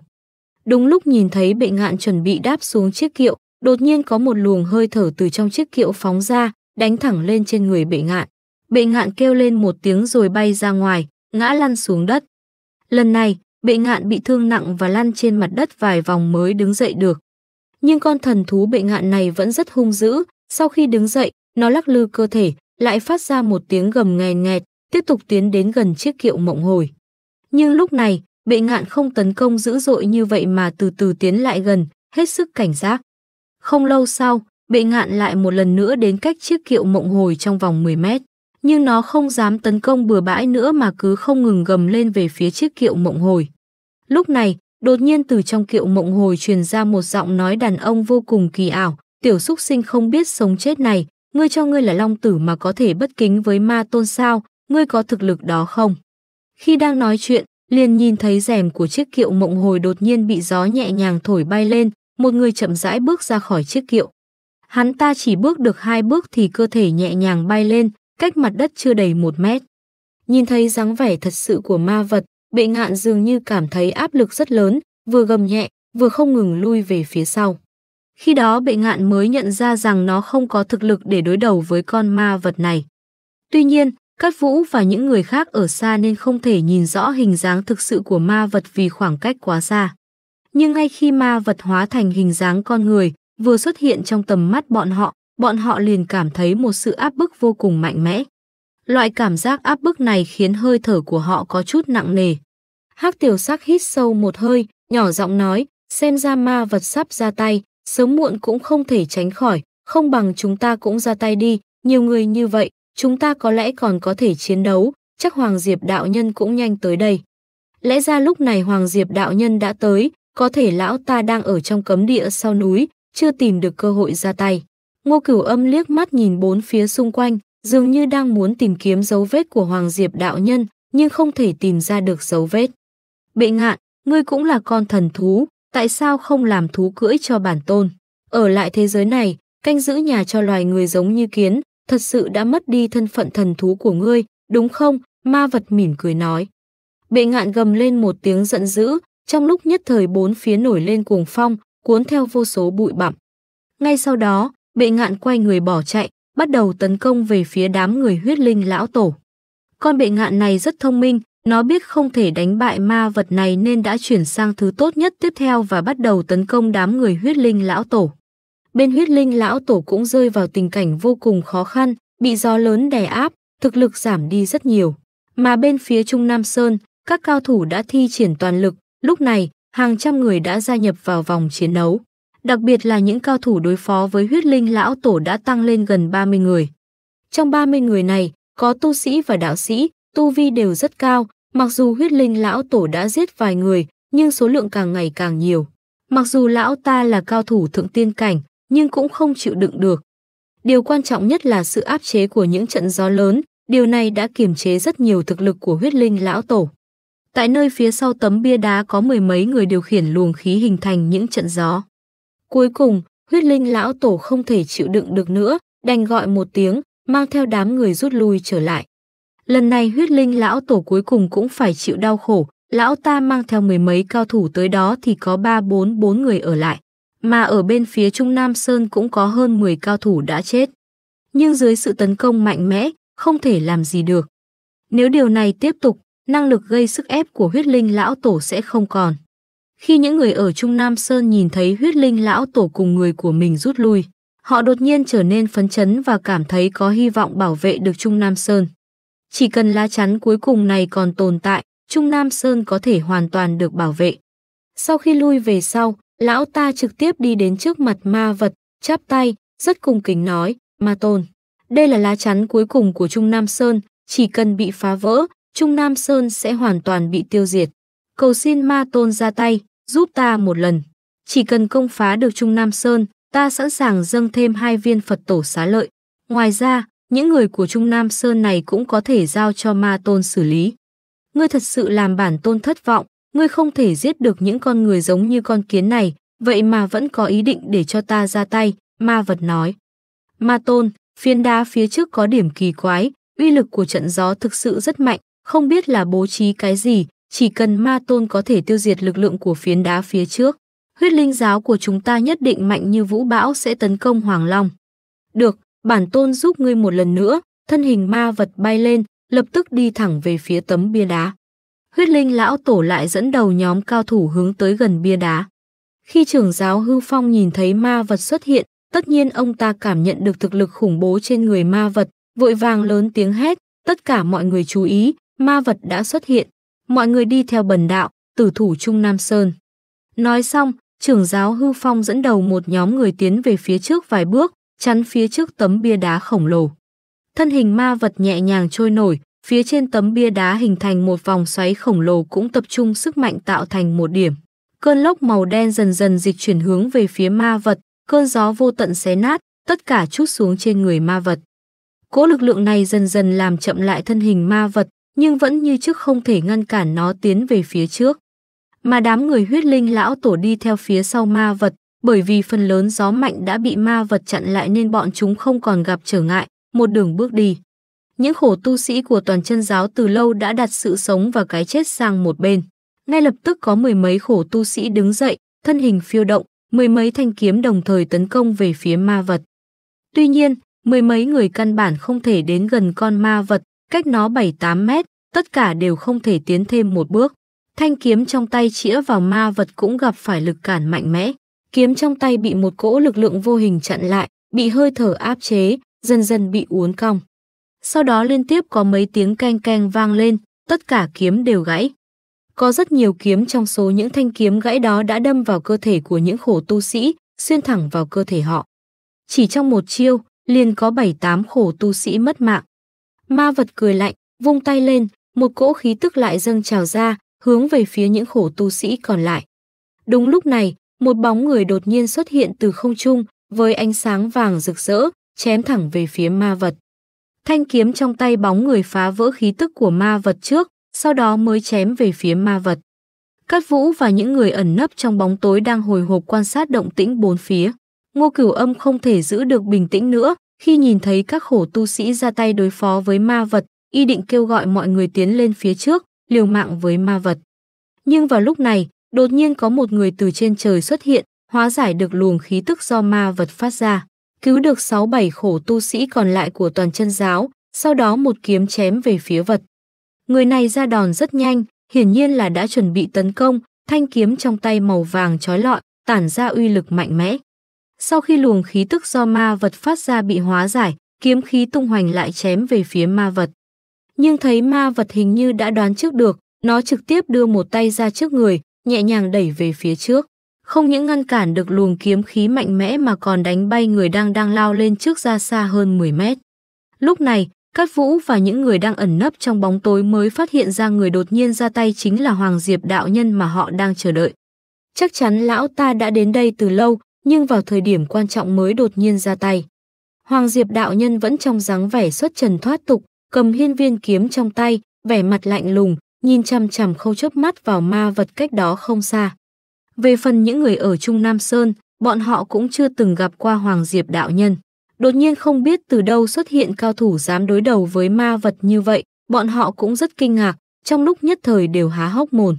Đúng lúc nhìn thấy bệ ngạn chuẩn bị đáp xuống chiếc kiệu, đột nhiên có một luồng hơi thở từ trong chiếc kiệu phóng ra, đánh thẳng lên trên người bệ ngạn. Bệ ngạn kêu lên một tiếng rồi bay ra ngoài, ngã lăn xuống đất. Lần này, bệ ngạn bị thương nặng và lăn trên mặt đất vài vòng mới đứng dậy được. Nhưng con thần thú bệ ngạn này vẫn rất hung dữ, sau khi đứng dậy, nó lắc lư cơ thể, lại phát ra một tiếng gầm nghèn nghẹt, tiếp tục tiến đến gần chiếc kiệu mộng hồi. Nhưng lúc này, bệ ngạn không tấn công dữ dội như vậy mà từ từ tiến lại gần, hết sức cảnh giác. Không lâu sau, bệ ngạn lại một lần nữa đến cách chiếc kiệu mộng hồi trong vòng 10 mét nhưng nó không dám tấn công bừa bãi nữa mà cứ không ngừng gầm lên về phía chiếc kiệu mộng hồi. Lúc này, đột nhiên từ trong kiệu mộng hồi truyền ra một giọng nói đàn ông vô cùng kỳ ảo, tiểu xúc sinh không biết sống chết này, ngươi cho ngươi là long tử mà có thể bất kính với ma tôn sao, ngươi có thực lực đó không? Khi đang nói chuyện, liền nhìn thấy rèm của chiếc kiệu mộng hồi đột nhiên bị gió nhẹ nhàng thổi bay lên, một người chậm rãi bước ra khỏi chiếc kiệu. Hắn ta chỉ bước được hai bước thì cơ thể nhẹ nhàng bay lên, cách mặt đất chưa đầy một mét. Nhìn thấy dáng vẻ thật sự của ma vật, bệnh ngạn dường như cảm thấy áp lực rất lớn, vừa gầm nhẹ, vừa không ngừng lui về phía sau. Khi đó bệnh ngạn mới nhận ra rằng nó không có thực lực để đối đầu với con ma vật này. Tuy nhiên, các Vũ và những người khác ở xa nên không thể nhìn rõ hình dáng thực sự của ma vật vì khoảng cách quá xa. Nhưng ngay khi ma vật hóa thành hình dáng con người, vừa xuất hiện trong tầm mắt bọn họ, bọn họ liền cảm thấy một sự áp bức vô cùng mạnh mẽ. Loại cảm giác áp bức này khiến hơi thở của họ có chút nặng nề. Hắc tiểu sắc hít sâu một hơi, nhỏ giọng nói, xem ra ma vật sắp ra tay, sớm muộn cũng không thể tránh khỏi, không bằng chúng ta cũng ra tay đi, nhiều người như vậy, chúng ta có lẽ còn có thể chiến đấu, chắc Hoàng Diệp Đạo Nhân cũng nhanh tới đây. Lẽ ra lúc này Hoàng Diệp Đạo Nhân đã tới, có thể lão ta đang ở trong cấm địa sau núi, chưa tìm được cơ hội ra tay. Ngô Cửu Âm liếc mắt nhìn bốn phía xung quanh, dường như đang muốn tìm kiếm dấu vết của Hoàng Diệp đạo nhân, nhưng không thể tìm ra được dấu vết. Bệ ngạn, ngươi cũng là con thần thú, tại sao không làm thú cưỡi cho bản tôn? Ở lại thế giới này, canh giữ nhà cho loài người giống như kiến, thật sự đã mất đi thân phận thần thú của ngươi, đúng không? Ma vật mỉm cười nói. Bệ ngạn gầm lên một tiếng giận dữ, trong lúc nhất thời bốn phía nổi lên cuồng phong, cuốn theo vô số bụi bặm. Ngay sau đó, Bệ ngạn quay người bỏ chạy, bắt đầu tấn công về phía đám người huyết linh lão tổ. Con bệ ngạn này rất thông minh, nó biết không thể đánh bại ma vật này nên đã chuyển sang thứ tốt nhất tiếp theo và bắt đầu tấn công đám người huyết linh lão tổ. Bên huyết linh lão tổ cũng rơi vào tình cảnh vô cùng khó khăn, bị gió lớn đè áp, thực lực giảm đi rất nhiều. Mà bên phía Trung Nam Sơn, các cao thủ đã thi triển toàn lực, lúc này hàng trăm người đã gia nhập vào vòng chiến đấu đặc biệt là những cao thủ đối phó với huyết linh lão tổ đã tăng lên gần 30 người. Trong 30 người này, có tu sĩ và đạo sĩ, tu vi đều rất cao, mặc dù huyết linh lão tổ đã giết vài người, nhưng số lượng càng ngày càng nhiều. Mặc dù lão ta là cao thủ thượng tiên cảnh, nhưng cũng không chịu đựng được. Điều quan trọng nhất là sự áp chế của những trận gió lớn, điều này đã kiềm chế rất nhiều thực lực của huyết linh lão tổ. Tại nơi phía sau tấm bia đá có mười mấy người điều khiển luồng khí hình thành những trận gió. Cuối cùng, huyết linh lão tổ không thể chịu đựng được nữa, đành gọi một tiếng, mang theo đám người rút lui trở lại. Lần này huyết linh lão tổ cuối cùng cũng phải chịu đau khổ, lão ta mang theo mười mấy cao thủ tới đó thì có ba bốn bốn người ở lại. Mà ở bên phía Trung Nam Sơn cũng có hơn 10 cao thủ đã chết. Nhưng dưới sự tấn công mạnh mẽ, không thể làm gì được. Nếu điều này tiếp tục, năng lực gây sức ép của huyết linh lão tổ sẽ không còn. Khi những người ở Trung Nam Sơn nhìn thấy huyết linh lão tổ cùng người của mình rút lui, họ đột nhiên trở nên phấn chấn và cảm thấy có hy vọng bảo vệ được Trung Nam Sơn. Chỉ cần lá chắn cuối cùng này còn tồn tại, Trung Nam Sơn có thể hoàn toàn được bảo vệ. Sau khi lui về sau, lão ta trực tiếp đi đến trước mặt ma vật, chắp tay, rất cung kính nói, ma tôn. Đây là lá chắn cuối cùng của Trung Nam Sơn, chỉ cần bị phá vỡ, Trung Nam Sơn sẽ hoàn toàn bị tiêu diệt. Cầu xin ma tôn ra tay, giúp ta một lần. Chỉ cần công phá được Trung Nam Sơn, ta sẵn sàng dâng thêm hai viên Phật tổ xá lợi. Ngoài ra, những người của Trung Nam Sơn này cũng có thể giao cho ma tôn xử lý. Ngươi thật sự làm bản tôn thất vọng, ngươi không thể giết được những con người giống như con kiến này, vậy mà vẫn có ý định để cho ta ra tay, ma vật nói. Ma tôn, phiến đá phía trước có điểm kỳ quái, uy lực của trận gió thực sự rất mạnh, không biết là bố trí cái gì, chỉ cần ma tôn có thể tiêu diệt lực lượng của phiến đá phía trước, huyết linh giáo của chúng ta nhất định mạnh như vũ bão sẽ tấn công Hoàng Long. Được, bản tôn giúp ngươi một lần nữa, thân hình ma vật bay lên, lập tức đi thẳng về phía tấm bia đá. Huyết linh lão tổ lại dẫn đầu nhóm cao thủ hướng tới gần bia đá. Khi trưởng giáo hư phong nhìn thấy ma vật xuất hiện, tất nhiên ông ta cảm nhận được thực lực khủng bố trên người ma vật, vội vàng lớn tiếng hét, tất cả mọi người chú ý, ma vật đã xuất hiện mọi người đi theo bần đạo, tử thủ Trung Nam Sơn. Nói xong, trưởng giáo hư phong dẫn đầu một nhóm người tiến về phía trước vài bước, chắn phía trước tấm bia đá khổng lồ. Thân hình ma vật nhẹ nhàng trôi nổi, phía trên tấm bia đá hình thành một vòng xoáy khổng lồ cũng tập trung sức mạnh tạo thành một điểm. Cơn lốc màu đen dần dần dịch chuyển hướng về phía ma vật, cơn gió vô tận xé nát, tất cả chút xuống trên người ma vật. cố lực lượng này dần dần làm chậm lại thân hình ma vật, nhưng vẫn như trước không thể ngăn cản nó tiến về phía trước. Mà đám người huyết linh lão tổ đi theo phía sau ma vật, bởi vì phần lớn gió mạnh đã bị ma vật chặn lại nên bọn chúng không còn gặp trở ngại, một đường bước đi. Những khổ tu sĩ của toàn chân giáo từ lâu đã đặt sự sống và cái chết sang một bên. Ngay lập tức có mười mấy khổ tu sĩ đứng dậy, thân hình phiêu động, mười mấy thanh kiếm đồng thời tấn công về phía ma vật. Tuy nhiên, mười mấy người căn bản không thể đến gần con ma vật, cách nó 7-8 mét, tất cả đều không thể tiến thêm một bước. Thanh kiếm trong tay chĩa vào ma vật cũng gặp phải lực cản mạnh mẽ. Kiếm trong tay bị một cỗ lực lượng vô hình chặn lại, bị hơi thở áp chế, dần dần bị uốn cong. Sau đó liên tiếp có mấy tiếng canh canh vang lên, tất cả kiếm đều gãy. Có rất nhiều kiếm trong số những thanh kiếm gãy đó đã đâm vào cơ thể của những khổ tu sĩ, xuyên thẳng vào cơ thể họ. Chỉ trong một chiêu, liền có 7-8 khổ tu sĩ mất mạng. Ma vật cười lạnh, vung tay lên, một cỗ khí tức lại dâng trào ra, hướng về phía những khổ tu sĩ còn lại. Đúng lúc này, một bóng người đột nhiên xuất hiện từ không trung, với ánh sáng vàng rực rỡ, chém thẳng về phía ma vật. Thanh kiếm trong tay bóng người phá vỡ khí tức của ma vật trước, sau đó mới chém về phía ma vật. Cát Vũ và những người ẩn nấp trong bóng tối đang hồi hộp quan sát động tĩnh bốn phía. Ngô Cửu Âm không thể giữ được bình tĩnh nữa, khi nhìn thấy các khổ tu sĩ ra tay đối phó với ma vật, y định kêu gọi mọi người tiến lên phía trước, liều mạng với ma vật. Nhưng vào lúc này, đột nhiên có một người từ trên trời xuất hiện, hóa giải được luồng khí tức do ma vật phát ra, cứu được 6-7 khổ tu sĩ còn lại của toàn chân giáo, sau đó một kiếm chém về phía vật. Người này ra đòn rất nhanh, hiển nhiên là đã chuẩn bị tấn công, thanh kiếm trong tay màu vàng trói lọi, tản ra uy lực mạnh mẽ. Sau khi luồng khí tức do ma vật phát ra bị hóa giải, kiếm khí tung hoành lại chém về phía ma vật. Nhưng thấy ma vật hình như đã đoán trước được, nó trực tiếp đưa một tay ra trước người, nhẹ nhàng đẩy về phía trước. Không những ngăn cản được luồng kiếm khí mạnh mẽ mà còn đánh bay người đang đang lao lên trước ra xa hơn 10 mét. Lúc này, Cát Vũ và những người đang ẩn nấp trong bóng tối mới phát hiện ra người đột nhiên ra tay chính là Hoàng Diệp đạo nhân mà họ đang chờ đợi. Chắc chắn lão ta đã đến đây từ lâu, nhưng vào thời điểm quan trọng mới đột nhiên ra tay. Hoàng Diệp đạo nhân vẫn trong dáng vẻ xuất trần thoát tục, cầm hiên viên kiếm trong tay, vẻ mặt lạnh lùng, nhìn chằm chằm khâu chớp mắt vào ma vật cách đó không xa. Về phần những người ở Trung Nam Sơn, bọn họ cũng chưa từng gặp qua Hoàng Diệp đạo nhân. Đột nhiên không biết từ đâu xuất hiện cao thủ dám đối đầu với ma vật như vậy, bọn họ cũng rất kinh ngạc, trong lúc nhất thời đều há hốc mồm.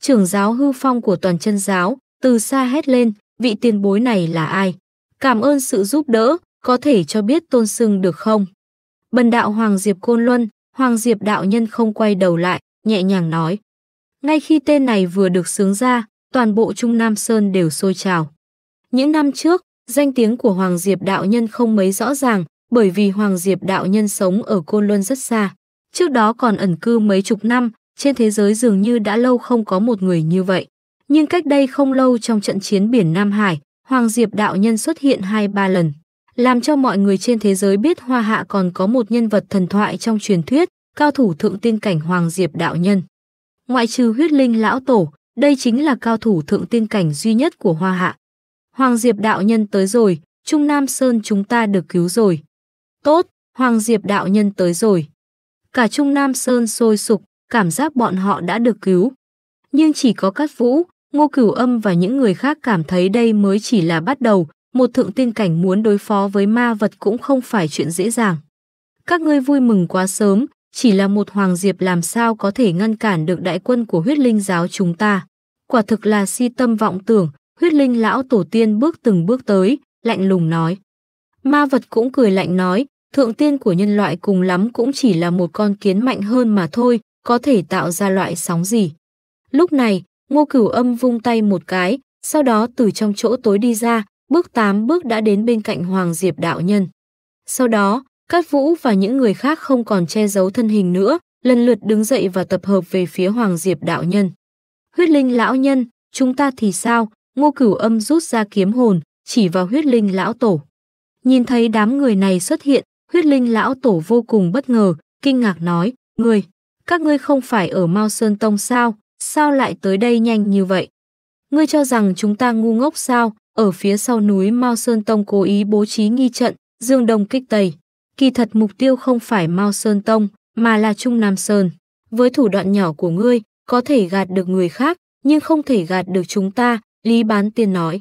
Trưởng giáo hư phong của toàn chân giáo, từ xa hét lên, vị tiền bối này là ai? Cảm ơn sự giúp đỡ, có thể cho biết tôn sưng được không? Bần đạo Hoàng Diệp Côn Luân, Hoàng Diệp đạo nhân không quay đầu lại, nhẹ nhàng nói. Ngay khi tên này vừa được sướng ra, toàn bộ Trung Nam Sơn đều sôi trào. Những năm trước, danh tiếng của Hoàng Diệp đạo nhân không mấy rõ ràng, bởi vì Hoàng Diệp đạo nhân sống ở Côn Luân rất xa. Trước đó còn ẩn cư mấy chục năm, trên thế giới dường như đã lâu không có một người như vậy. Nhưng cách đây không lâu trong trận chiến biển Nam Hải, Hoàng Diệp đạo nhân xuất hiện hai ba lần, làm cho mọi người trên thế giới biết Hoa Hạ còn có một nhân vật thần thoại trong truyền thuyết, cao thủ thượng tiên cảnh Hoàng Diệp đạo nhân. Ngoại trừ huyết linh lão tổ, đây chính là cao thủ thượng tiên cảnh duy nhất của Hoa Hạ. Hoàng Diệp đạo nhân tới rồi, Trung Nam Sơn chúng ta được cứu rồi. Tốt, Hoàng Diệp đạo nhân tới rồi. Cả Trung Nam Sơn sôi sục, cảm giác bọn họ đã được cứu. Nhưng chỉ có Cát Vũ, Ngô Cửu Âm và những người khác cảm thấy đây mới chỉ là bắt đầu, một thượng tiên cảnh muốn đối phó với ma vật cũng không phải chuyện dễ dàng. Các ngươi vui mừng quá sớm, chỉ là một hoàng diệp làm sao có thể ngăn cản được đại quân của huyết linh giáo chúng ta. Quả thực là si tâm vọng tưởng, huyết linh lão tổ tiên bước từng bước tới, lạnh lùng nói. Ma vật cũng cười lạnh nói, thượng tiên của nhân loại cùng lắm cũng chỉ là một con kiến mạnh hơn mà thôi, có thể tạo ra loại sóng gì. Lúc này, Ngô Cửu Âm vung tay một cái, sau đó từ trong chỗ tối đi ra, bước tám bước đã đến bên cạnh Hoàng Diệp đạo nhân. Sau đó, Cát Vũ và những người khác không còn che giấu thân hình nữa, lần lượt đứng dậy và tập hợp về phía Hoàng Diệp đạo nhân. Huyết linh lão nhân, chúng ta thì sao? Ngô Cửu Âm rút ra kiếm hồn, chỉ vào huyết linh lão tổ. Nhìn thấy đám người này xuất hiện, huyết linh lão tổ vô cùng bất ngờ, kinh ngạc nói, Người, các ngươi không phải ở Mao Sơn Tông sao? Sao lại tới đây nhanh như vậy? Ngươi cho rằng chúng ta ngu ngốc sao? Ở phía sau núi Mao Sơn Tông cố ý bố trí nghi trận, dương đông kích tây. Kỳ thật mục tiêu không phải Mao Sơn Tông, mà là Trung Nam Sơn. Với thủ đoạn nhỏ của ngươi, có thể gạt được người khác, nhưng không thể gạt được chúng ta, Lý Bán Tiên nói.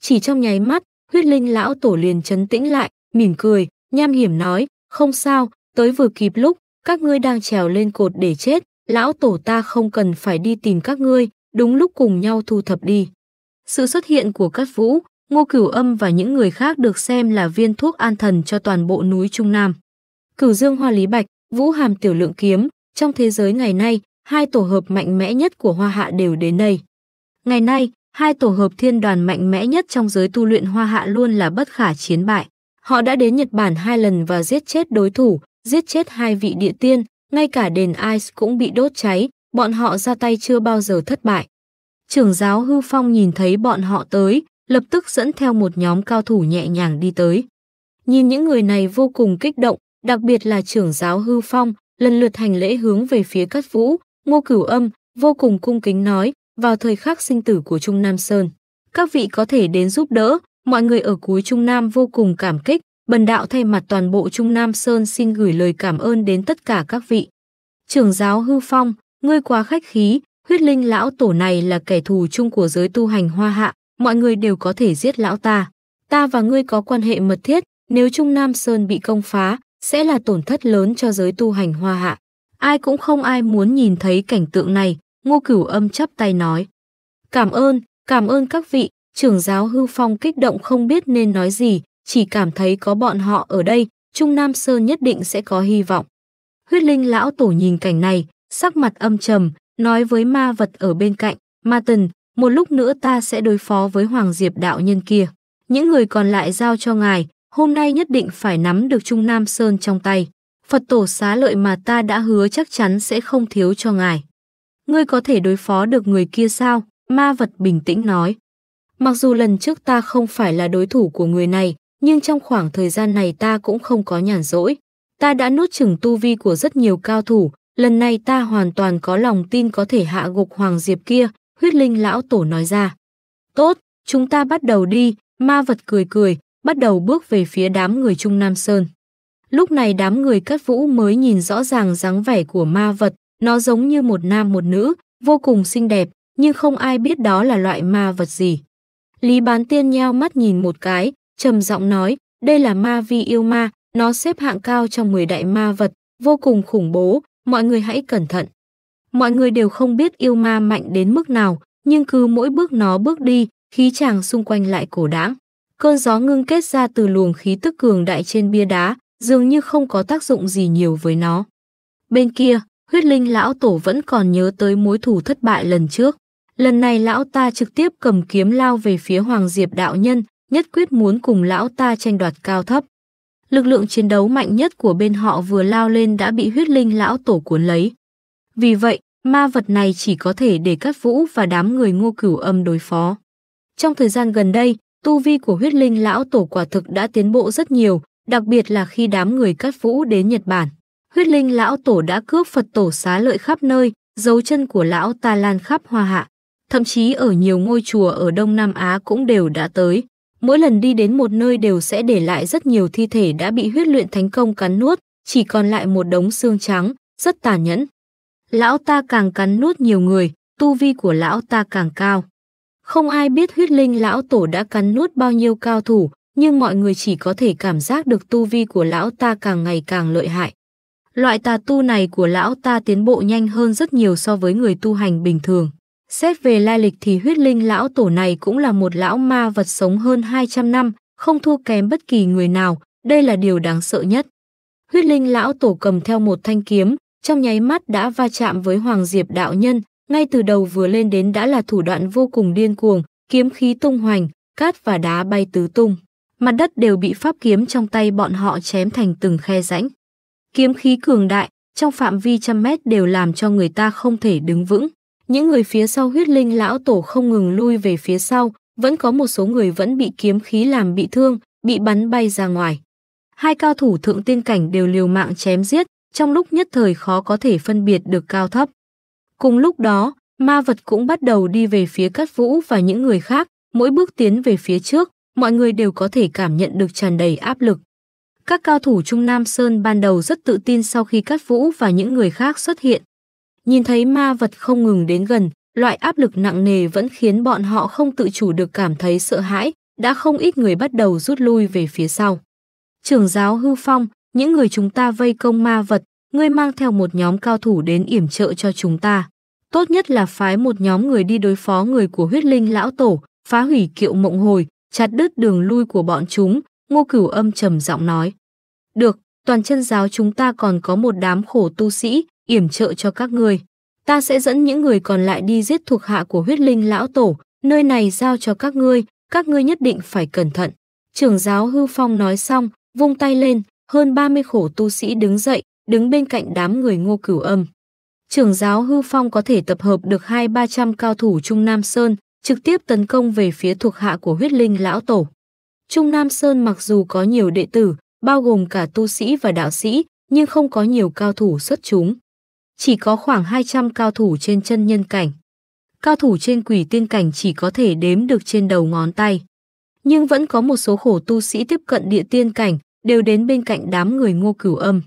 Chỉ trong nháy mắt, huyết linh lão tổ liền chấn tĩnh lại, mỉm cười, nham hiểm nói, không sao, tới vừa kịp lúc, các ngươi đang trèo lên cột để chết, lão tổ ta không cần phải đi tìm các ngươi, đúng lúc cùng nhau thu thập đi. Sự xuất hiện của Cát vũ, ngô cửu âm và những người khác được xem là viên thuốc an thần cho toàn bộ núi Trung Nam. Cửu dương hoa lý bạch, vũ hàm tiểu lượng kiếm, trong thế giới ngày nay, hai tổ hợp mạnh mẽ nhất của hoa hạ đều đến đây. Ngày nay, hai tổ hợp thiên đoàn mạnh mẽ nhất trong giới tu luyện hoa hạ luôn là bất khả chiến bại. Họ đã đến Nhật Bản hai lần và giết chết đối thủ, giết chết hai vị địa tiên, ngay cả đền Ice cũng bị đốt cháy, bọn họ ra tay chưa bao giờ thất bại. Trưởng giáo Hư Phong nhìn thấy bọn họ tới, lập tức dẫn theo một nhóm cao thủ nhẹ nhàng đi tới. Nhìn những người này vô cùng kích động, đặc biệt là trưởng giáo Hư Phong, lần lượt hành lễ hướng về phía Cát Vũ, Ngô Cửu Âm, vô cùng cung kính nói, vào thời khắc sinh tử của Trung Nam Sơn. Các vị có thể đến giúp đỡ, mọi người ở cuối Trung Nam vô cùng cảm kích, Bần đạo thay mặt toàn bộ Trung Nam Sơn xin gửi lời cảm ơn đến tất cả các vị. Trưởng giáo Hư Phong, ngươi quá khách khí, huyết linh lão tổ này là kẻ thù chung của giới tu hành hoa hạ, mọi người đều có thể giết lão ta. Ta và ngươi có quan hệ mật thiết, nếu Trung Nam Sơn bị công phá, sẽ là tổn thất lớn cho giới tu hành hoa hạ. Ai cũng không ai muốn nhìn thấy cảnh tượng này, ngô cửu âm chắp tay nói. Cảm ơn, cảm ơn các vị, trưởng giáo hư phong kích động không biết nên nói gì, chỉ cảm thấy có bọn họ ở đây, Trung Nam Sơn nhất định sẽ có hy vọng. Huyết linh lão tổ nhìn cảnh này, sắc mặt âm trầm, nói với ma vật ở bên cạnh, ma tần, một lúc nữa ta sẽ đối phó với Hoàng Diệp đạo nhân kia. Những người còn lại giao cho ngài, hôm nay nhất định phải nắm được Trung Nam Sơn trong tay. Phật tổ xá lợi mà ta đã hứa chắc chắn sẽ không thiếu cho ngài. Ngươi có thể đối phó được người kia sao? Ma vật bình tĩnh nói. Mặc dù lần trước ta không phải là đối thủ của người này, nhưng trong khoảng thời gian này ta cũng không có nhàn rỗi. Ta đã nuốt chừng tu vi của rất nhiều cao thủ, lần này ta hoàn toàn có lòng tin có thể hạ gục Hoàng Diệp kia, huyết linh lão tổ nói ra. Tốt, chúng ta bắt đầu đi, ma vật cười cười, bắt đầu bước về phía đám người Trung Nam Sơn. Lúc này đám người cắt vũ mới nhìn rõ ràng dáng vẻ của ma vật, nó giống như một nam một nữ, vô cùng xinh đẹp, nhưng không ai biết đó là loại ma vật gì. Lý bán tiên nheo mắt nhìn một cái, trầm giọng nói, đây là ma vi yêu ma, nó xếp hạng cao trong 10 đại ma vật, vô cùng khủng bố, mọi người hãy cẩn thận. Mọi người đều không biết yêu ma mạnh đến mức nào, nhưng cứ mỗi bước nó bước đi, khí chàng xung quanh lại cổ đãng. Cơn gió ngưng kết ra từ luồng khí tức cường đại trên bia đá, dường như không có tác dụng gì nhiều với nó. Bên kia, huyết linh lão tổ vẫn còn nhớ tới mối thù thất bại lần trước. Lần này lão ta trực tiếp cầm kiếm lao về phía Hoàng Diệp đạo nhân, nhất quyết muốn cùng lão ta tranh đoạt cao thấp. Lực lượng chiến đấu mạnh nhất của bên họ vừa lao lên đã bị huyết linh lão tổ cuốn lấy. Vì vậy, ma vật này chỉ có thể để các vũ và đám người ngô cửu âm đối phó. Trong thời gian gần đây, tu vi của huyết linh lão tổ quả thực đã tiến bộ rất nhiều, đặc biệt là khi đám người cắt vũ đến Nhật Bản. Huyết linh lão tổ đã cướp Phật tổ xá lợi khắp nơi, dấu chân của lão ta lan khắp hoa hạ. Thậm chí ở nhiều ngôi chùa ở Đông Nam Á cũng đều đã tới. Mỗi lần đi đến một nơi đều sẽ để lại rất nhiều thi thể đã bị huyết luyện thánh công cắn nuốt, chỉ còn lại một đống xương trắng, rất tàn nhẫn. Lão ta càng cắn nuốt nhiều người, tu vi của lão ta càng cao. Không ai biết huyết linh lão tổ đã cắn nuốt bao nhiêu cao thủ, nhưng mọi người chỉ có thể cảm giác được tu vi của lão ta càng ngày càng lợi hại. Loại tà tu này của lão ta tiến bộ nhanh hơn rất nhiều so với người tu hành bình thường. Xét về lai lịch thì huyết linh lão tổ này cũng là một lão ma vật sống hơn 200 năm, không thua kém bất kỳ người nào, đây là điều đáng sợ nhất. Huyết linh lão tổ cầm theo một thanh kiếm, trong nháy mắt đã va chạm với Hoàng Diệp đạo nhân, ngay từ đầu vừa lên đến đã là thủ đoạn vô cùng điên cuồng, kiếm khí tung hoành, cát và đá bay tứ tung. Mặt đất đều bị pháp kiếm trong tay bọn họ chém thành từng khe rãnh. Kiếm khí cường đại, trong phạm vi trăm mét đều làm cho người ta không thể đứng vững. Những người phía sau huyết linh lão tổ không ngừng lui về phía sau, vẫn có một số người vẫn bị kiếm khí làm bị thương, bị bắn bay ra ngoài. Hai cao thủ thượng tiên cảnh đều liều mạng chém giết, trong lúc nhất thời khó có thể phân biệt được cao thấp. Cùng lúc đó, ma vật cũng bắt đầu đi về phía Cát Vũ và những người khác, mỗi bước tiến về phía trước, mọi người đều có thể cảm nhận được tràn đầy áp lực. Các cao thủ Trung Nam Sơn ban đầu rất tự tin sau khi Cát Vũ và những người khác xuất hiện, Nhìn thấy ma vật không ngừng đến gần, loại áp lực nặng nề vẫn khiến bọn họ không tự chủ được cảm thấy sợ hãi, đã không ít người bắt đầu rút lui về phía sau. Trưởng giáo hư phong, những người chúng ta vây công ma vật, ngươi mang theo một nhóm cao thủ đến yểm trợ cho chúng ta. Tốt nhất là phái một nhóm người đi đối phó người của huyết linh lão tổ, phá hủy kiệu mộng hồi, chặt đứt đường lui của bọn chúng, ngô cửu âm trầm giọng nói. Được, toàn chân giáo chúng ta còn có một đám khổ tu sĩ, yểm trợ cho các ngươi. Ta sẽ dẫn những người còn lại đi giết thuộc hạ của huyết linh lão tổ, nơi này giao cho các ngươi, các ngươi nhất định phải cẩn thận. Trưởng giáo hư phong nói xong, vung tay lên, hơn 30 khổ tu sĩ đứng dậy, đứng bên cạnh đám người ngô cửu âm. Trưởng giáo hư phong có thể tập hợp được hai ba trăm cao thủ Trung Nam Sơn, trực tiếp tấn công về phía thuộc hạ của huyết linh lão tổ. Trung Nam Sơn mặc dù có nhiều đệ tử, bao gồm cả tu sĩ và đạo sĩ, nhưng không có nhiều cao thủ xuất chúng. Chỉ có khoảng 200 cao thủ trên chân nhân cảnh. Cao thủ trên quỷ tiên cảnh chỉ có thể đếm được trên đầu ngón tay. Nhưng vẫn có một số khổ tu sĩ tiếp cận địa tiên cảnh, đều đến bên cạnh đám người ngô cửu âm.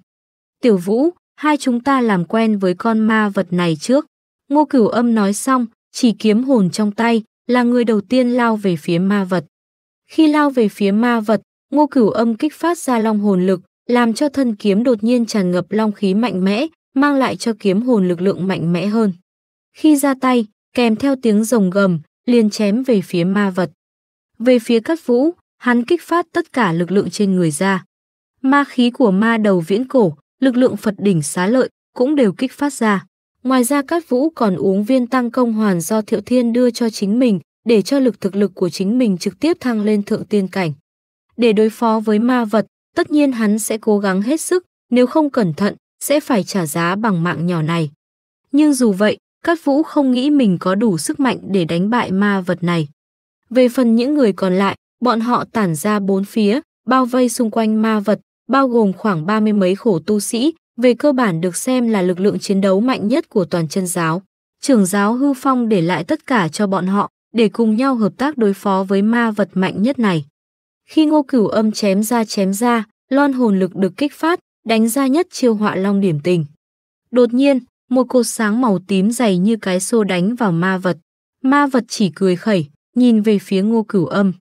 Tiểu vũ, hai chúng ta làm quen với con ma vật này trước. Ngô cửu âm nói xong, chỉ kiếm hồn trong tay, là người đầu tiên lao về phía ma vật. Khi lao về phía ma vật, ngô cửu âm kích phát ra long hồn lực, làm cho thân kiếm đột nhiên tràn ngập long khí mạnh mẽ, mang lại cho kiếm hồn lực lượng mạnh mẽ hơn. Khi ra tay, kèm theo tiếng rồng gầm, liền chém về phía ma vật. Về phía cắt vũ, hắn kích phát tất cả lực lượng trên người ra. Ma khí của ma đầu viễn cổ, lực lượng Phật đỉnh xá lợi cũng đều kích phát ra. Ngoài ra Cát Vũ còn uống viên tăng công hoàn do Thiệu Thiên đưa cho chính mình, để cho lực thực lực của chính mình trực tiếp thăng lên thượng tiên cảnh. Để đối phó với ma vật, tất nhiên hắn sẽ cố gắng hết sức, nếu không cẩn thận, sẽ phải trả giá bằng mạng nhỏ này. Nhưng dù vậy, Cát Vũ không nghĩ mình có đủ sức mạnh để đánh bại ma vật này. Về phần những người còn lại, bọn họ tản ra bốn phía, bao vây xung quanh ma vật, bao gồm khoảng ba mươi mấy khổ tu sĩ, về cơ bản được xem là lực lượng chiến đấu mạnh nhất của toàn chân giáo. Trưởng giáo Hư Phong để lại tất cả cho bọn họ để cùng nhau hợp tác đối phó với ma vật mạnh nhất này. Khi Ngô Cửu Âm chém ra chém ra, lon hồn lực được kích phát, đánh ra nhất chiêu họa long điểm tình. Đột nhiên, một cột sáng màu tím dày như cái xô đánh vào ma vật. Ma vật chỉ cười khẩy, nhìn về phía ngô cửu âm.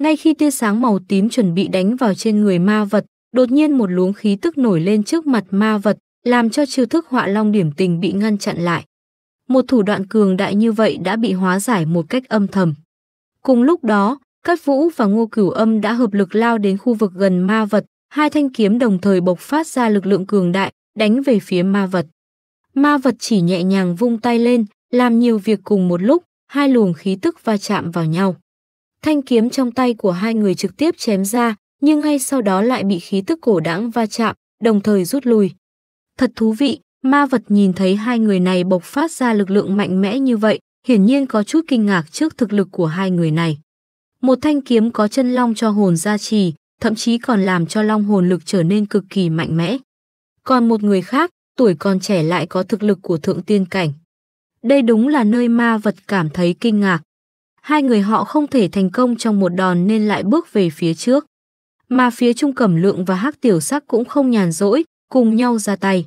Ngay khi tia sáng màu tím chuẩn bị đánh vào trên người ma vật, đột nhiên một luống khí tức nổi lên trước mặt ma vật, làm cho chiêu thức họa long điểm tình bị ngăn chặn lại. Một thủ đoạn cường đại như vậy đã bị hóa giải một cách âm thầm. Cùng lúc đó, Cát Vũ và Ngô Cửu Âm đã hợp lực lao đến khu vực gần ma vật, hai thanh kiếm đồng thời bộc phát ra lực lượng cường đại, đánh về phía ma vật. Ma vật chỉ nhẹ nhàng vung tay lên, làm nhiều việc cùng một lúc, hai luồng khí tức va chạm vào nhau. Thanh kiếm trong tay của hai người trực tiếp chém ra, nhưng ngay sau đó lại bị khí tức cổ đãng va chạm, đồng thời rút lui. Thật thú vị, ma vật nhìn thấy hai người này bộc phát ra lực lượng mạnh mẽ như vậy, hiển nhiên có chút kinh ngạc trước thực lực của hai người này. Một thanh kiếm có chân long cho hồn gia trì, thậm chí còn làm cho long hồn lực trở nên cực kỳ mạnh mẽ. Còn một người khác, tuổi còn trẻ lại có thực lực của thượng tiên cảnh. Đây đúng là nơi ma vật cảm thấy kinh ngạc. Hai người họ không thể thành công trong một đòn nên lại bước về phía trước. Mà phía Trung Cẩm Lượng và Hắc Tiểu Sắc cũng không nhàn rỗi, cùng nhau ra tay.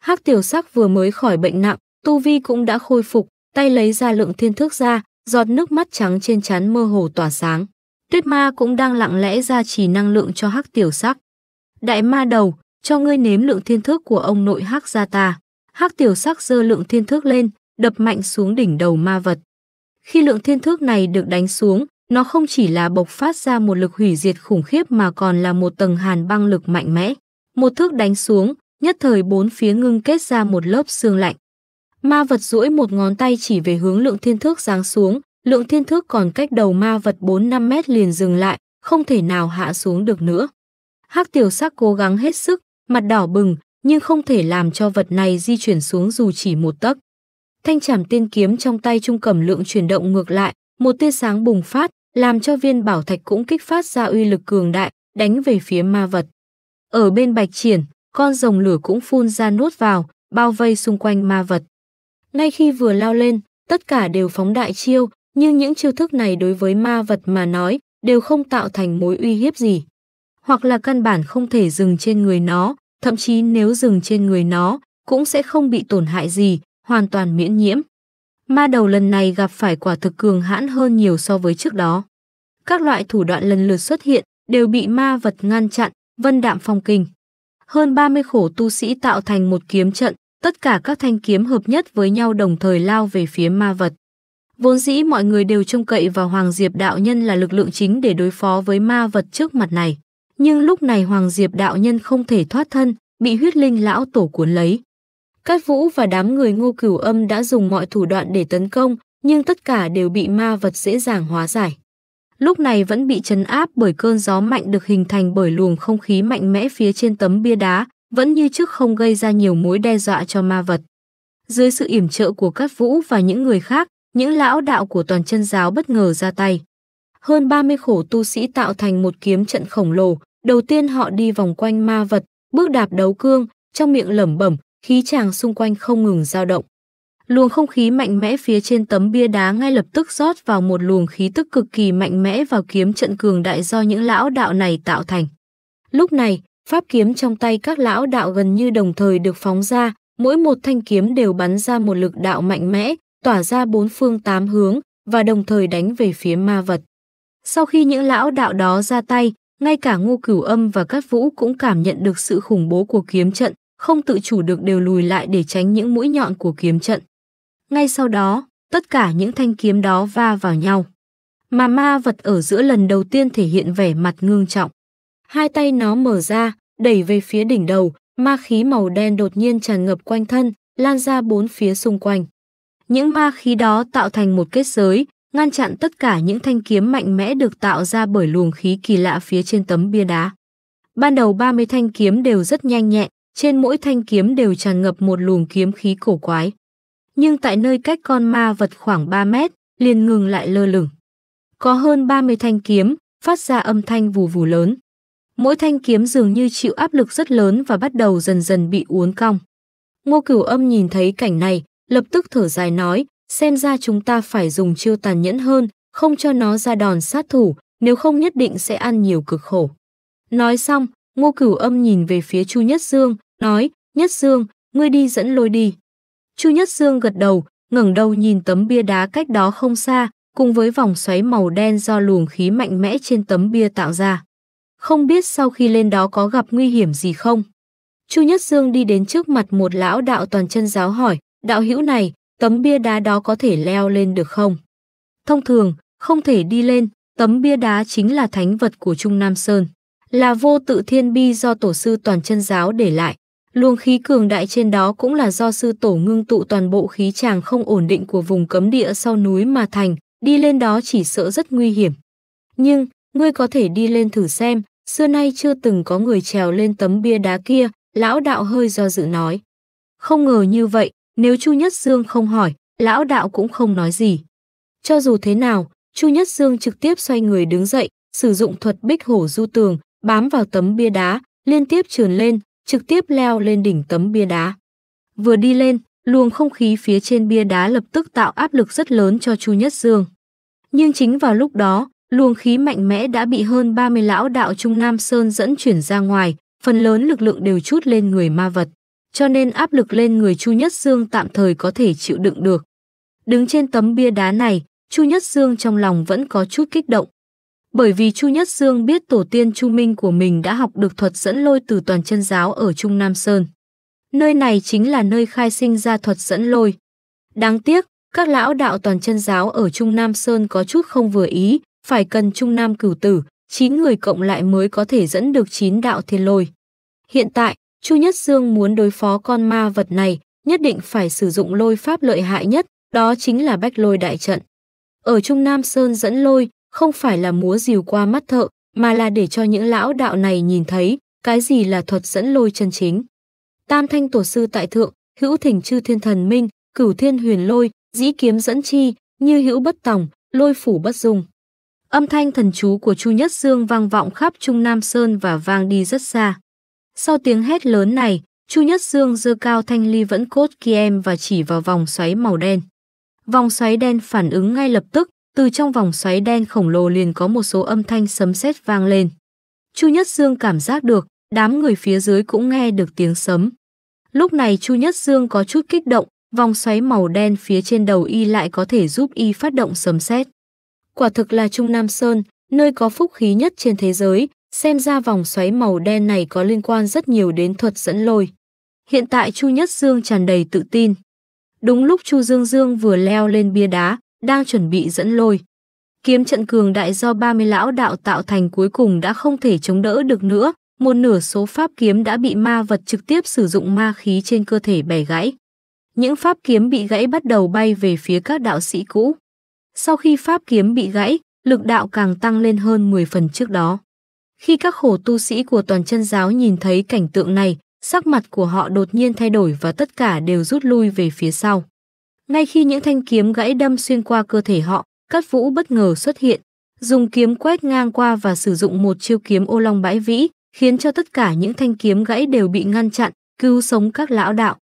Hắc Tiểu Sắc vừa mới khỏi bệnh nặng, tu vi cũng đã khôi phục, tay lấy ra lượng thiên Thước ra, giọt nước mắt trắng trên trán mơ hồ tỏa sáng. Tuyết ma cũng đang lặng lẽ ra chỉ năng lượng cho hắc tiểu sắc. Đại ma đầu, cho ngươi nếm lượng thiên thước của ông nội hắc gia ta. Hắc tiểu sắc dơ lượng thiên thước lên, đập mạnh xuống đỉnh đầu ma vật. Khi lượng thiên thước này được đánh xuống, nó không chỉ là bộc phát ra một lực hủy diệt khủng khiếp mà còn là một tầng hàn băng lực mạnh mẽ. Một thước đánh xuống, nhất thời bốn phía ngưng kết ra một lớp xương lạnh. Ma vật duỗi một ngón tay chỉ về hướng lượng thiên thước giáng xuống, lượng thiên thước còn cách đầu ma vật 4-5 mét liền dừng lại, không thể nào hạ xuống được nữa. Hắc tiểu sắc cố gắng hết sức, mặt đỏ bừng, nhưng không thể làm cho vật này di chuyển xuống dù chỉ một tấc. Thanh trảm tiên kiếm trong tay trung cầm lượng chuyển động ngược lại, một tia sáng bùng phát, làm cho viên bảo thạch cũng kích phát ra uy lực cường đại, đánh về phía ma vật. Ở bên bạch triển, con rồng lửa cũng phun ra nuốt vào, bao vây xung quanh ma vật. Ngay khi vừa lao lên, tất cả đều phóng đại chiêu, nhưng những chiêu thức này đối với ma vật mà nói đều không tạo thành mối uy hiếp gì. Hoặc là căn bản không thể dừng trên người nó, thậm chí nếu dừng trên người nó cũng sẽ không bị tổn hại gì, hoàn toàn miễn nhiễm. Ma đầu lần này gặp phải quả thực cường hãn hơn nhiều so với trước đó. Các loại thủ đoạn lần lượt xuất hiện đều bị ma vật ngăn chặn, vân đạm phong kinh. Hơn 30 khổ tu sĩ tạo thành một kiếm trận, tất cả các thanh kiếm hợp nhất với nhau đồng thời lao về phía ma vật. Vốn dĩ mọi người đều trông cậy vào Hoàng Diệp Đạo Nhân là lực lượng chính để đối phó với ma vật trước mặt này. Nhưng lúc này Hoàng Diệp Đạo Nhân không thể thoát thân, bị huyết linh lão tổ cuốn lấy. Các vũ và đám người ngô cửu âm đã dùng mọi thủ đoạn để tấn công, nhưng tất cả đều bị ma vật dễ dàng hóa giải. Lúc này vẫn bị chấn áp bởi cơn gió mạnh được hình thành bởi luồng không khí mạnh mẽ phía trên tấm bia đá, vẫn như trước không gây ra nhiều mối đe dọa cho ma vật. Dưới sự yểm trợ của các vũ và những người khác, những lão đạo của toàn chân giáo bất ngờ ra tay. Hơn 30 khổ tu sĩ tạo thành một kiếm trận khổng lồ, đầu tiên họ đi vòng quanh ma vật, bước đạp đấu cương, trong miệng lẩm bẩm, khí tràng xung quanh không ngừng dao động. Luồng không khí mạnh mẽ phía trên tấm bia đá ngay lập tức rót vào một luồng khí tức cực kỳ mạnh mẽ vào kiếm trận cường đại do những lão đạo này tạo thành. Lúc này, pháp kiếm trong tay các lão đạo gần như đồng thời được phóng ra, mỗi một thanh kiếm đều bắn ra một lực đạo mạnh mẽ, tỏa ra bốn phương tám hướng và đồng thời đánh về phía ma vật. Sau khi những lão đạo đó ra tay, ngay cả Ngô Cửu Âm và các Vũ cũng cảm nhận được sự khủng bố của kiếm trận, không tự chủ được đều lùi lại để tránh những mũi nhọn của kiếm trận. Ngay sau đó, tất cả những thanh kiếm đó va vào nhau. Mà ma vật ở giữa lần đầu tiên thể hiện vẻ mặt ngương trọng. Hai tay nó mở ra, đẩy về phía đỉnh đầu, ma khí màu đen đột nhiên tràn ngập quanh thân, lan ra bốn phía xung quanh. Những ma khí đó tạo thành một kết giới, ngăn chặn tất cả những thanh kiếm mạnh mẽ được tạo ra bởi luồng khí kỳ lạ phía trên tấm bia đá. Ban đầu 30 thanh kiếm đều rất nhanh nhẹn, trên mỗi thanh kiếm đều tràn ngập một luồng kiếm khí cổ quái. Nhưng tại nơi cách con ma vật khoảng 3 mét, liền ngừng lại lơ lửng. Có hơn 30 thanh kiếm, phát ra âm thanh vù vù lớn. Mỗi thanh kiếm dường như chịu áp lực rất lớn và bắt đầu dần dần bị uốn cong. Ngô Cửu Âm nhìn thấy cảnh này, lập tức thở dài nói, xem ra chúng ta phải dùng chiêu tàn nhẫn hơn, không cho nó ra đòn sát thủ, nếu không nhất định sẽ ăn nhiều cực khổ. Nói xong, ngô cửu âm nhìn về phía Chu Nhất Dương, nói, Nhất Dương, ngươi đi dẫn lối đi. Chu Nhất Dương gật đầu, ngẩng đầu nhìn tấm bia đá cách đó không xa, cùng với vòng xoáy màu đen do luồng khí mạnh mẽ trên tấm bia tạo ra. Không biết sau khi lên đó có gặp nguy hiểm gì không? Chu Nhất Dương đi đến trước mặt một lão đạo toàn chân giáo hỏi, Đạo hữu này, tấm bia đá đó có thể leo lên được không? Thông thường, không thể đi lên, tấm bia đá chính là thánh vật của Trung Nam Sơn, là vô tự thiên bi do tổ sư toàn chân giáo để lại. Luồng khí cường đại trên đó cũng là do sư tổ ngưng tụ toàn bộ khí tràng không ổn định của vùng cấm địa sau núi mà thành, đi lên đó chỉ sợ rất nguy hiểm. Nhưng, ngươi có thể đi lên thử xem, xưa nay chưa từng có người trèo lên tấm bia đá kia, lão đạo hơi do dự nói. Không ngờ như vậy, nếu Chu Nhất Dương không hỏi, lão đạo cũng không nói gì. Cho dù thế nào, Chu Nhất Dương trực tiếp xoay người đứng dậy, sử dụng thuật bích hổ du tường, bám vào tấm bia đá, liên tiếp trườn lên, trực tiếp leo lên đỉnh tấm bia đá. Vừa đi lên, luồng không khí phía trên bia đá lập tức tạo áp lực rất lớn cho Chu Nhất Dương. Nhưng chính vào lúc đó, luồng khí mạnh mẽ đã bị hơn 30 lão đạo Trung Nam Sơn dẫn chuyển ra ngoài, phần lớn lực lượng đều chút lên người ma vật cho nên áp lực lên người Chu Nhất Dương tạm thời có thể chịu đựng được. Đứng trên tấm bia đá này, Chu Nhất Dương trong lòng vẫn có chút kích động. Bởi vì Chu Nhất Dương biết tổ tiên Chu Minh của mình đã học được thuật dẫn lôi từ toàn chân giáo ở Trung Nam Sơn. Nơi này chính là nơi khai sinh ra thuật dẫn lôi. Đáng tiếc, các lão đạo toàn chân giáo ở Trung Nam Sơn có chút không vừa ý, phải cần Trung Nam cửu tử, 9 người cộng lại mới có thể dẫn được 9 đạo thiên lôi. Hiện tại, Chu Nhất Dương muốn đối phó con ma vật này, nhất định phải sử dụng lôi pháp lợi hại nhất, đó chính là bách lôi đại trận. Ở Trung Nam Sơn dẫn lôi, không phải là múa dìu qua mắt thợ, mà là để cho những lão đạo này nhìn thấy cái gì là thuật dẫn lôi chân chính. Tam thanh tổ sư tại thượng, hữu thỉnh chư thiên thần minh, cửu thiên huyền lôi, dĩ kiếm dẫn chi, như hữu bất tòng, lôi phủ bất dung. Âm thanh thần chú của Chu Nhất Dương vang vọng khắp Trung Nam Sơn và vang đi rất xa. Sau tiếng hét lớn này, Chu Nhất Dương dơ cao thanh ly vẫn cốt kiem và chỉ vào vòng xoáy màu đen. Vòng xoáy đen phản ứng ngay lập tức, từ trong vòng xoáy đen khổng lồ liền có một số âm thanh sấm sét vang lên. Chu Nhất Dương cảm giác được, đám người phía dưới cũng nghe được tiếng sấm. Lúc này Chu Nhất Dương có chút kích động, vòng xoáy màu đen phía trên đầu y lại có thể giúp y phát động sấm sét. Quả thực là Trung Nam Sơn, nơi có phúc khí nhất trên thế giới, Xem ra vòng xoáy màu đen này có liên quan rất nhiều đến thuật dẫn lôi. Hiện tại Chu Nhất Dương tràn đầy tự tin. Đúng lúc Chu Dương Dương vừa leo lên bia đá, đang chuẩn bị dẫn lôi. Kiếm trận cường đại do 30 lão đạo tạo thành cuối cùng đã không thể chống đỡ được nữa, một nửa số pháp kiếm đã bị ma vật trực tiếp sử dụng ma khí trên cơ thể bẻ gãy. Những pháp kiếm bị gãy bắt đầu bay về phía các đạo sĩ cũ. Sau khi pháp kiếm bị gãy, lực đạo càng tăng lên hơn 10 phần trước đó. Khi các khổ tu sĩ của toàn chân giáo nhìn thấy cảnh tượng này, sắc mặt của họ đột nhiên thay đổi và tất cả đều rút lui về phía sau. Ngay khi những thanh kiếm gãy đâm xuyên qua cơ thể họ, Cát Vũ bất ngờ xuất hiện, dùng kiếm quét ngang qua và sử dụng một chiêu kiếm ô long bãi vĩ, khiến cho tất cả những thanh kiếm gãy đều bị ngăn chặn, cứu sống các lão đạo.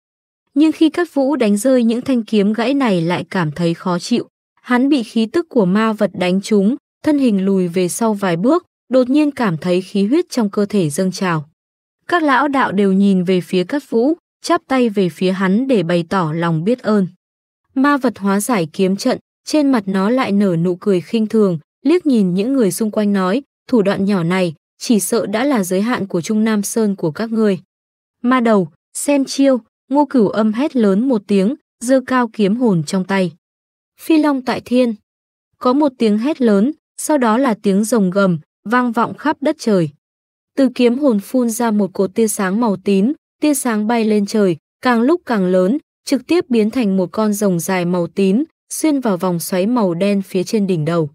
Nhưng khi Cát Vũ đánh rơi những thanh kiếm gãy này lại cảm thấy khó chịu, hắn bị khí tức của ma vật đánh trúng, thân hình lùi về sau vài bước, đột nhiên cảm thấy khí huyết trong cơ thể dâng trào. Các lão đạo đều nhìn về phía Cát Vũ, chắp tay về phía hắn để bày tỏ lòng biết ơn. Ma vật hóa giải kiếm trận, trên mặt nó lại nở nụ cười khinh thường, liếc nhìn những người xung quanh nói, thủ đoạn nhỏ này, chỉ sợ đã là giới hạn của Trung Nam Sơn của các ngươi. Ma đầu, xem chiêu, ngô cửu âm hét lớn một tiếng, dơ cao kiếm hồn trong tay. Phi long tại thiên. Có một tiếng hét lớn, sau đó là tiếng rồng gầm, vang vọng khắp đất trời. Từ kiếm hồn phun ra một cột tia sáng màu tím, tia sáng bay lên trời, càng lúc càng lớn, trực tiếp biến thành một con rồng dài màu tím, xuyên vào vòng xoáy màu đen phía trên đỉnh đầu.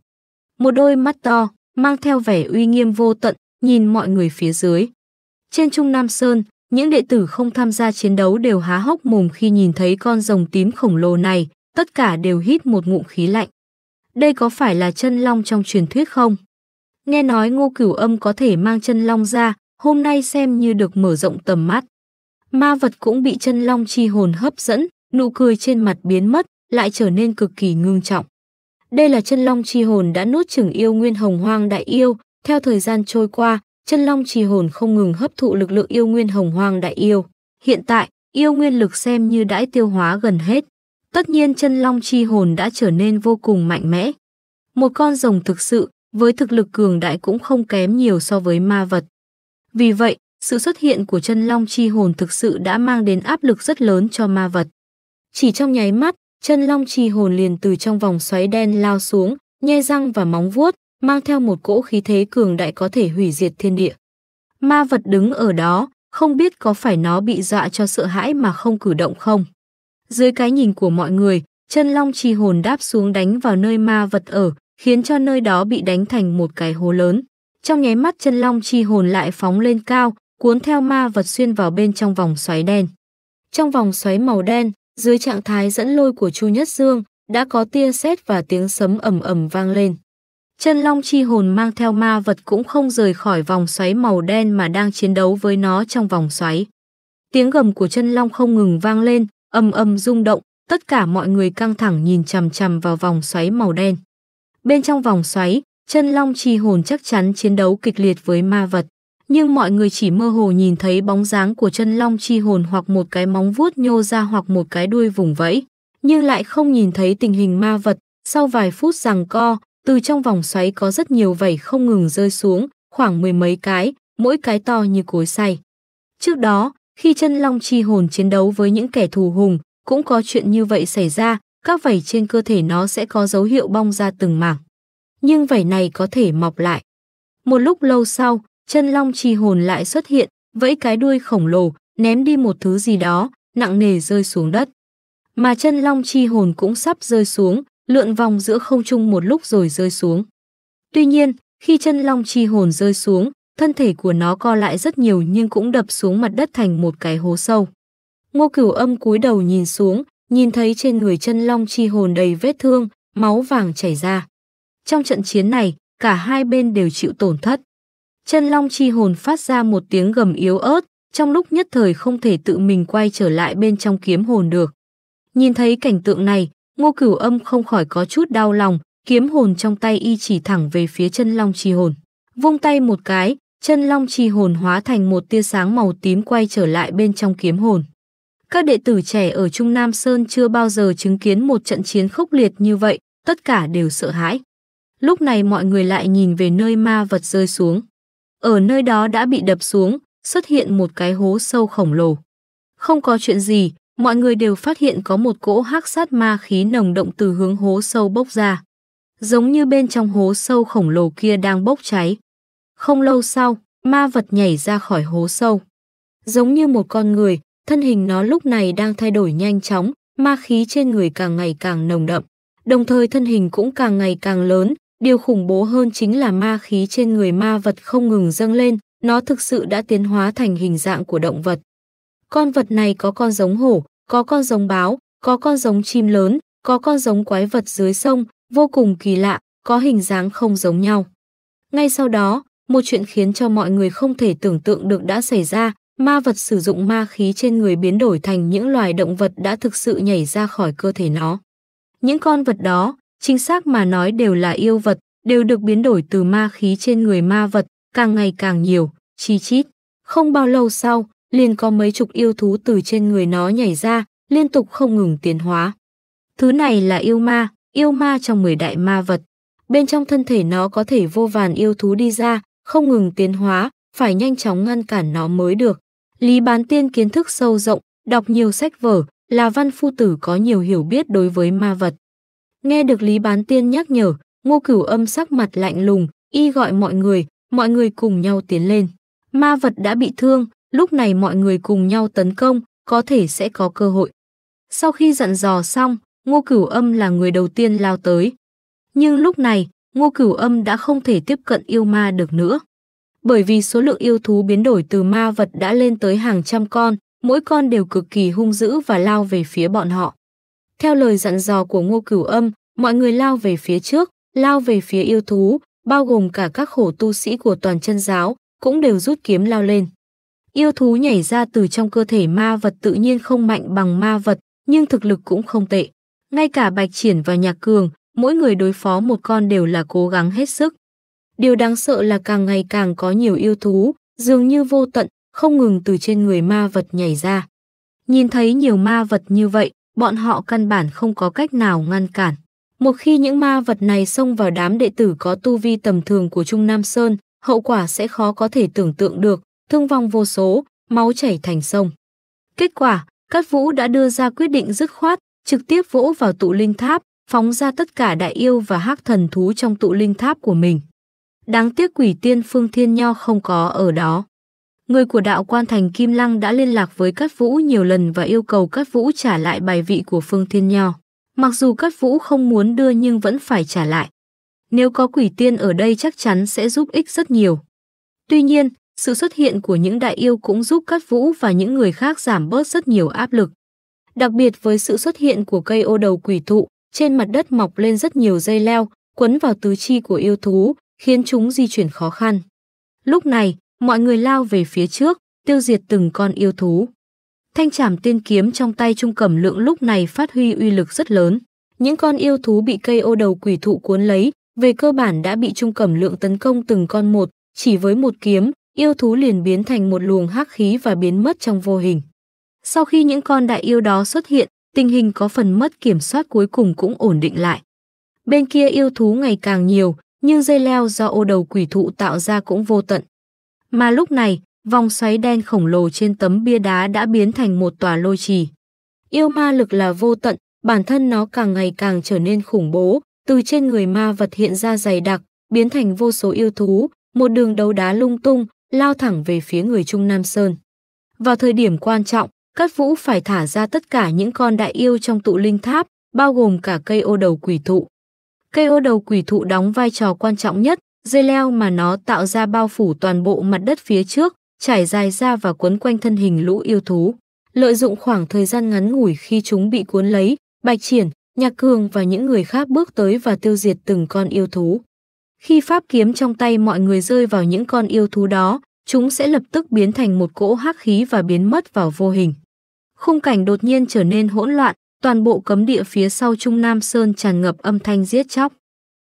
Một đôi mắt to, mang theo vẻ uy nghiêm vô tận, nhìn mọi người phía dưới. Trên Trung Nam Sơn, những đệ tử không tham gia chiến đấu đều há hốc mồm khi nhìn thấy con rồng tím khổng lồ này, tất cả đều hít một ngụm khí lạnh. Đây có phải là chân long trong truyền thuyết không? Nghe nói ngô cửu âm có thể mang chân long ra, hôm nay xem như được mở rộng tầm mắt. Ma vật cũng bị chân long chi hồn hấp dẫn, nụ cười trên mặt biến mất, lại trở nên cực kỳ ngương trọng. Đây là chân long chi hồn đã nuốt chửng yêu nguyên hồng hoang đại yêu, theo thời gian trôi qua, chân long chi hồn không ngừng hấp thụ lực lượng yêu nguyên hồng hoang đại yêu. Hiện tại, yêu nguyên lực xem như đã tiêu hóa gần hết. Tất nhiên chân long chi hồn đã trở nên vô cùng mạnh mẽ. Một con rồng thực sự với thực lực cường đại cũng không kém nhiều so với ma vật. Vì vậy, sự xuất hiện của chân long chi hồn thực sự đã mang đến áp lực rất lớn cho ma vật. Chỉ trong nháy mắt, chân long chi hồn liền từ trong vòng xoáy đen lao xuống, nhe răng và móng vuốt, mang theo một cỗ khí thế cường đại có thể hủy diệt thiên địa. Ma vật đứng ở đó, không biết có phải nó bị dọa cho sợ hãi mà không cử động không. Dưới cái nhìn của mọi người, chân long chi hồn đáp xuống đánh vào nơi ma vật ở, khiến cho nơi đó bị đánh thành một cái hố lớn. Trong nháy mắt chân long chi hồn lại phóng lên cao, cuốn theo ma vật xuyên vào bên trong vòng xoáy đen. Trong vòng xoáy màu đen, dưới trạng thái dẫn lôi của Chu Nhất Dương, đã có tia sét và tiếng sấm ầm ầm vang lên. Chân long chi hồn mang theo ma vật cũng không rời khỏi vòng xoáy màu đen mà đang chiến đấu với nó trong vòng xoáy. Tiếng gầm của chân long không ngừng vang lên, ầm ầm rung động, tất cả mọi người căng thẳng nhìn chằm chằm vào vòng xoáy màu đen. Bên trong vòng xoáy, chân long chi hồn chắc chắn chiến đấu kịch liệt với ma vật. Nhưng mọi người chỉ mơ hồ nhìn thấy bóng dáng của chân long chi hồn hoặc một cái móng vuốt nhô ra hoặc một cái đuôi vùng vẫy, nhưng lại không nhìn thấy tình hình ma vật. Sau vài phút rằng co, từ trong vòng xoáy có rất nhiều vảy không ngừng rơi xuống, khoảng mười mấy cái, mỗi cái to như cối xay. Trước đó, khi chân long chi hồn chiến đấu với những kẻ thù hùng, cũng có chuyện như vậy xảy ra, các vảy trên cơ thể nó sẽ có dấu hiệu bong ra từng mảng. Nhưng vảy này có thể mọc lại. Một lúc lâu sau, chân long chi hồn lại xuất hiện, vẫy cái đuôi khổng lồ, ném đi một thứ gì đó, nặng nề rơi xuống đất. Mà chân long chi hồn cũng sắp rơi xuống, lượn vòng giữa không trung một lúc rồi rơi xuống. Tuy nhiên, khi chân long chi hồn rơi xuống, thân thể của nó co lại rất nhiều nhưng cũng đập xuống mặt đất thành một cái hố sâu. Ngô Cửu Âm cúi đầu nhìn xuống, nhìn thấy trên người chân long chi hồn đầy vết thương, máu vàng chảy ra. Trong trận chiến này, cả hai bên đều chịu tổn thất. Chân long chi hồn phát ra một tiếng gầm yếu ớt, trong lúc nhất thời không thể tự mình quay trở lại bên trong kiếm hồn được. Nhìn thấy cảnh tượng này, ngô cửu âm không khỏi có chút đau lòng, kiếm hồn trong tay y chỉ thẳng về phía chân long chi hồn. Vung tay một cái, chân long chi hồn hóa thành một tia sáng màu tím quay trở lại bên trong kiếm hồn. Các đệ tử trẻ ở Trung Nam Sơn chưa bao giờ chứng kiến một trận chiến khốc liệt như vậy, tất cả đều sợ hãi. Lúc này mọi người lại nhìn về nơi ma vật rơi xuống. Ở nơi đó đã bị đập xuống, xuất hiện một cái hố sâu khổng lồ. Không có chuyện gì, mọi người đều phát hiện có một cỗ hắc sát ma khí nồng động từ hướng hố sâu bốc ra. Giống như bên trong hố sâu khổng lồ kia đang bốc cháy. Không lâu sau, ma vật nhảy ra khỏi hố sâu. Giống như một con người, Thân hình nó lúc này đang thay đổi nhanh chóng, ma khí trên người càng ngày càng nồng đậm. Đồng thời thân hình cũng càng ngày càng lớn, điều khủng bố hơn chính là ma khí trên người ma vật không ngừng dâng lên, nó thực sự đã tiến hóa thành hình dạng của động vật. Con vật này có con giống hổ, có con giống báo, có con giống chim lớn, có con giống quái vật dưới sông, vô cùng kỳ lạ, có hình dáng không giống nhau. Ngay sau đó, một chuyện khiến cho mọi người không thể tưởng tượng được đã xảy ra, Ma vật sử dụng ma khí trên người biến đổi thành những loài động vật đã thực sự nhảy ra khỏi cơ thể nó. Những con vật đó, chính xác mà nói đều là yêu vật, đều được biến đổi từ ma khí trên người ma vật, càng ngày càng nhiều, chi chít. Không bao lâu sau, liền có mấy chục yêu thú từ trên người nó nhảy ra, liên tục không ngừng tiến hóa. Thứ này là yêu ma, yêu ma trong 10 đại ma vật. Bên trong thân thể nó có thể vô vàn yêu thú đi ra, không ngừng tiến hóa, phải nhanh chóng ngăn cản nó mới được. Lý Bán Tiên kiến thức sâu rộng, đọc nhiều sách vở, là văn phu tử có nhiều hiểu biết đối với ma vật. Nghe được Lý Bán Tiên nhắc nhở, Ngô Cửu Âm sắc mặt lạnh lùng, y gọi mọi người, mọi người cùng nhau tiến lên. Ma vật đã bị thương, lúc này mọi người cùng nhau tấn công, có thể sẽ có cơ hội. Sau khi dặn dò xong, Ngô Cửu Âm là người đầu tiên lao tới. Nhưng lúc này, Ngô Cửu Âm đã không thể tiếp cận yêu ma được nữa bởi vì số lượng yêu thú biến đổi từ ma vật đã lên tới hàng trăm con, mỗi con đều cực kỳ hung dữ và lao về phía bọn họ. Theo lời dặn dò của Ngô Cửu Âm, mọi người lao về phía trước, lao về phía yêu thú, bao gồm cả các khổ tu sĩ của toàn chân giáo, cũng đều rút kiếm lao lên. Yêu thú nhảy ra từ trong cơ thể ma vật tự nhiên không mạnh bằng ma vật, nhưng thực lực cũng không tệ. Ngay cả Bạch Triển và Nhạc Cường, mỗi người đối phó một con đều là cố gắng hết sức. Điều đáng sợ là càng ngày càng có nhiều yêu thú, dường như vô tận, không ngừng từ trên người ma vật nhảy ra. Nhìn thấy nhiều ma vật như vậy, bọn họ căn bản không có cách nào ngăn cản. Một khi những ma vật này xông vào đám đệ tử có tu vi tầm thường của Trung Nam Sơn, hậu quả sẽ khó có thể tưởng tượng được, thương vong vô số, máu chảy thành sông. Kết quả, các Vũ đã đưa ra quyết định dứt khoát, trực tiếp vỗ vào tụ linh tháp, phóng ra tất cả đại yêu và hắc thần thú trong tụ linh tháp của mình. Đáng tiếc quỷ tiên Phương Thiên Nho không có ở đó. Người của đạo quan thành Kim Lăng đã liên lạc với Cát Vũ nhiều lần và yêu cầu Cát Vũ trả lại bài vị của Phương Thiên Nho. Mặc dù Cát Vũ không muốn đưa nhưng vẫn phải trả lại. Nếu có quỷ tiên ở đây chắc chắn sẽ giúp ích rất nhiều. Tuy nhiên, sự xuất hiện của những đại yêu cũng giúp Cát Vũ và những người khác giảm bớt rất nhiều áp lực. Đặc biệt với sự xuất hiện của cây ô đầu quỷ thụ, trên mặt đất mọc lên rất nhiều dây leo, quấn vào tứ chi của yêu thú, khiến chúng di chuyển khó khăn. Lúc này, mọi người lao về phía trước, tiêu diệt từng con yêu thú. Thanh trảm tiên kiếm trong tay trung Cẩm lượng lúc này phát huy uy lực rất lớn. Những con yêu thú bị cây ô đầu quỷ thụ cuốn lấy, về cơ bản đã bị trung Cẩm lượng tấn công từng con một, chỉ với một kiếm, yêu thú liền biến thành một luồng hắc khí và biến mất trong vô hình. Sau khi những con đại yêu đó xuất hiện, tình hình có phần mất kiểm soát cuối cùng cũng ổn định lại. Bên kia yêu thú ngày càng nhiều, nhưng dây leo do ô đầu quỷ thụ tạo ra cũng vô tận. Mà lúc này, vòng xoáy đen khổng lồ trên tấm bia đá đã biến thành một tòa lôi trì. Yêu ma lực là vô tận, bản thân nó càng ngày càng trở nên khủng bố, từ trên người ma vật hiện ra dày đặc, biến thành vô số yêu thú, một đường đấu đá lung tung, lao thẳng về phía người Trung Nam Sơn. Vào thời điểm quan trọng, Cát Vũ phải thả ra tất cả những con đại yêu trong tụ linh tháp, bao gồm cả cây ô đầu quỷ thụ. Cây ô đầu quỷ thụ đóng vai trò quan trọng nhất, dây leo mà nó tạo ra bao phủ toàn bộ mặt đất phía trước, trải dài ra và quấn quanh thân hình lũ yêu thú. Lợi dụng khoảng thời gian ngắn ngủi khi chúng bị cuốn lấy, Bạch Triển, Nhạc Cường và những người khác bước tới và tiêu diệt từng con yêu thú. Khi pháp kiếm trong tay mọi người rơi vào những con yêu thú đó, chúng sẽ lập tức biến thành một cỗ hắc khí và biến mất vào vô hình. Khung cảnh đột nhiên trở nên hỗn loạn, toàn bộ cấm địa phía sau Trung Nam Sơn tràn ngập âm thanh giết chóc.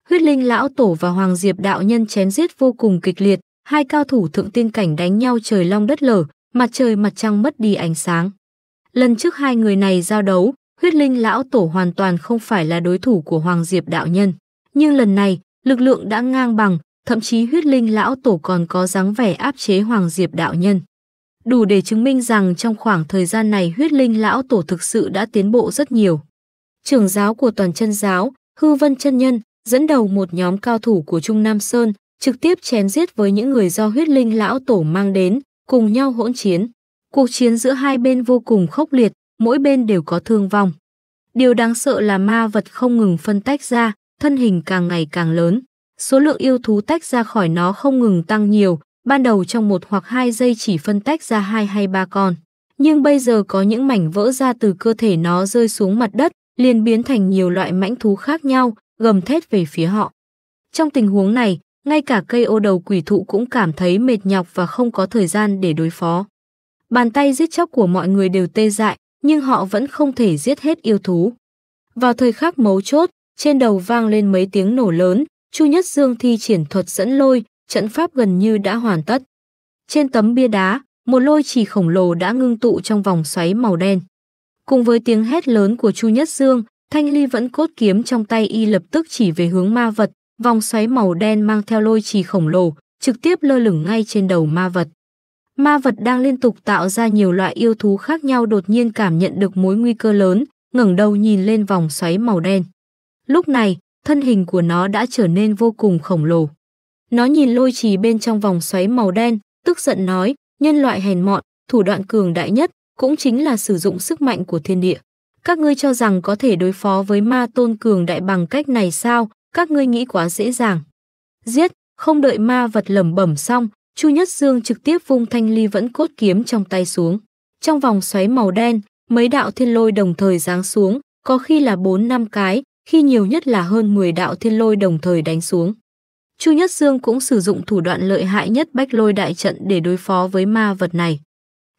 Huyết linh lão tổ và Hoàng Diệp đạo nhân chém giết vô cùng kịch liệt, hai cao thủ thượng tiên cảnh đánh nhau trời long đất lở, mặt trời mặt trăng mất đi ánh sáng. Lần trước hai người này giao đấu, huyết linh lão tổ hoàn toàn không phải là đối thủ của Hoàng Diệp đạo nhân. Nhưng lần này, lực lượng đã ngang bằng, thậm chí huyết linh lão tổ còn có dáng vẻ áp chế Hoàng Diệp đạo nhân đủ để chứng minh rằng trong khoảng thời gian này huyết linh lão tổ thực sự đã tiến bộ rất nhiều. Trưởng giáo của toàn chân giáo, Hư Vân Chân Nhân, dẫn đầu một nhóm cao thủ của Trung Nam Sơn, trực tiếp chém giết với những người do huyết linh lão tổ mang đến, cùng nhau hỗn chiến. Cuộc chiến giữa hai bên vô cùng khốc liệt, mỗi bên đều có thương vong. Điều đáng sợ là ma vật không ngừng phân tách ra, thân hình càng ngày càng lớn. Số lượng yêu thú tách ra khỏi nó không ngừng tăng nhiều, Ban đầu trong một hoặc hai giây chỉ phân tách ra hai hay ba con. Nhưng bây giờ có những mảnh vỡ ra từ cơ thể nó rơi xuống mặt đất, liền biến thành nhiều loại mãnh thú khác nhau, gầm thét về phía họ. Trong tình huống này, ngay cả cây ô đầu quỷ thụ cũng cảm thấy mệt nhọc và không có thời gian để đối phó. Bàn tay giết chóc của mọi người đều tê dại, nhưng họ vẫn không thể giết hết yêu thú. Vào thời khắc mấu chốt, trên đầu vang lên mấy tiếng nổ lớn, Chu Nhất Dương thi triển thuật dẫn lôi, trận pháp gần như đã hoàn tất. Trên tấm bia đá, một lôi trì khổng lồ đã ngưng tụ trong vòng xoáy màu đen. Cùng với tiếng hét lớn của Chu Nhất Dương, Thanh Ly vẫn cốt kiếm trong tay y lập tức chỉ về hướng ma vật, vòng xoáy màu đen mang theo lôi trì khổng lồ, trực tiếp lơ lửng ngay trên đầu ma vật. Ma vật đang liên tục tạo ra nhiều loại yêu thú khác nhau đột nhiên cảm nhận được mối nguy cơ lớn, ngẩng đầu nhìn lên vòng xoáy màu đen. Lúc này, thân hình của nó đã trở nên vô cùng khổng lồ. Nó nhìn lôi trì bên trong vòng xoáy màu đen, tức giận nói, nhân loại hèn mọn, thủ đoạn cường đại nhất, cũng chính là sử dụng sức mạnh của thiên địa. Các ngươi cho rằng có thể đối phó với ma tôn cường đại bằng cách này sao, các ngươi nghĩ quá dễ dàng. Giết, không đợi ma vật lẩm bẩm xong, Chu Nhất Dương trực tiếp vung thanh ly vẫn cốt kiếm trong tay xuống. Trong vòng xoáy màu đen, mấy đạo thiên lôi đồng thời giáng xuống, có khi là 4 năm cái, khi nhiều nhất là hơn 10 đạo thiên lôi đồng thời đánh xuống. Chu Nhất Dương cũng sử dụng thủ đoạn lợi hại nhất bách lôi đại trận để đối phó với ma vật này.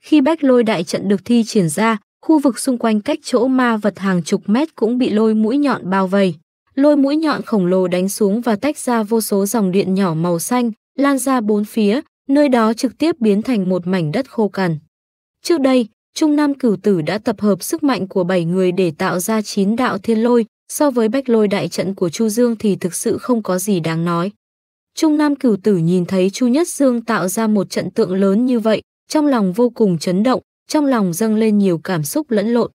Khi bách lôi đại trận được thi triển ra, khu vực xung quanh cách chỗ ma vật hàng chục mét cũng bị lôi mũi nhọn bao vây. Lôi mũi nhọn khổng lồ đánh xuống và tách ra vô số dòng điện nhỏ màu xanh, lan ra bốn phía, nơi đó trực tiếp biến thành một mảnh đất khô cằn. Trước đây, Trung Nam Cửu Tử đã tập hợp sức mạnh của bảy người để tạo ra chín đạo thiên lôi, so với bách lôi đại trận của Chu Dương thì thực sự không có gì đáng nói. Trung Nam cửu tử nhìn thấy Chu Nhất Dương tạo ra một trận tượng lớn như vậy, trong lòng vô cùng chấn động, trong lòng dâng lên nhiều cảm xúc lẫn lộn.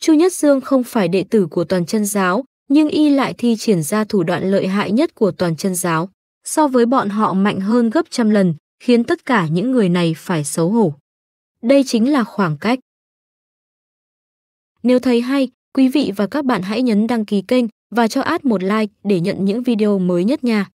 Chu Nhất Dương không phải đệ tử của toàn chân giáo, nhưng y lại thi triển ra thủ đoạn lợi hại nhất của toàn chân giáo. So với bọn họ mạnh hơn gấp trăm lần, khiến tất cả những người này phải xấu hổ. Đây chính là khoảng cách. Nếu thấy hay, quý vị và các bạn hãy nhấn đăng ký kênh và cho ad một like để nhận những video mới nhất nha.